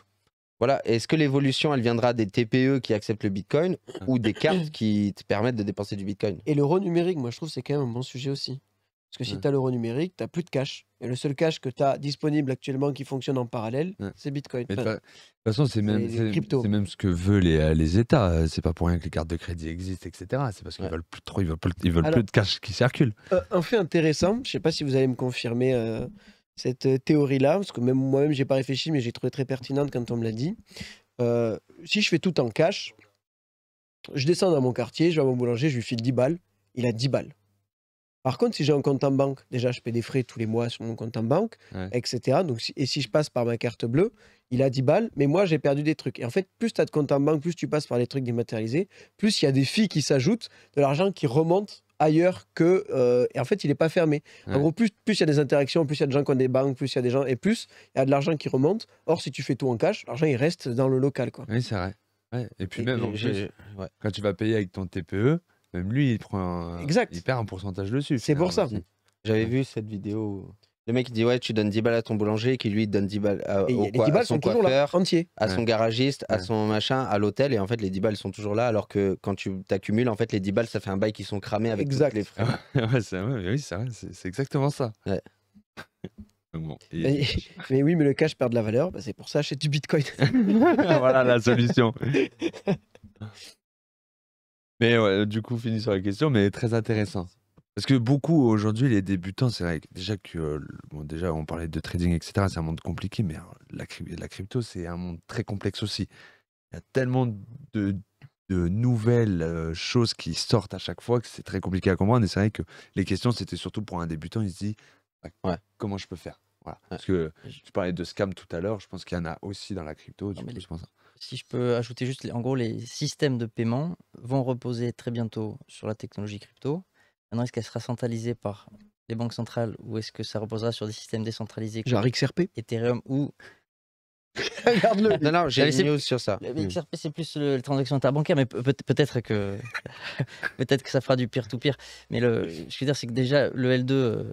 voilà, est-ce que l'évolution, elle viendra des TPE qui acceptent le Bitcoin ah. ou des cartes qui te permettent de dépenser du Bitcoin Et l'euro numérique, moi je trouve c'est quand même un bon sujet aussi. Parce que si tu as l'euro numérique, tu n'as plus de cash. Et le seul cash que tu as disponible actuellement qui fonctionne en parallèle, c'est Bitcoin. de toute façon, c'est même, même, ce que veulent les, euh, les États. C'est pas pour rien que les cartes de crédit existent, etc. C'est parce qu'ils veulent plus trop, ils veulent, plus, veulent plus de cash qui circule. un fait intéressant, je sais pas si vous allez me confirmer. Euh, cette théorie-là, parce que même moi-même, j'ai pas réfléchi, mais j'ai trouvé très pertinente quand on me l'a dit. si je fais tout en cash, je descends dans mon quartier, je vais à mon boulanger, je lui file 10 balles, il a 10 balles. Par contre, si j'ai un compte en banque, déjà, je paie des frais tous les mois sur mon compte en banque, etc. et si je passe par ma carte bleue, il a 10 balles, mais moi, j'ai perdu des trucs. Et en fait, plus tu as de compte en banque, plus tu passes par les trucs dématérialisés, plus il y a des filles qui s'ajoutent, de l'argent qui remonte ailleurs que. Euh, et en fait, il n'est pas fermé. En gros, plus il y a des interactions, plus il y a des gens qui ont des banques, plus il y a des gens. Et plus il y a de l'argent qui remonte. Or, si tu fais tout en cash, l'argent, il reste dans le local. Quoi. Oui, c'est vrai. Et puis, même, quand tu vas payer avec ton TPE, même lui, il, prend exact. il perd un pourcentage dessus. C'est pour ça. J'avais vu cette vidéo le mec, qui dit Ouais, tu donnes 10 balles à ton boulanger, qui lui donne 10 balles à, son coiffeur, à son garagiste, à son machin, à l'hôtel. Et en fait, les 10 balles sont toujours là, alors que quand tu t'accumules, en fait, les 10 balles, ça fait un bail qui sont cramés avec exact. les frais. ouais, c'est oui, c'est exactement ça. mais, oui, mais le cash perd de la valeur. Bah, c'est pour ça, achète du bitcoin. voilà la solution. mais ouais, du coup, fini sur la question, mais très intéressant. Parce que beaucoup aujourd'hui, les débutants, c'est vrai que déjà que euh, déjà on parlait de trading, etc. C'est un monde compliqué, mais hein, la, la crypto, c'est un monde très complexe aussi. Il y a tellement de, nouvelles euh, choses qui sortent à chaque fois que c'est très compliqué à comprendre. Et c'est vrai que les questions, c'était surtout pour un débutant. Il se dit, bah, comment je peux faire Voilà. Parce que tu parlais de scam tout à l'heure. Je pense qu'il y en a aussi dans la crypto. Du je pense. Si je peux ajouter juste, en gros, les systèmes de paiement vont reposer très bientôt sur la technologie crypto est-ce qu'elle sera centralisée par les banques centrales ou est-ce que ça reposera sur des systèmes décentralisés Genre XRP Ethereum ou Regarde-le. Non, non, j'ai une sur ça. Mm. XRP, c'est plus le, les transactions interbancaires, mais peut-être que peut-être que ça fera du peer-to-peer. Mais le, je veux dire, c'est que déjà le L2, euh,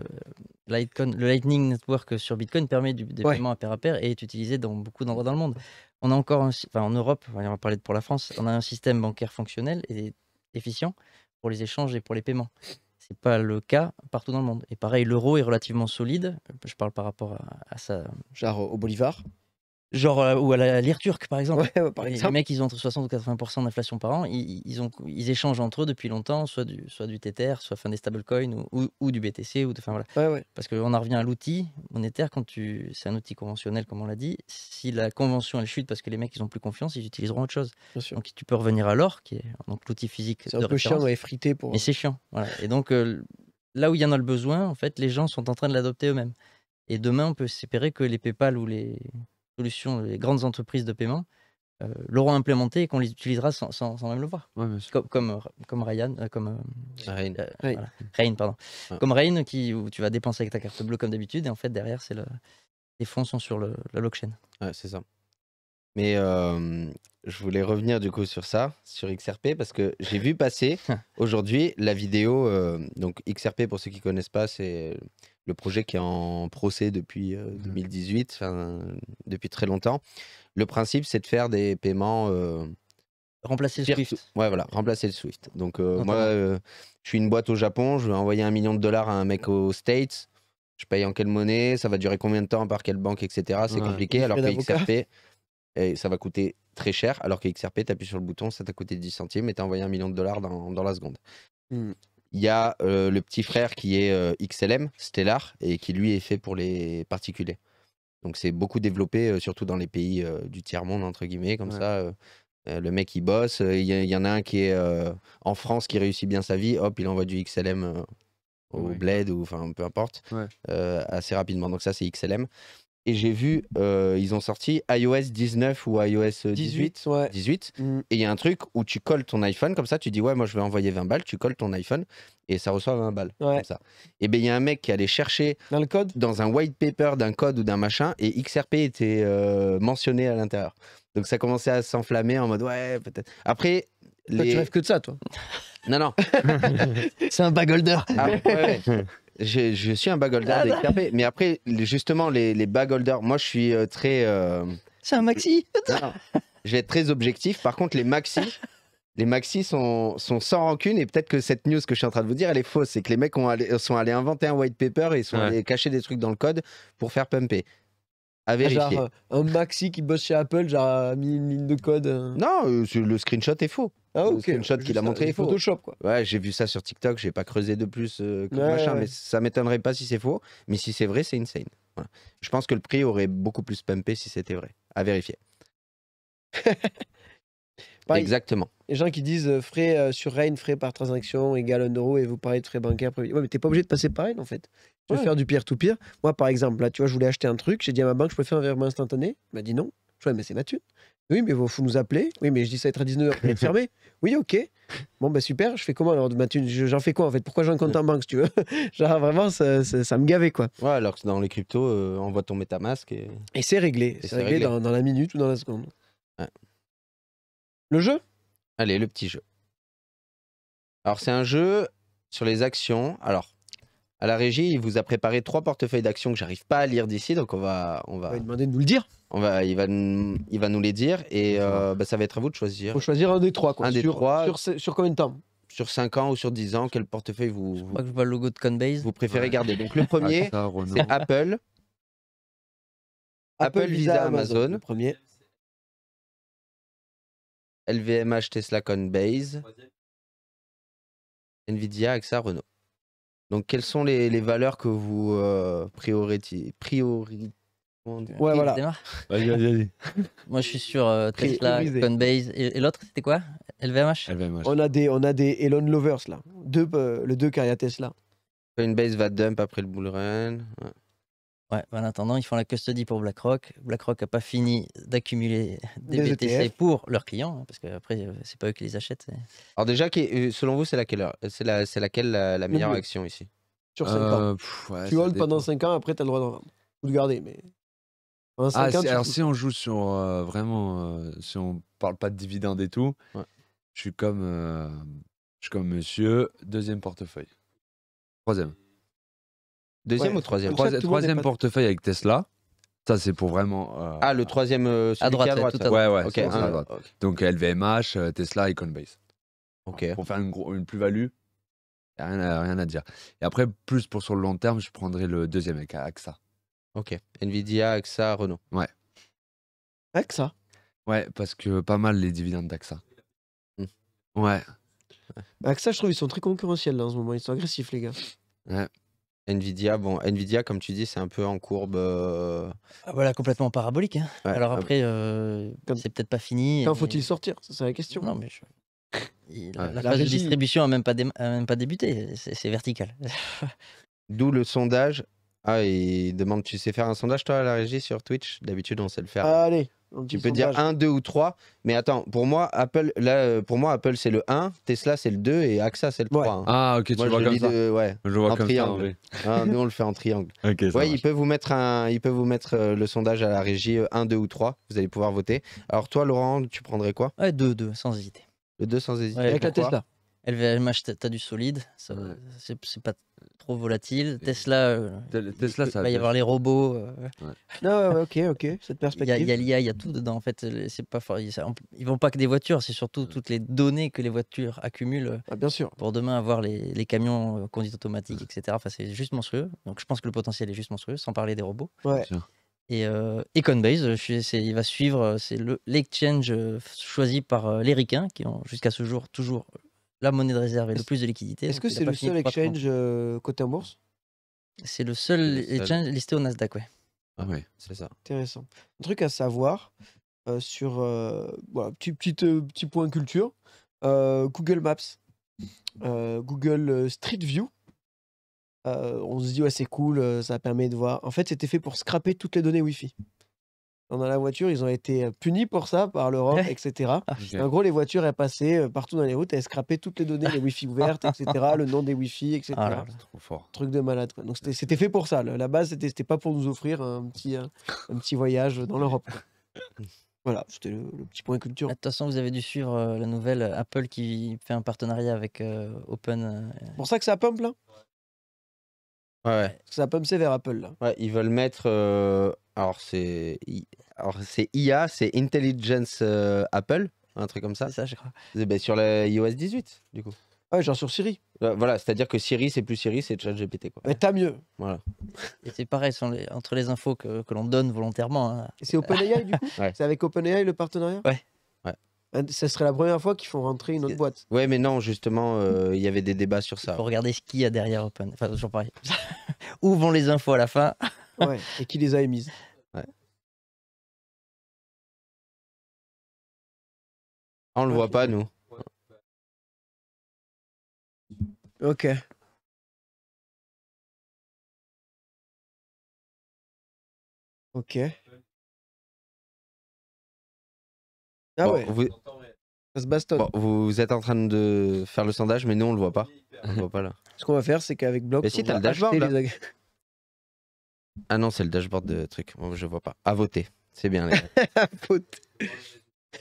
le Lightning Network sur Bitcoin permet du, des paiements à pair à pair et est utilisé dans beaucoup d'endroits dans le monde. On a encore, en Europe, on va parler pour la France, on a un système bancaire fonctionnel et efficient pour les échanges et pour les paiements c'est pas le cas partout dans le monde. Et pareil, l'euro est relativement solide. Je parle par rapport à, à ça. Genre au Bolivar Genre, euh, ou à la lire turque, par exemple. Les mecs, ils ont entre 60 et 80% d'inflation par an. Ils, ils, ont, ils échangent entre eux depuis longtemps, soit du, soit du Tether, soit fin des stablecoins, ou, ou, du BTC. Ou de, voilà. Parce qu'on en revient à l'outil monétaire. Quand tu, c'est un outil conventionnel, comme on l'a dit. Si la convention, elle chute parce que les mecs, ils ont plus confiance, ils utiliseront autre chose. Donc, tu peux revenir à l'or, qui est donc l'outil physique. C'est un peu référence. chiant à pour. Mais c'est chiant. Et donc, euh, là où il y en a le besoin, en fait, les gens sont en train de l'adopter eux-mêmes. Et demain, on peut s'espérer que les PayPal ou les solutions, euh, les grandes entreprises de paiement, euh, l'auront implémenté et qu'on les utilisera sans, sans, même le voir. comme, comme, euh, comme, Ryan, comme pardon. Comme Rain, qui, où tu vas dépenser avec ta carte bleue comme d'habitude, et en fait, derrière, c'est le... les fonds sont sur le, la blockchain. Ouais, c'est ça. Mais je voulais revenir du coup sur ça, sur XRP, parce que j'ai vu passer aujourd'hui la vidéo. Euh, donc XRP, pour ceux qui ne connaissent pas, c'est le projet qui est en procès depuis 2018, euh, mmh. depuis très longtemps. Le principe, c'est de faire des paiements. Euh, remplacer le Swift. Ouais, voilà, remplacer le Swift. Donc moi, je suis une boîte au Japon, je vais envoyer un million de dollars à un mec aux States. Je paye en quelle monnaie, ça va durer combien de temps, par quelle banque, etc. C'est compliqué. Alors que XRP, et ça va coûter très cher, alors que XRP, tu sur le bouton, ça t'a coûté 10 centimes et t'as envoyé un million de dollars dans, dans la seconde. Mmh. Il y a euh, le petit frère qui est euh, XLM, Stellar, et qui lui est fait pour les particuliers. Donc c'est beaucoup développé, euh, surtout dans les pays du tiers-monde, entre guillemets, comme ça. le mec, il bosse. Il y, en a un qui est en France, qui réussit bien sa vie. Hop, il envoie du XLM au Bled, ou enfin, peu importe, assez rapidement. Donc ça, c'est XLM et j'ai vu, euh, ils ont sorti iOS 19 ou iOS 18. 18 mm. Et il y a un truc où tu colles ton iPhone, comme ça, tu dis, ouais, moi je vais envoyer 20 balles, tu colles ton iPhone et ça reçoit 20 balles. Comme ça. Et eh bien, il y a un mec qui allait chercher dans, le code dans un white paper d'un code ou d'un machin et XRP était euh, mentionné à l'intérieur. Donc ça commençait à s'enflammer en mode, ouais, peut-être. Après. Toi, tu rêves que de ça, toi Non, non. C'est un bag ah, ouais, Je, suis un bagholder ah, bah. mais après, justement, les, les bagholders, moi je suis euh, très. Euh, C'est un maxi. je vais être très objectif. Par contre, les maxis, les maxis sont, sans rancune et peut-être que cette news que je suis en train de vous dire, elle est fausse. C'est que les mecs ont sont allés inventer un white paper et sont allés cacher des trucs dans le code pour faire pumper à ah, vérifier. Genre, euh, un maxi qui bosse chez Apple, genre, a mis une ligne de code. Euh. Non, euh, le screenshot est faux. Ah, ok. Le screenshot qu'il a montré est faux. Photoshop, quoi. Ouais, j'ai vu ça sur TikTok, j'ai pas creusé de plus que machin, mais ça m'étonnerait pas si c'est faux. Mais si c'est vrai, c'est insane. Je pense que le prix aurait beaucoup plus pumpé si c'était vrai. À vérifier. Exactement. Les gens qui disent frais sur Rain, frais par transaction égal 1 euro et vous parlez de frais bancaires. Ouais, mais t'es pas obligé de passer par Rain en fait. Je vais faire du pire tout pire. Moi, par exemple, là, tu vois, je voulais acheter un truc. J'ai dit à ma banque, je peux faire un virement instantané. Il m'a dit non. Je dis, mais c'est ma thune. Oui, mais il faut nous appeler. Oui, mais je dis ça va être à 19h. Il est fermé. Oui, ok. Bon, ben super. Je fais comment alors de ma J'en fais quoi en fait Pourquoi j'ai un compte en banque si tu veux Genre vraiment, ça, me gavait quoi. Ouais, alors que dans les cryptos, on euh, voit ton MetaMask et. Et c'est réglé. C'est réglé, Dans, la minute ou dans la seconde. Ouais. Le jeu Allez, le petit jeu. Alors, c'est un jeu sur les actions. Alors, à la régie, il vous a préparé trois portefeuilles d'actions que j'arrive pas à lire d'ici, donc on va, on va. demander de nous le dire. On va, il va, il va nous les dire et euh, bah, ça va être à vous de choisir. Faut choisir un des trois. Un sur, trois. Sur, combien de temps Sur 5 ans ou sur 10 ans, quel portefeuille vous. de Vous préférez garder. Donc le ah, premier, c'est Apple. Apple, Visa, Amazon. Le premier. LVMH, Tesla, Coinbase. Nvidia, AXA, Renault. Donc, quelles sont les, les valeurs que vous euh, priori... Ouais, voilà. Vas-y, vas-y, Moi, je suis sur euh, Tesla, Coinbase. Et, l'autre, c'était quoi LVMH On a des, on a des Elon Lovers, là. Deux, euh, le 2 car y a Tesla. Coinbase va dump après le bull run. Ouais en attendant, ils font la custody pour BlackRock. BlackRock n'a pas fini d'accumuler des, BTC e pour leurs clients, hein, parce qu'après, euh, c'est pas eux qui les achètent. Alors déjà, euh, selon vous, c'est laquelle, euh, c'est la, c'est laquelle la, meilleure action ici Sur 5 ans. tu holds pendant 5 ans, après, tu as le droit de, le garder. Mais... Ah, si, Alors si on joue sur vraiment, si on parle pas de dividendes et tout, je suis comme, je suis comme monsieur, deuxième portefeuille. Troisième. Deuxième ou troisième Troisième portefeuille avec Tesla. Ça, c'est pour vraiment. Euh, ah, le troisième, euh, celui droite. Ouais, ouais. Ah, Donc LVMH, euh, Tesla et Coinbase. Pour faire une, plus-value, rien, à, rien à dire. Et après, plus pour sur le long terme, je prendrai le deuxième avec AXA. Ok. Nvidia, AXA, Renault. Ouais. AXA Ouais, parce que pas mal les dividendes d'AXA. Hmm. Ouais. AXA, je trouve, ils sont très concurrentiels là, en ce moment. Ils sont agressifs, les gars. Ouais. Nvidia, bon, Nvidia, comme tu dis, c'est un peu en courbe. Euh, ah, voilà, complètement parabolique. Hein. Alors ah après, euh, comme... c'est peut-être pas fini. Quand faut-il sortir C'est la question. Non, mais la, phase de distribution n'a même, pas même, pas débuté. C'est vertical. D'où le sondage ah, il demande, tu sais faire un sondage toi à la régie sur Twitch D'habitude, on sait le faire. Allez, tu peux dire 1, 2 ou 3. Mais attends, pour moi, Apple, là, euh, pour moi, Apple c'est le 1, Tesla c'est le 2 et AXA c'est le 3. Hein. Ah, ok, tu vois comme ça. je vois en comme Ça, ah, nous, on le fait en triangle. ouais, il peut vous mettre, un, il peut vous mettre euh, le sondage à la régie 1, euh, 2 ou 3. Vous allez pouvoir voter. Alors, toi, Laurent, tu prendrais quoi Ouais, 2, 2, sans hésiter. Le 2 sans hésiter. Ouais, avec la Tesla. LVMH, t'as du solide, c'est, pas trop volatile. Tesla, euh, il, va y avoir les robots. Euh. non, ok, ok, cette perspective. Il y a l'IA, il y a tout dedans en fait. Euh, c'est pas ils, vont pas que des voitures, c'est surtout mm. toutes les données que les voitures accumulent. Ah, bien sûr. Pour demain avoir les, les camions conduite automatique, mm. etc. Enfin, c'est juste monstrueux. Donc je pense que le potentiel est juste monstrueux, sans parler des robots. Et, Econbase, il va suivre, c'est l'exchange le, choisi par les Ricains, qui ont jusqu'à ce jour toujours la monnaie de réserve et le plus de liquidité. Est-ce que euh, c'est le seul exchange côté en bourse C'est le seul exchange listé au Nasdaq, ouais. Ah c'est ça. Intéressant. Un truc à savoir euh, sur euh, petit, petit, petit point culture Google Maps, Google Street View. on se dit ouais c'est cool, ça permet de voir. En fait c'était fait pour scraper toutes les données Wi-Fi dans la voiture. Ils ont été euh, punis pour ça par l'Europe, etc. Ah. En gros, les voitures, elles passaient euh, partout dans les routes, elles scrapaient toutes les données, les Wi-Fi ouvertes, etc., le nom des Wi-Fi, etc. Ah trop fort. Truc de malade. Donc c'était fait pour ça. La base, c'était pas pour nous offrir un petit, un, petit voyage dans l'Europe. Voilà, c'était le, petit point culture. Bah, de toute façon, vous avez dû suivre euh, la nouvelle Apple qui fait un partenariat avec Open. C'est pour ça que ça pump là Ouais. Ça pomme sévère vers Apple Ouais, ils veulent mettre. Euh, alors c'est, c'est IA, c'est Intelligence euh, Apple, un truc comme ça. ça, je crois. Ben, sur la iOS 18 du coup. Ah ouais, genre sur Siri. Euh, voilà, c'est-à-dire que Siri c'est plus Siri, c'est ChatGPT quoi. Mais t'as mieux. Voilà. Et c'est pareil, entre les infos que, l'on donne volontairement. Hein. c'est OpenAI du coup C'est avec OpenAI le partenariat Ouais. Ouais. Ce serait la première fois qu'ils font rentrer une autre boîte. Ouais, mais non, justement, euh, il y avait des débats sur ça. Il faut regarder ce qu'il y a derrière Open. Enfin, toujours pareil. Où vont les infos à la fin et qui les a émises. Ouais. Ah, on le voit pas, nous. Ok. Ok. Ah ouais. Vous... Ça se vous êtes en train de faire le sondage, mais nous, on le voit pas. voit pas Ce qu'on va faire, c'est qu'avec Block. Ah non, c'est le dashboard de truc. Moi, je vois pas. À voter. C'est bien, les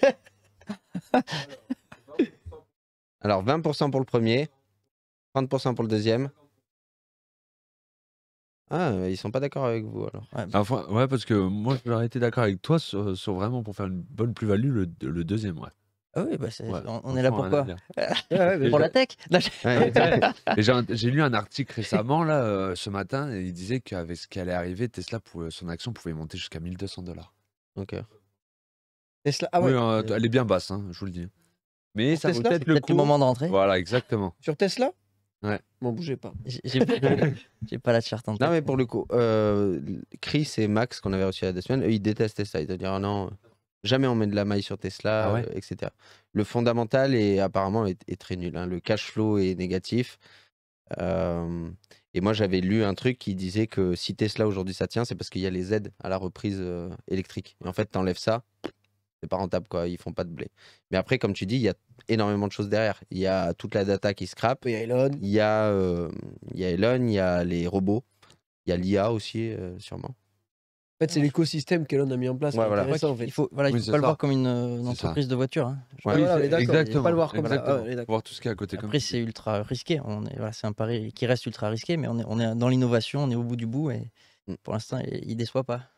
gars. Alors, 20% pour le premier, 30% pour le deuxième, ah, ils sont pas d'accord avec vous alors. Ouais, bah, ouais, parce que moi, j'aurais été d'accord avec toi sur, vraiment pour faire une bonne plus-value le, deuxième. Ouais. Ah oui, bah, on, est là pour quoi Pour la tech j'ai lu un article récemment, là, euh, ce matin, et il disait qu'avec ce qui allait arriver, Tesla, pour son action pouvait monter jusqu'à 1200 dollars. ok. Tesla- Ah ouais, euh, elle est bien basse, hein, je vous le dis. Mais ça peut-être le le moment de rentrer. Voilà, exactement. Sur Tesla Ouais. bougez pas. J'ai pas, la charte Non, mais pour le coup, euh, Chris et Max, qu'on avait reçu la semaine, eux, ils détestent Tesla. Ils te disent oh non, jamais on met de la maille sur Tesla, ah euh, etc. Le fondamental est apparemment est, très nul. Hein. Le cash flow est négatif. Euh, et moi, j'avais lu un truc qui disait que si Tesla aujourd'hui ça tient, c'est parce qu'il y a les aides à la reprise électrique. Et en fait, t'enlèves ça, c'est pas rentable, quoi. Ils font pas de blé. Mais après, comme tu dis, il y a énormément de choses derrière. Il y a toute la data qui scrape. Il y a Elon. Il y a, euh, il a Elon, il y a les robots. Il y a l'IA aussi, euh, sûrement. En fait, c'est l'écosystème qu'Elon a mis en place. il, en faut, voilà, il faut pas le voir comme une, entreprise de voiture. Hein. Pas le voir comme Ça. voir tout ce y a à côté. Après, c'est ultra risqué. Hein. On est, voilà, c'est un pari qui reste ultra risqué, mais on est, on est dans l'innovation, on est au bout du bout et mm. pour l'instant, il, il déçoit pas.